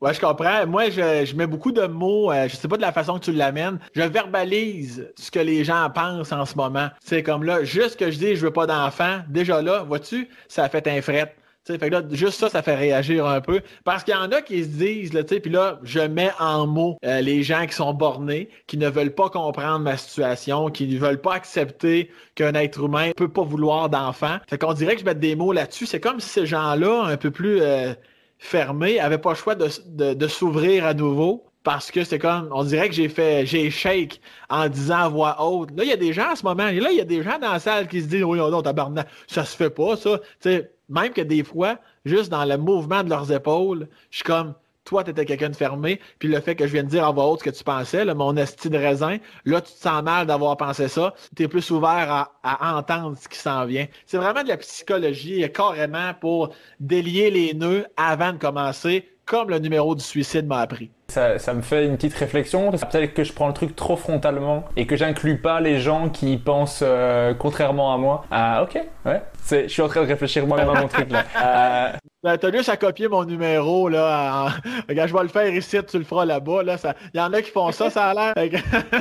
Ouais, je comprends. Moi, je, mets beaucoup de mots, je euh, je sais pas de la façon que tu l'amènes. Je verbalise ce que les gens pensent en ce moment. C'est comme là, juste que je dis je veux pas d'enfant, déjà là, vois-tu, ça a fait un fret. Fait que là, juste ça, ça fait réagir un peu. Parce qu'il y en a qui se disent, là, puis là, je mets en mots euh, les gens qui sont bornés, qui ne veulent pas comprendre ma situation, qui ne veulent pas accepter qu'un être humain peut pas vouloir d'enfant. Fait qu'on dirait que je mette des mots là-dessus. C'est comme si ces gens-là, un peu plus euh, fermés, avaient pas le choix de, s'ouvrir à nouveau parce que c'est comme, on dirait que j'ai fait, j'ai échec en disant à voix haute. Là, il y a des gens en ce moment, et là, il y a des gens dans la salle qui se disent, oui, oh non, tabarnak, ça se fait pas, ça. Tu sais, même que des fois, juste dans le mouvement de leurs épaules, je suis comme, toi, tu étais quelqu'un de fermé, puis le fait que je viens de dire en voix haute ce que tu pensais, là, mon esti de raisin, là, tu te sens mal d'avoir pensé ça, tu es plus ouvert à, à entendre ce qui s'en vient. C'est vraiment de la psychologie, carrément, pour délier les nœuds avant de commencer comme le numéro du suicide m'a appris. Ça, me fait une petite réflexion. Peut-être que je prends le truc trop frontalement et que j'inclus pas les gens qui pensent euh, contrairement à moi. Ah, ok, ouais. Je suis en train de réfléchir moi-même à mon truc là. T'as juste à copier mon numéro là. [laughs] Regarde, je vais le faire ici, tu le feras là-bas. Là, ça... Il y en a qui font ça, ça a l'air.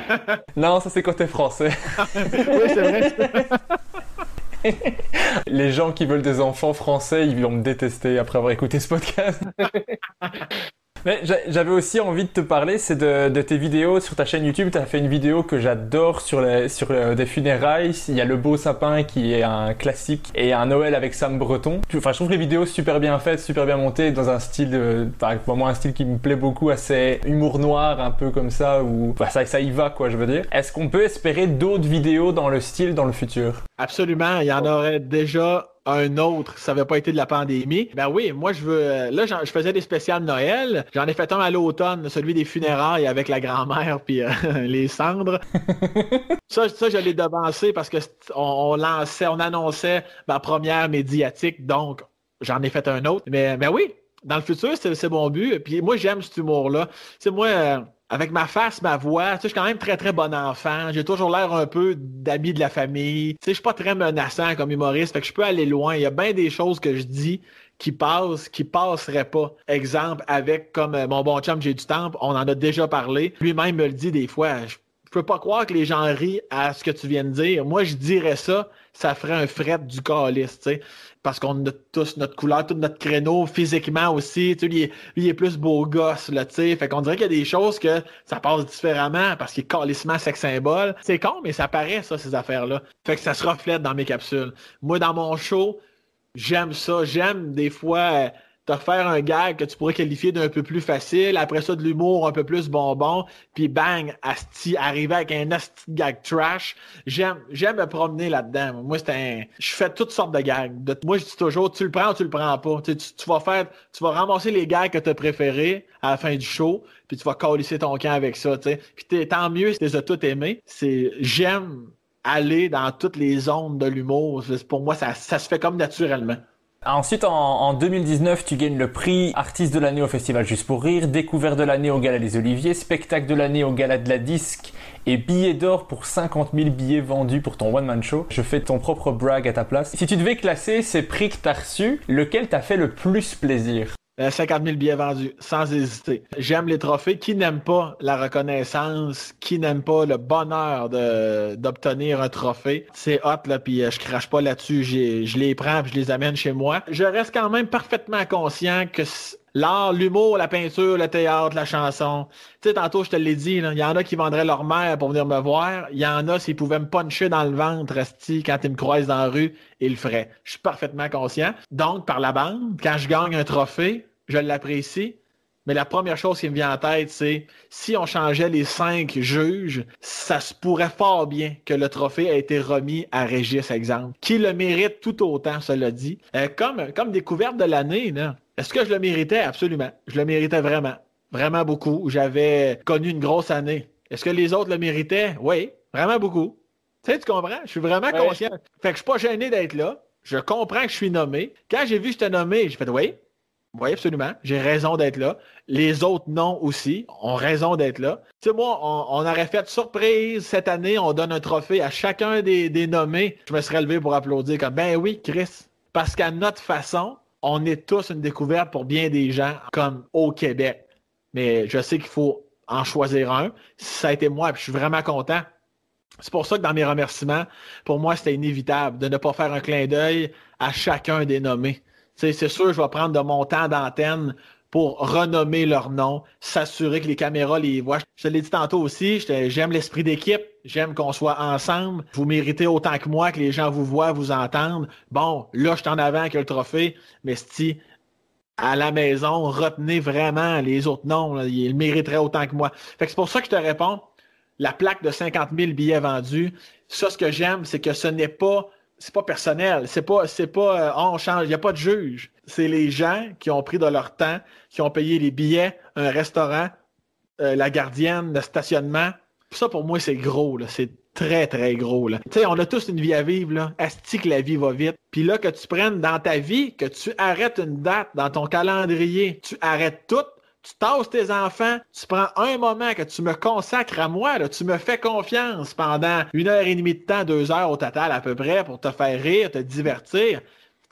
[laughs] non, ça c'est côté français. [laughs] oui, c'est vrai. [laughs] Les gens qui veulent des enfants français, ils vont me détester après avoir écouté ce podcast. [laughs] Mais j'avais aussi envie de te parler, c'est de, tes vidéos sur ta chaîne YouTube. Tu as fait une vidéo que j'adore sur, les, sur euh, des funérailles. Il y a Le Beau Sapin qui est un classique et un Noël avec Sam Breton. Enfin, je trouve les vidéos super bien faites, super bien montées, dans un style, de, enfin, un style qui me plaît beaucoup, assez humour noir, un peu comme ça, où ça, ça y va, quoi, je veux dire. Est-ce qu'on peut espérer d'autres vidéos dans le style dans le futur Absolument, il y en oh. aurait déjà un autre, ça n'avait pas été de la pandémie. Ben oui, moi, je veux. Euh, là, je faisais des spéciales Noël. J'en ai fait un à l'automne, celui des funérailles avec la grand-mère [laughs] puis euh, les cendres. [laughs] ça, ça, je l'ai devancé parce que on, lançait, on annonçait ma première médiatique. Donc, j'en ai fait un autre. Mais, oui, dans le futur, c'est bon but. Puis moi, j'aime cet humour-là. C'est moi, euh, avec ma face, ma voix, tu sais, je suis quand même très, très bon enfant. J'ai toujours l'air un peu d'ami de la famille. Tu sais, je suis pas très menaçant comme humoriste, fait que je peux aller loin. Il y a bien des choses que je dis qui passent, qui passerait pas. Exemple, avec comme euh, mon bon chum, j'ai du temps, on en a déjà parlé. Lui-même me le dit des fois. Je peux pas croire que les gens rient à ce que tu viens de dire. Moi, je dirais ça, ça ferait un fret du calice, tu sais parce qu'on a tous notre couleur, tout notre créneau, physiquement aussi. Tu lui, il est plus beau gosse, là, tu sais. Fait qu'on dirait qu'il y a des choses que ça passe différemment parce qu'il est calissement sex symbole. C'est con, mais ça paraît, ça, ces affaires-là. Fait que ça se reflète dans mes capsules. Moi, dans mon show, j'aime ça. J'aime des fois te faire un gag que tu pourrais qualifier d'un peu plus facile, après ça de l'humour un peu plus bonbon, puis bang, asti, arriver avec un asti gag trash. J'aime, j'aime me promener là-dedans. Moi, c'est un, je fais toutes sortes de gags. moi, je dis toujours, tu le prends ou tu le prends pas. Tu, vas faire, tu vas ramasser les gags que tu as préférés à la fin du show, puis tu vas colisser ton camp avec ça, tant mieux si tu les as C'est, j'aime aller dans toutes les zones de l'humour. Pour moi, ça se fait comme naturellement. Ensuite, en, 2019, tu gagnes le prix Artiste de l'année au Festival Juste pour Rire, Découvert de l'année au Gala des Oliviers, Spectacle de l'année au Gala de la Disque et Billet d'or pour 50 000 billets vendus pour ton one-man show. Je fais ton propre brag à ta place. Si tu devais classer ces prix que t'as reçus, lequel t'a fait le plus plaisir 50 euh, 000 billets vendus, sans hésiter. J'aime les trophées. Qui n'aime pas la reconnaissance? Qui n'aime pas le bonheur d'obtenir un trophée? C'est hot, là, puis euh, je crache pas là-dessus. Je les prends, je les amène chez moi. Je reste quand même parfaitement conscient que L'art, l'humour, la peinture, le théâtre, la chanson. Tu sais, tantôt, je te l'ai dit, il y en a qui vendraient leur mère pour venir me voir. Il y en a, s'ils pouvaient me puncher dans le ventre, resti, quand ils me croisent dans la rue, ils le feraient. Je suis parfaitement conscient. Donc, par la bande, quand je gagne un trophée, je l'apprécie. Mais la première chose qui me vient en tête, c'est si on changeait les cinq juges, ça se pourrait fort bien que le trophée ait été remis à Régis, exemple, qui le mérite tout autant, cela dit. Euh, comme, comme découverte de l'année, là. Est-ce que je le méritais? Absolument. Je le méritais vraiment. Vraiment beaucoup. J'avais connu une grosse année. Est-ce que les autres le méritaient? Oui, vraiment beaucoup. Tu sais, tu comprends? Je suis vraiment conscient. Fait que je suis pas gêné d'être là. Je comprends que je suis nommé. Quand j'ai vu que j'étais nommé, j'ai fait oui. Oui, absolument. J'ai raison d'être là. Les autres, non aussi, ont raison d'être là. Tu sais, moi, on, aurait fait surprise cette année. On donne un trophée à chacun des, des nommés. Je me serais levé pour applaudir comme, ben oui, Chris. Parce qu'à notre façon, on est tous une découverte pour bien des gens, comme au Québec. Mais je sais qu'il faut en choisir un. Ça a été moi, puis je suis vraiment content. C'est pour ça que dans mes remerciements, pour moi, c'était inévitable de ne pas faire un clin d'œil à chacun des nommés. C'est sûr, je vais prendre de mon temps d'antenne pour renommer leur nom, s'assurer que les caméras les voient. Je te l'ai dit tantôt aussi, j'aime l'esprit d'équipe, j'aime qu'on soit ensemble. Vous méritez autant que moi que les gens vous voient, vous entendent. Bon, là, je suis en avant avec le trophée, mais si à la maison, retenez vraiment les autres noms, ils mériteraient autant que moi. Fait que c'est pour ça que je te réponds, la plaque de 50 000 billets vendus, ça, ce que j'aime, c'est que ce n'est pas c'est pas personnel, c'est pas, c'est pas, euh, on change, il n'y a pas de juge. C'est les gens qui ont pris de leur temps, qui ont payé les billets, un restaurant, euh, la gardienne, le stationnement. Ça, pour moi, c'est gros, là. C'est très, très gros, là. Tu sais, on a tous une vie à vivre, là. Asti que la vie va vite. Puis là, que tu prennes dans ta vie, que tu arrêtes une date dans ton calendrier, tu arrêtes tout tu tasses tes enfants, tu prends un moment que tu me consacres à moi, tu me fais confiance pendant une heure et demie de temps, deux heures au total à peu près pour te faire rire, te divertir.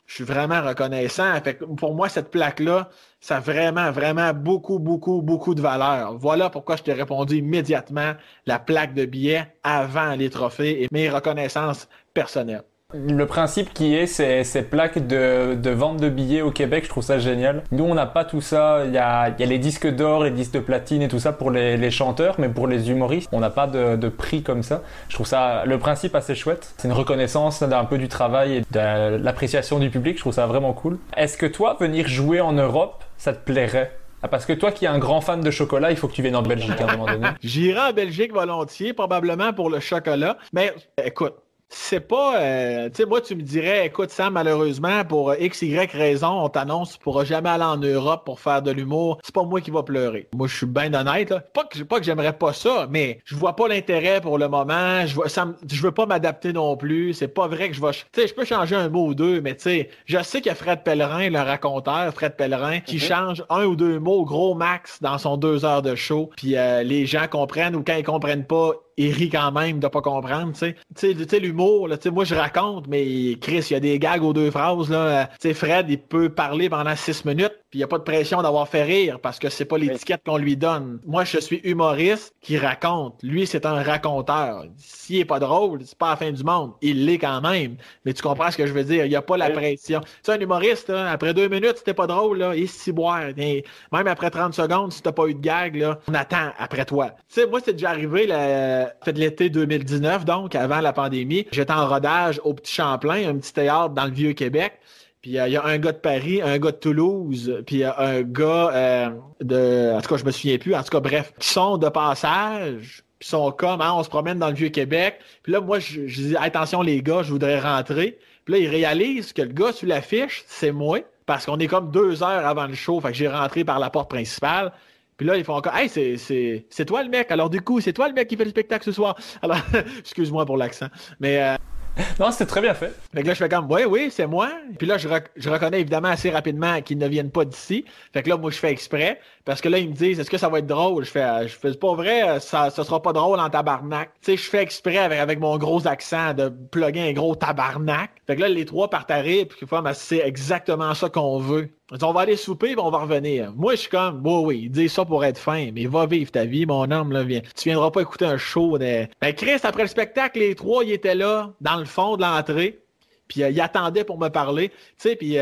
Je suis vraiment reconnaissant. pour moi, cette plaque-là, ça a vraiment, vraiment beaucoup, beaucoup, beaucoup de valeur. Voilà pourquoi je t'ai répondu immédiatement la plaque de billets avant les trophées et mes reconnaissances personnelles le principe qui est ces, ces plaques de, vente de billets au Québec, je trouve ça génial. Nous, on n'a pas tout ça. Il y a, les disques d'or, les disques de platine et tout ça pour les, chanteurs, mais pour les humoristes, on n'a pas de, prix comme ça. Je trouve ça, le principe assez chouette. C'est une reconnaissance d'un peu du travail et de l'appréciation du public. Je trouve ça vraiment cool. Est-ce que toi, venir jouer en Europe, ça te plairait ah, parce que toi qui es un grand fan de chocolat, il faut que tu viennes en Belgique à un moment donné. J'irai en Belgique volontiers, probablement pour le chocolat. Mais écoute, c'est pas. Euh, tu sais, moi, tu me dirais, écoute, Sam, malheureusement, pour euh, X, Y raison, on t'annonce, tu pourras jamais aller en Europe pour faire de l'humour. C'est pas moi qui va pleurer. Moi, je suis bien honnête. Là. Pas que, j'aimerais pas ça, mais je vois pas l'intérêt pour le moment. Je vois, veux pas m'adapter non plus. C'est pas vrai que je vais. Tu sais, je peux changer un mot ou deux, mais tu sais, je sais que Fred Pellerin, le raconteur, Fred Pellerin, qui mhm. change un ou deux mots, gros max, dans son deux heures de show, puis euh, les gens comprennent ou quand ils comprennent pas, il rit quand même de pas comprendre, tu sais. Tu sais, l'humour, là, tu sais, moi, je raconte, mais Chris, il y a des gags aux deux phrases, là. Euh, tu sais, Fred, il peut parler pendant six minutes, puis il n'y a pas de pression d'avoir fait rire, parce que c'est pas l'étiquette qu'on lui donne. Moi, je suis humoriste qui raconte. Lui, c'est un raconteur. S'il est pas drôle, c'est pas la fin du monde. Il l'est quand même. Mais tu comprends ce que je veux dire? Il n'y a pas la pression. Tu sais, un humoriste, après deux minutes, c'était pas drôle, là, il s'y boire. même après 30 secondes, si t'as pas eu de gag, là, on attend après toi. Tu sais, moi, c'est déjà arrivé, là, euh, de l'été 2019, donc avant la pandémie. J'étais en rodage au Petit Champlain, un petit théâtre dans le Vieux-Québec. Puis euh, il y a un gars de Paris, un gars de Toulouse, puis euh, un gars de... En tout cas, je me souviens plus. En tout cas, bref, qui sont de passage, puis sont comme, hein, on se promène dans le Vieux-Québec. Puis là, moi, je, dis, attention les gars, je voudrais rentrer. Puis là, ils réalisent que le gars sur l'affiche, c'est moi, parce qu'on est comme deux heures avant le show. Fait que j'ai rentré par la porte principale. Puis là, ils font encore Hey, c'est toi le mec. Alors, du coup, c'est toi le mec qui fait le spectacle ce soir. Alors, [laughs] excuse-moi pour l'accent. Mais. Euh, [laughs] non, c'était très bien fait. Fait que là, je fais comme, oui, oui, c'est moi. Puis là, je, je reconnais évidemment assez rapidement qu'ils ne viennent pas d'ici. Fait que là, moi, je fais exprès. Parce que là, ils me disent, est-ce que ça va être drôle? Je fais, euh, je fais, pas vrai, euh, ça, ça sera pas drôle en tabarnak. Tu sais, je fais exprès avec, mon gros accent de plugger un gros tabarnak. Fait que là, les trois partent à rire, puis ah, c'est exactement ça qu'on veut. on va aller souper, puis on va revenir. Moi, je suis comme, oui, oui, dis ça pour être fin, mais va vivre ta vie, mon homme, là, viens. Tu viendras pas écouter un show Mais Ben, Chris, après le spectacle, les trois, ils étaient là, dans le fond de l'entrée, puis euh, ils attendaient pour me parler, tu sais, puis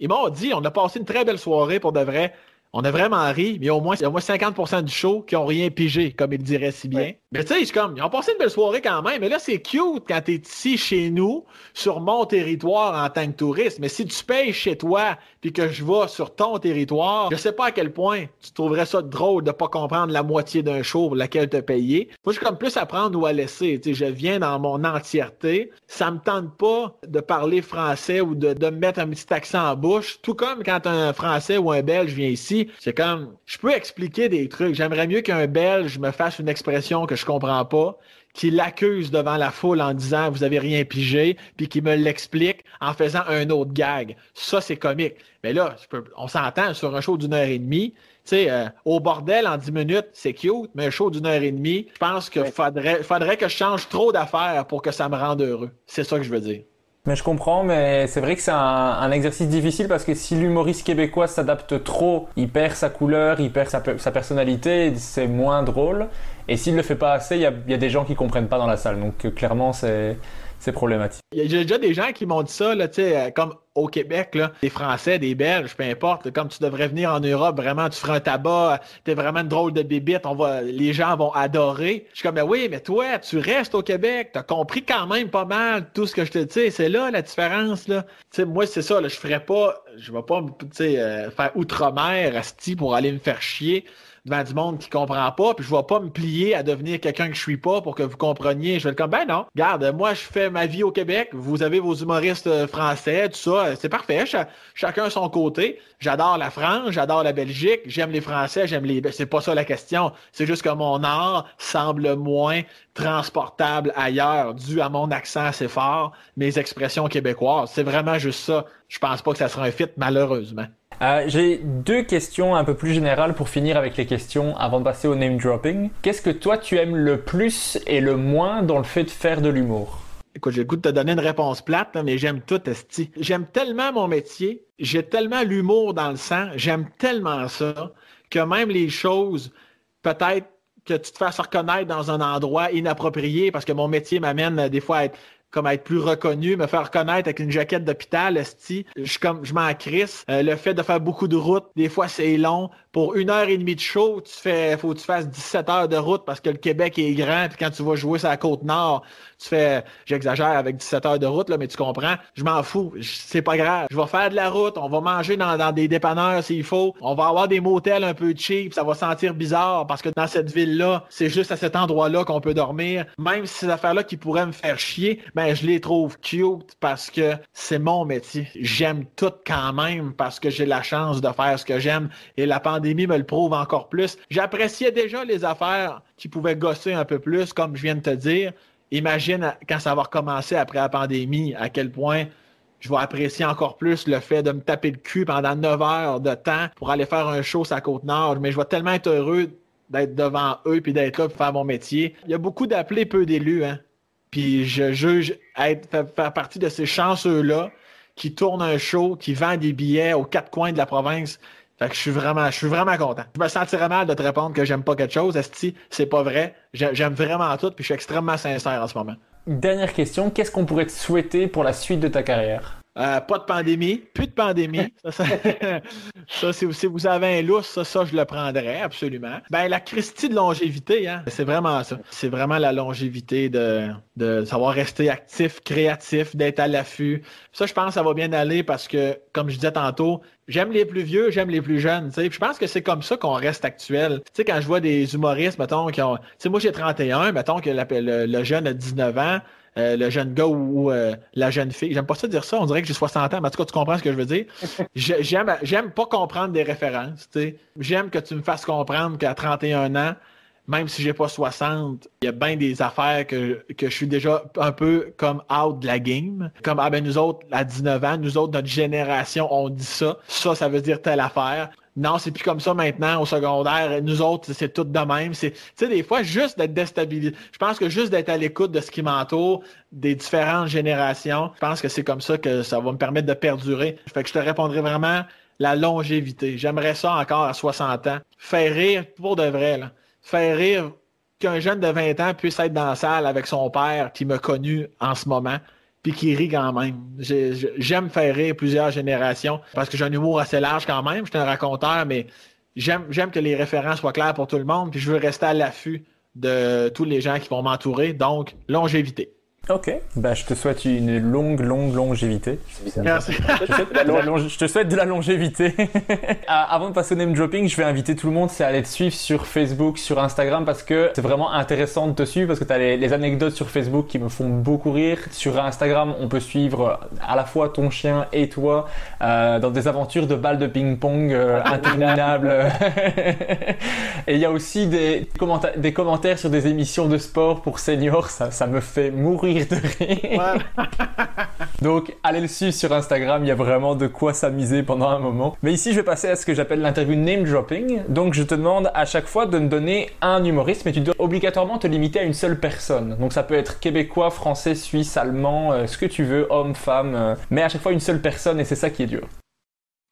ils m'ont dit, on a passé une très belle soirée, pour de vrai on a vraiment ri, mais au moins, il y a au moins 50% du show qui ont rien pigé, comme il dirait si bien. Mais tu sais, comme, ils ont passé une belle soirée quand même, mais là, c'est cute quand tu es ici chez nous, sur mon territoire en tant que touriste. Mais si tu payes chez toi, puis que je vais sur ton territoire, je sais pas à quel point tu trouverais ça drôle de pas comprendre la moitié d'un show pour laquelle as payé. Moi, je suis comme plus à prendre ou à laisser. Tu je viens dans mon entièreté. Ça me tente pas de parler français ou de, de mettre un petit accent en bouche. Tout comme quand un Français ou un Belge vient ici, c'est comme, je peux expliquer des trucs. J'aimerais mieux qu'un Belge me fasse une expression que je comprends pas, qui l'accuse devant la foule en disant vous avez rien pigé, puis qui me l'explique en faisant un autre gag. Ça, c'est comique. Mais là, on s'entend sur un show d'une heure et demie. Tu euh, au bordel, en 10 minutes, c'est cute, mais un show d'une heure et demie, je pense qu'il faudrait que je change trop d'affaires pour que ça me rende heureux. C'est ça que je veux dire. Mais je comprends, mais c'est vrai que c'est un, exercice difficile parce que si l'humoriste québécois s'adapte trop, il perd sa couleur, il perd sa, personnalité, c'est moins drôle. Et s'il le fait pas assez, il y, y a, des gens qui comprennent pas dans la salle. Donc euh, clairement, c'est c'est problématique. Il y a déjà des gens qui m'ont dit ça, euh, comme au Québec, là, des Français, des Belges, peu importe, comme tu devrais venir en Europe, vraiment, tu feras un tabac, euh, t'es vraiment drôle de bébite, les gens vont adorer. Je suis comme, mais ben oui, mais toi, tu restes au Québec, t'as compris quand même pas mal tout ce que je te dis, c'est là la différence, là. moi, c'est ça, je je ferais pas, je vais pas, euh, faire outre-mer, type pour aller me faire chier devant du monde qui comprend pas, puis je vais pas me plier à devenir quelqu'un que je suis pas pour que vous compreniez. Je vais être comme, ben non, garde, moi, je fais ma vie au Québec, vous avez vos humoristes euh, français, tout ça, euh, c'est parfait, chacun son côté. J'adore la France, j'adore la Belgique, j'aime les Français, j'aime les... Ben, c'est pas ça la question, c'est juste que mon art semble moins transportable ailleurs, dû à mon accent assez fort, mes expressions québécoises. C'est vraiment juste ça. Je pense pas que ça sera un fit, malheureusement. Euh, j'ai deux questions un peu plus générales pour finir avec les questions avant de passer au name dropping. Qu'est-ce que toi tu aimes le plus et le moins dans le fait de faire de l'humour Écoute, j'ai le goût de te donner une réponse plate, mais j'aime tout, Esti. J'aime tellement mon métier, j'ai tellement l'humour dans le sang, j'aime tellement ça, que même les choses, peut-être que tu te fasses reconnaître dans un endroit inapproprié parce que mon métier m'amène euh, des fois à être comme être plus reconnu, me faire connaître avec une jaquette d'hôpital, esti, je comme je m'en crisse. Euh, le fait de faire beaucoup de routes, des fois c'est long, pour une heure et demie de show, tu fais, faut que tu fasses 17 heures de route parce que le Québec est grand, puis quand tu vas jouer sur la côte nord, tu fais, j'exagère avec 17 heures de route, là, mais tu comprends, je m'en fous, c'est pas grave, je vais faire de la route, on va manger dans, des dépanneurs s'il faut, on va avoir des motels un peu cheap, ça va sentir bizarre parce que dans cette ville-là, c'est juste à cet endroit-là qu'on peut dormir, même ces affaires-là qui pourraient me faire chier, ben, je les trouve cute parce que c'est mon métier, j'aime tout quand même parce que j'ai la chance de faire ce que j'aime et la pandémie me le prouve encore plus. J'appréciais déjà les affaires qui pouvaient gosser un peu plus, comme je viens de te dire. Imagine quand ça va recommencer après la pandémie, à quel point je vais apprécier encore plus le fait de me taper le cul pendant 9 heures de temps pour aller faire un show à Côte-Nord. Mais je vais tellement être heureux d'être devant eux puis d'être là pour faire mon métier. Il y a beaucoup d'appelés, peu d'élus. Hein. Puis je juge être, faire partie de ces chanceux-là qui tournent un show, qui vend des billets aux quatre coins de la province. Fait que je suis vraiment, je suis vraiment content. Je me sentirais mal de te répondre que j'aime pas quelque chose. Esti, c'est pas vrai. J'aime vraiment tout, puis je suis extrêmement sincère en ce moment. Dernière question, qu'est-ce qu'on pourrait te souhaiter pour la suite de ta carrière? Euh, pas de pandémie, plus de pandémie. [laughs] Ça, [laughs] si, vous, avez un lousse, ça, ça, je le prendrais, absolument. Ben, la Christie de longévité, hein, c'est vraiment ça. C'est vraiment la longévité de, de savoir rester actif, créatif, d'être à l'affût. Ça, je pense que ça va bien aller parce que, comme je disais tantôt, J'aime les plus vieux, j'aime les plus jeunes. Je pense que c'est comme ça qu'on reste actuel. sais, quand je vois des humoristes, mettons, qui ont. moi, j'ai 31, mettons que le jeune a 19 ans. Euh, le jeune gars ou euh, la jeune fille. J'aime pas ça dire ça, on dirait que j'ai 60 ans, mais en tout cas, tu comprends ce que je veux dire. [laughs] J'aime, j'aime pas comprendre des références. J'aime que tu me fasses comprendre qu'à 31 ans, même si j'ai pas 60, il y a bien des affaires que, que je suis déjà un peu comme out de la game. Comme, ah ben nous autres, à 19 ans, nous autres, notre génération, on dit ça. Ça, ça veut dire telle affaire non, c'est plus comme ça maintenant au secondaire. Nous autres, c'est tout de même. C'est, tu sais, des fois, juste d'être déstabilisé. Je pense que juste d'être à l'écoute de ce qui m'entoure, des différentes générations, je pense que c'est comme ça que ça va me permettre de perdurer. Fait je te répondrai vraiment la longévité. J'aimerais ça encore à 60 ans. Faire rire pour de vrai, là. Faire rire qu'un jeune de 20 ans puisse être dans la salle avec son père qui m'a connu en ce moment puis qui rit quand même. J'aime faire rire plusieurs générations parce que j'ai un humour assez large quand même. Je suis un raconteur, mais j'aime que les références soient claires pour tout le monde, puis je veux rester à l'affût de tous les gens qui vont m'entourer. Donc, longévité. Ok, bah, je te souhaite une longue, longue longévité. Je, te souhaite de la longévité. [laughs] Ah, avant de passer au name dropping, je vais inviter tout le monde c'est à aller te suivre sur Facebook, sur Instagram, parce que c'est vraiment intéressant de te suivre, parce que tu as les, anecdotes sur Facebook qui me font beaucoup rire. Sur Instagram, on peut suivre euh, à la fois ton chien et toi euh, dans des aventures de balles de ping-pong euh, interminables. [laughs] et il y a aussi des, des commentaires sur des émissions de sport pour seniors, ça me fait mourir de rire. [laughs] Donc, allez le suivre sur Instagram, il y a vraiment de quoi s'amuser pendant un moment. Mais ici, je vais passer à ce que j'appelle l'interview name dropping. Donc, je te demande à chaque fois de me donner un humoriste, mais tu dois obligatoirement te limiter à une seule personne. Donc, ça peut être québécois, français, suisse, allemand, euh, ce que tu veux, homme, femme, euh, mais à chaque fois une seule personne et c'est ça qui est dur.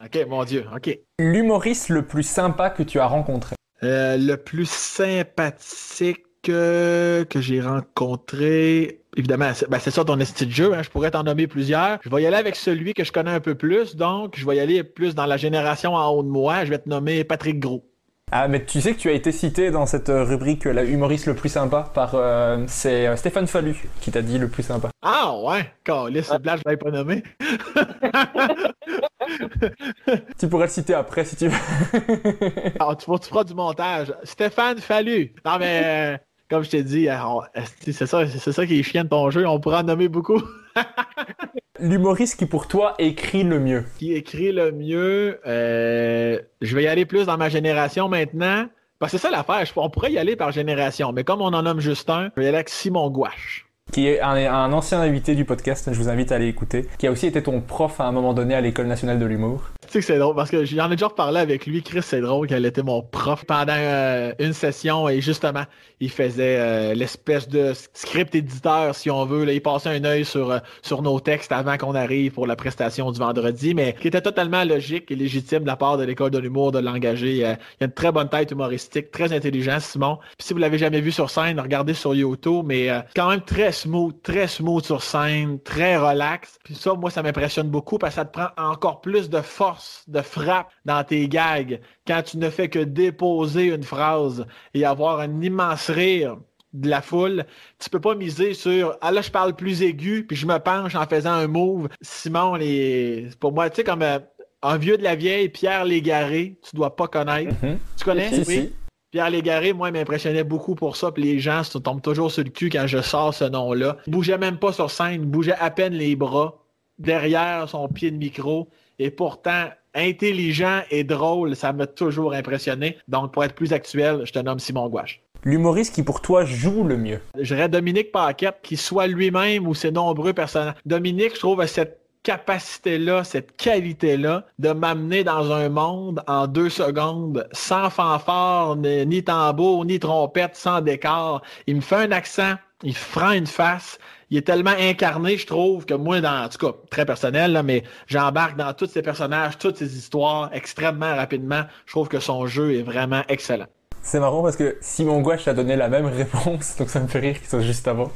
Ok, mon Dieu, ok. L'humoriste le plus sympa que tu as rencontré euh, Le plus sympathique que j'ai rencontré, évidemment, ben, c'est ça ton esti de jeu. Hein. je pourrais t'en nommer plusieurs. Je vais y aller avec celui que je connais un peu plus. Donc, je vais y aller plus dans la génération en haut de moi. Je vais te nommer Patrick Gros. Ah, mais tu sais que tu as été cité dans cette euh, rubrique euh, La humoriste le plus sympa par. Euh, c'est Stéphane Fallu qui t'a dit le plus sympa. Ah ouais, les ah. blague je l'avais pas nommer [laughs] tu pourrais le citer après si tu veux. Ah, tu, tu feras du montage. Stéphane Fallu. Non, mais comme je t'ai dit, c'est ça, ça qui est de ton jeu. On pourra en nommer beaucoup. [laughs] L'humoriste qui pour toi écrit le mieux. Qui écrit le mieux. Euh, je vais y aller plus dans ma génération maintenant. Parce que c'est ça l'affaire. On pourrait y aller par génération, mais comme on en nomme juste un, je vais y aller avec Simon Gouache qui est un, ancien invité du podcast, je vous invite à aller écouter, qui a aussi été ton prof à un moment donné à l'École nationale de l'humour. Tu sais que c'est drôle, parce que j'en ai déjà parlé avec lui, Chris, c'est drôle qu'elle était mon prof pendant euh, une session et justement, il faisait euh, l'espèce de script éditeur, si on veut. il passait un œil sur, euh, sur nos textes avant qu'on arrive pour la prestation du vendredi, mais qui était totalement logique et légitime de la part de l'École de l'humour de l'engager. il a une très bonne tête humoristique, très intelligent, Simon. Puis si vous l'avez jamais vu sur scène, regardez sur YouTube, mais quand même très très smooth sur scène, très relax. Puis ça, moi, ça m'impressionne beaucoup parce que ça te prend encore plus de force, de frappe dans tes gags quand tu ne fais que déposer une phrase et avoir un immense rire de la foule. Tu peux pas miser sur Ah là, je parle plus aigu, puis je me penche en faisant un move. Simon, les... pour moi, tu sais, comme euh, un vieux de la vieille, Pierre Légaré, tu dois pas connaître. Mm-hmm. Tu connais? Oui. Pierre Légaré, moi, il m'impressionnait beaucoup pour ça. Puis les gens se tombent toujours sur le cul quand je sors ce nom-là. Il bougeait même pas sur scène, il bougeait à peine les bras derrière son pied de micro. Et pourtant, intelligent et drôle, ça m'a toujours impressionné. Donc, pour être plus actuel, je te nomme Simon Gouache. L'humoriste qui pour toi joue le mieux. J'aurais Dominique Paquette, qui soit lui-même ou ses nombreux personnages. Dominique, je trouve, à cette capacité-là, cette qualité-là de m'amener dans un monde en deux secondes, sans fanfare, ni tambour, ni trompette, sans décor. Il me fait un accent, il fera une face. Il est tellement incarné, je trouve, que moi, dans, en tout cas, très personnel, là, mais j'embarque dans tous ces personnages, toutes ces histoires extrêmement rapidement. Je trouve que son jeu est vraiment excellent. C'est marrant parce que Simon Gouache a donné la même réponse, [laughs] donc ça me fait rire qu'il soit juste avant.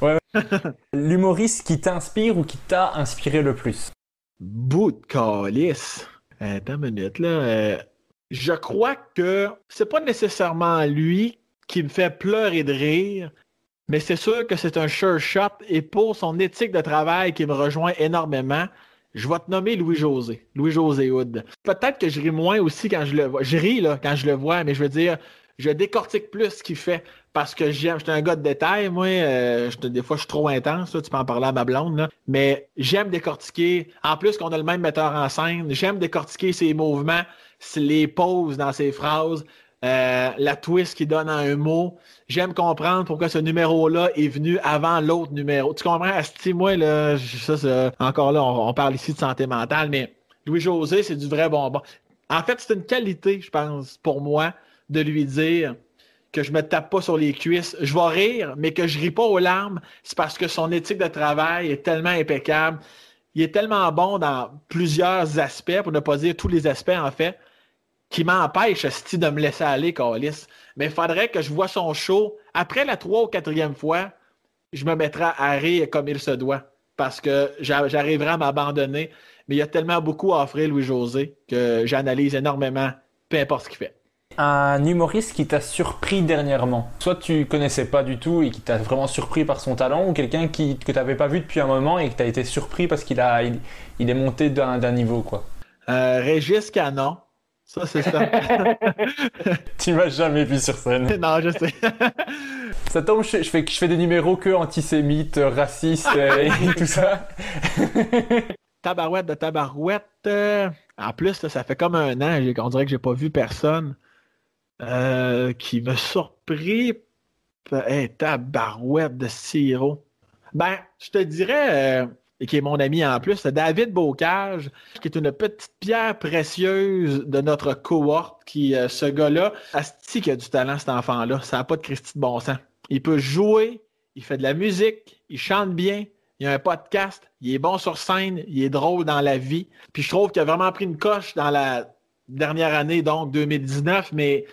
[laughs] L'humoriste qui t'inspire ou qui t'a inspiré le plus Bout de calice. Attends une minute, là. Euh, je crois que c'est pas nécessairement lui qui me fait pleurer de rire, mais c'est sûr que c'est un sure shot et pour son éthique de travail qui me rejoint énormément, je vais te nommer Louis-José. Louis-José Hood. Peut-être que je ris moins aussi quand je le vois. Je ris, là, quand je le vois, mais je veux dire, je décortique plus ce qu'il fait parce que j'aime, Je suis un gars de détail, moi, euh, des fois je suis trop intense, tu peux en parler à ma blonde, mais j'aime décortiquer, en plus qu'on a le même metteur en scène, j'aime décortiquer ses mouvements, les pauses dans ses phrases, euh, la twist qu'il donne à un mot, j'aime comprendre pourquoi ce numéro-là est venu avant l'autre numéro. Tu comprends, Asti, moi, là, ça, encore là, on parle ici de santé mentale, mais Louis-José, c'est du vrai bonbon. En fait, c'est une qualité, je pense, pour moi, de lui dire que je me tape pas sur les cuisses. Je vais rire, mais que je ris pas aux larmes, c'est parce que son éthique de travail est tellement impeccable. Il est tellement bon dans plusieurs aspects, pour ne pas dire tous les aspects en fait, qui m'empêche si de me laisser aller, Carlis. Mais il faudrait que je vois son show. Après la trois ou quatrième fois, je me mettrai à rire comme il se doit. Parce que j'arriverai à m'abandonner. Mais il y a tellement beaucoup à offrir, Louis-José, que j'analyse énormément, peu importe ce qu'il fait un humoriste qui t'a surpris dernièrement Soit tu connaissais pas du tout et qui t'a vraiment surpris par son talent, ou quelqu'un qui, que t'avais pas vu depuis un moment et que t'as été surpris parce qu'il a, il, est monté d'un, niveau, quoi. Euh, Régis Canon. Ça, c'est ça. [laughs] tu m'as jamais vu sur scène. [laughs] non, je sais. [laughs] ça tombe, je, fais, je fais des numéros que antisémites, racistes et, tout ça. tabarouette de tabarouette. En plus, ça fait comme un an, on dirait que j'ai pas vu personne. Euh, qui m'a surpris. Ben, hey, barouette de Siro. Ben, je te dirais, euh, et qui est mon ami en plus, David Bocage, qui est une petite pierre précieuse de notre cohorte, qui, euh, ce gars-là, Asti qui a du talent, cet enfant-là. Ça n'a pas de Christy de bon sens. Il peut jouer, il fait de la musique, il chante bien, il a un podcast, il est bon sur scène, il est drôle dans la vie. Puis je trouve qu'il a vraiment pris une coche dans la dernière année, donc 2019, mais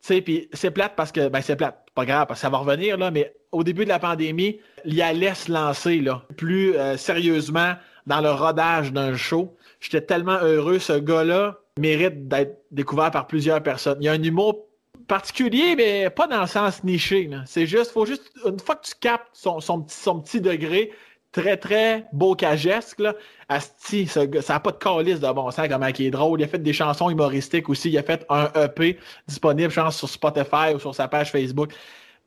sais, puis c'est plate parce que, ben c'est plate, pas grave, parce que ça va revenir, là, mais au début de la pandémie, il allait se lancer, là, plus euh, sérieusement dans le rodage d'un show. J'étais tellement heureux, ce gars-là mérite d'être découvert par plusieurs personnes. Il y a un humour particulier, mais pas dans le sens niché. C'est juste, faut juste, une fois que tu captes son, son, son petit degré, très, très bocagesque. Là. Asti, ça n'a pas de calice de bon sens, comment il est drôle. Il a fait des chansons humoristiques aussi. Il a fait un EP disponible, je pense, sur Spotify ou sur sa page Facebook.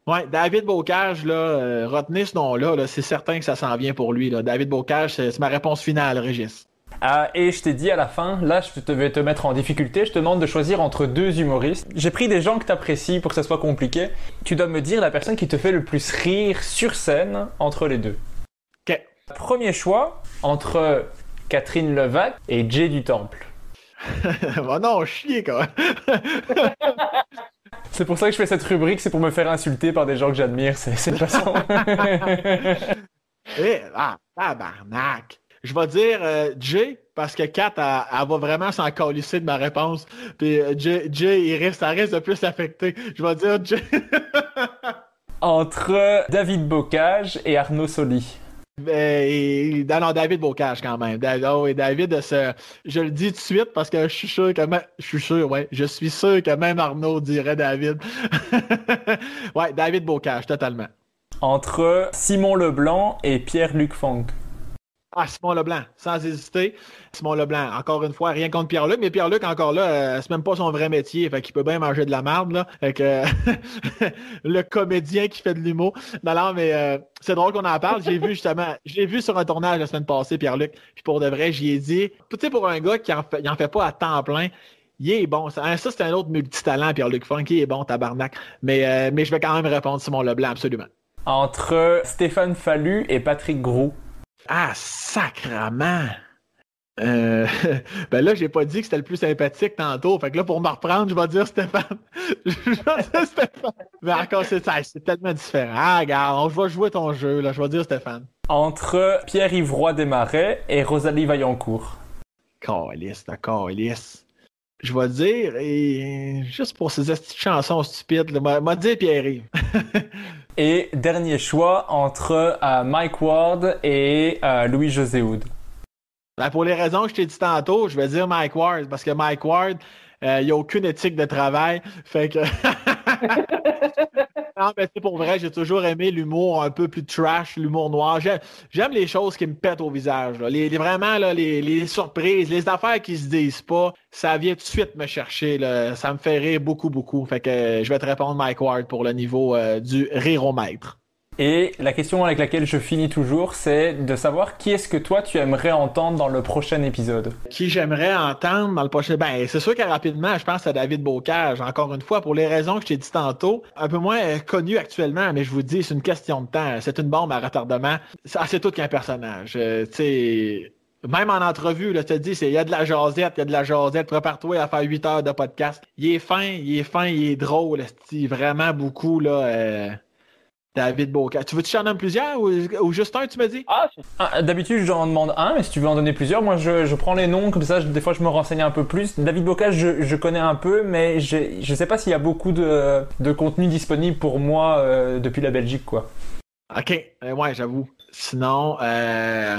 Ouais, David Bocage, là, euh, retenez ce nom-là, c'est certain que ça s'en vient pour lui. Là. David Bocage, c'est ma réponse finale, Régis. Ah, et je t'ai dit à la fin, là je te vais te mettre en difficulté, je te demande de choisir entre deux humoristes. J'ai pris des gens que apprécies pour que ça soit compliqué. Tu dois me dire la personne qui te fait le plus rire sur scène entre les deux. Premier choix entre Catherine Levac et Jay du Temple. [laughs] Bah non, chier quand même. [laughs] c'est pour ça que je fais cette rubrique, c'est pour me faire insulter par des gens que j'admire, c'est une façon. [laughs] Eh, ah, tabarnak. Je vais dire euh, Jay, parce que Kat, elle, va vraiment s'en caliciter de ma réponse. Puis euh, Jay, ça reste de plus affecté. Je vais dire Jay. Entre David Bocage et Arnaud Soli. Ben, et, non, David Bocage quand même. David, oh, et David, euh, je le dis tout de suite parce que je suis sûr que même, je suis sûr, que même Arnaud dirait David. [laughs] ouais, David Bocage, totalement. Entre Simon Leblanc et Pierre-Luc Funk. Ah, Simon Leblanc, sans hésiter. Simon Leblanc, encore une fois, rien contre Pierre-Luc, mais Pierre-Luc, encore là, euh, c'est même pas son vrai métier, fait qu'il peut bien manger de la marde, là. Fait que, [laughs] le comédien qui fait de l'humour. Non, mais euh, c'est drôle qu'on en parle. J'ai vu justement, j'ai vu sur un tournage la semaine passée, Pierre-Luc, pour de vrai, j'y ai dit, tu sais, pour un gars qui en fait, pas à temps plein, il est bon. Hein, ça, c'est un autre multitalent, Pierre-Luc Funk, il est bon, tabarnak. Mais, euh, mais je vais quand même répondre Simon Leblanc, absolument. Entre Stéphane Fallu et Patrick Gros. Ah, sacrament! Euh, [laughs] ben là, j'ai pas dit que c'était le plus sympathique tantôt. Fait que là, pour me reprendre, je vais dire Stéphane. [laughs] je vais dire Stéphane. Mais encore, c'est, tellement différent. Ah, regarde, on va jouer ton jeu, là. Je vais dire Stéphane. Entre Pierre-Yvroy Desmarais et Rosalie Vaillancourt. d'accord calice. Je vais dire, et juste pour ces petites chansons stupides, m'a dit Pierre-Yves. [laughs] Et dernier choix entre euh, Mike Ward et euh, Louis-José Houd. Ben, pour les raisons que je t'ai dit tantôt, je vais dire Mike Ward parce que Mike Ward, euh, il n'a a aucune éthique de travail. Fait que [laughs] [laughs] non, mais c'est pour vrai, j'ai toujours aimé l'humour un peu plus trash, l'humour noir. J'aime les choses qui me pètent au visage. Les, vraiment, les, surprises, les affaires qui se disent pas, ça vient tout de suite me chercher. Ça me fait rire beaucoup, beaucoup. Fait que je vais te répondre, Mike Ward, pour le niveau euh, du maître et la question avec laquelle je finis toujours, c'est de savoir qui est-ce que toi tu aimerais entendre dans le prochain épisode. Qui j'aimerais entendre dans le prochain Ben, c'est sûr que rapidement, je pense à David Bocage, encore une fois, pour les raisons que je t'ai dit tantôt, un peu moins euh, connu actuellement, mais je vous dis, c'est une question de temps. C'est une bombe à retardement. C'est tout qu'un personnage. Euh, même en entrevue, là, tu te dis, il y a de la jasette, il y a de la jasette, prépare-toi à faire 8 heures de podcast. Il est fin, il est fin, il est drôle, vraiment beaucoup, là. Euh, David Bocage. Tu veux que en en plusieurs ou, juste un, tu me dis? Ah, ah, D'habitude, j'en demande un, mais si tu veux en donner plusieurs, moi, je, prends les noms, comme ça, des fois, je me renseigne un peu plus. David Bocage, je, connais un peu, mais je ne sais pas s'il y a beaucoup de, contenu disponible pour moi euh, depuis la Belgique, quoi. OK, ben ouais, j'avoue. Sinon, euh,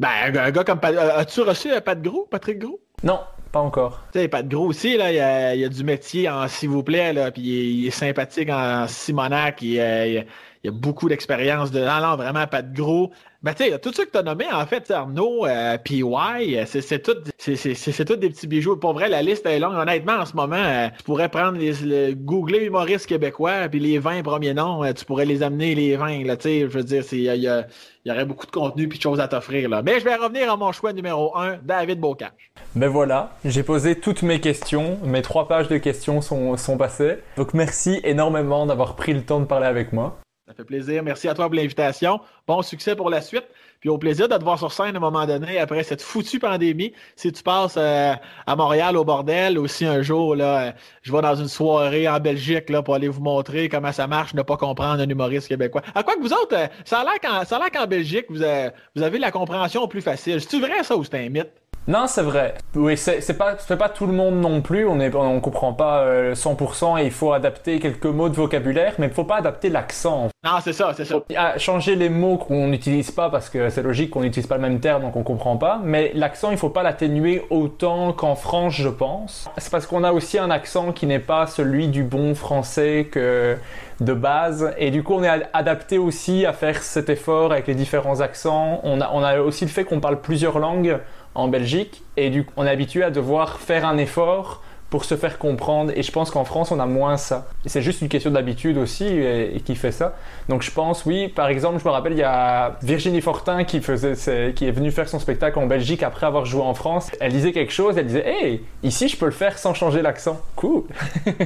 ben, un, gars comme... Euh, as-tu reçu euh, Pat Gros, Patrick Gros? Non, pas encore. Tu sais, Pat Gros aussi, là, il y a, y a du métier en s'il vous plaît, là, puis il, est, sympathique en Simonac, il, il il y a beaucoup d'expérience de. là, ah vraiment pas de gros. Ben tu sais, tout ce que tu as nommé, en fait, Arnaud, euh, PY, euh, c'est tout, tout, des petits bijoux. Pour vrai, la liste est longue. Honnêtement, en ce moment, euh, tu pourrais prendre les, googler humoriste québécois, puis les 20 premiers noms, tu pourrais les amener les 20. Là, je veux dire, il y, aurait beaucoup de contenu puis de choses à t'offrir. Mais je vais revenir à mon choix numéro 1, David Bocage. Ben voilà, j'ai posé toutes mes questions. Mes trois pages de questions sont passées. Donc merci énormément d'avoir pris le temps de parler avec moi. Ça fait plaisir. Merci à toi pour l'invitation. Bon succès pour la suite. Puis au plaisir de te voir sur scène à un moment donné après cette foutue pandémie. Si tu passes euh, à Montréal au bordel, aussi un jour, là, euh, je vais dans une soirée en Belgique là, pour aller vous montrer comment ça marche, ne pas comprendre un humoriste québécois. À quoi que vous autres, euh, ça a l'air qu'en, Belgique, vous avez, vous avez la compréhension plus facile. C'est-tu vrai ça ou c'est un mythe? Non, c'est vrai. Oui, c'est pas, pas tout le monde non plus. On ne on comprend pas 100% euh, et il faut adapter quelques mots de vocabulaire, mais il ne faut pas adapter l'accent. Ah, c'est ça, c'est ça. faut changer les mots qu'on n'utilise pas parce que c'est logique qu'on n'utilise pas le même terme donc on comprend pas. Mais l'accent, il ne faut pas l'atténuer autant qu'en France, je pense. C'est parce qu'on a aussi un accent qui n'est pas celui du bon français que de base. Et du coup, on est adapté aussi à faire cet effort avec les différents accents. On a, on a aussi le fait qu'on parle plusieurs langues en Belgique. Et du coup, on est habitué à devoir faire un effort pour se faire comprendre. Et je pense qu'en France, on a moins ça. c'est juste une question d'habitude aussi et, qui fait ça. Donc je pense, oui, par exemple, je me rappelle, il y a Virginie Fortin qui, faisait, qui est venue faire son spectacle en Belgique après avoir joué en France. Elle disait quelque chose, elle disait, hey, ici, je peux le faire sans changer l'accent. Cool.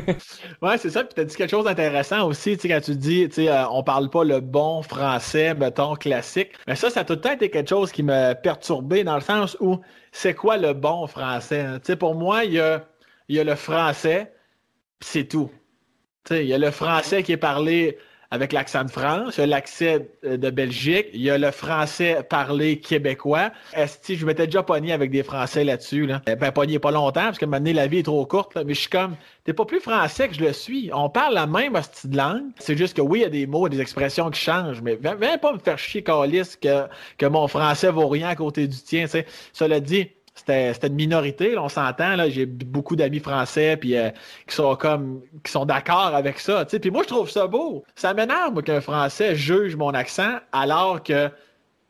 [laughs] ouais, c'est ça. Puis tu as dit quelque chose d'intéressant aussi, tu quand tu dis, tu sais, euh, on parle pas le bon français, mettons, classique. Mais ça, ça a tout le temps été quelque chose qui m'a perturbé dans le sens où c'est quoi le bon français? Hein? Tu sais, pour moi, il y a il y a le français, c'est tout. il y a le français qui est parlé avec l'accent de France, il y a l'accent euh, de Belgique, il y a le français parlé québécois. Est-ce Esti, je m'étais déjà pogné avec des Français là-dessus. Là. Eh ben, pogné pas longtemps, parce que maintenant, la vie est trop courte, mais je suis comme, t'es pas plus français que je le suis. On parle la même hostie de langue. C'est juste que oui, il y a des mots des expressions qui changent, mais viens, pas me faire chier, Calis, que, mon français vaut rien à côté du tien. Ça Cela dit, c'était une minorité, on s'entend. Là, j'ai beaucoup d'amis français puis, euh, qui sont comme qui sont d'accord avec ça. sais, Puis moi, je trouve ça beau. Ça m'énerve, qu'un Français juge mon accent alors que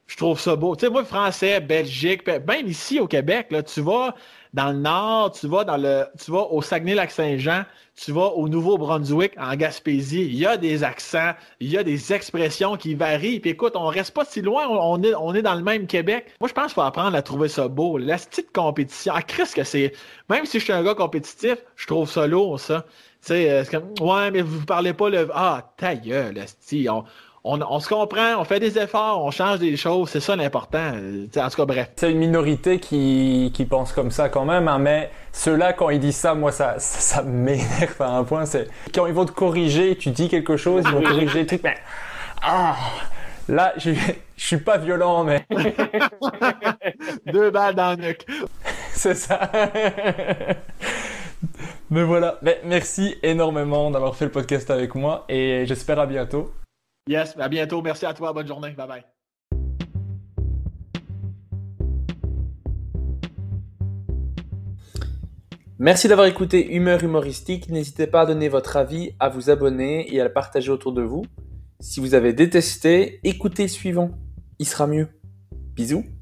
je trouve ça beau. Tu moi, Français, Belgique, ben, même ici au Québec, là, tu vas dans le nord, tu vas dans le. Tu vas au Saguenay-Lac-Saint-Jean, tu vas au Nouveau-Brunswick, en Gaspésie, il y a des accents, il y a des expressions qui varient. Puis écoute, on reste pas si loin, on est, on est dans le même Québec. Moi, je pense qu'il faut apprendre à trouver ça beau. La petite compétition. Ah, Chris, que c'est. Même si je suis un gars compétitif, je trouve ça lourd, ça. Tu sais, euh, c'est comme, ouais, mais vous parlez pas le. Ah, ta gueule, on, on, on, se comprend, on fait des efforts, on change des choses, c'est ça l'important. En tout cas, bref. C'est une minorité qui, qui, pense comme ça quand même, hein, mais ceux-là, quand ils disent ça, moi, ça, ça, m'énerve à un point. C'est Quand ils vont te corriger, tu dis quelque chose, ils vont corriger tout, mais... Ah Là, je, je suis pas violent, mais... [laughs] Deux balles dans le nuque. [laughs] C'est ça. mais voilà, mais merci énormément d'avoir fait le podcast avec moi et j'espère à bientôt. Yes, à bientôt. Merci à toi. Bonne journée. Bye bye. Merci d'avoir écouté Humeur humoristique. N'hésitez pas à donner votre avis, à vous abonner et à le partager autour de vous. Si vous avez détesté, écoutez suivant. Il sera mieux. Bisous.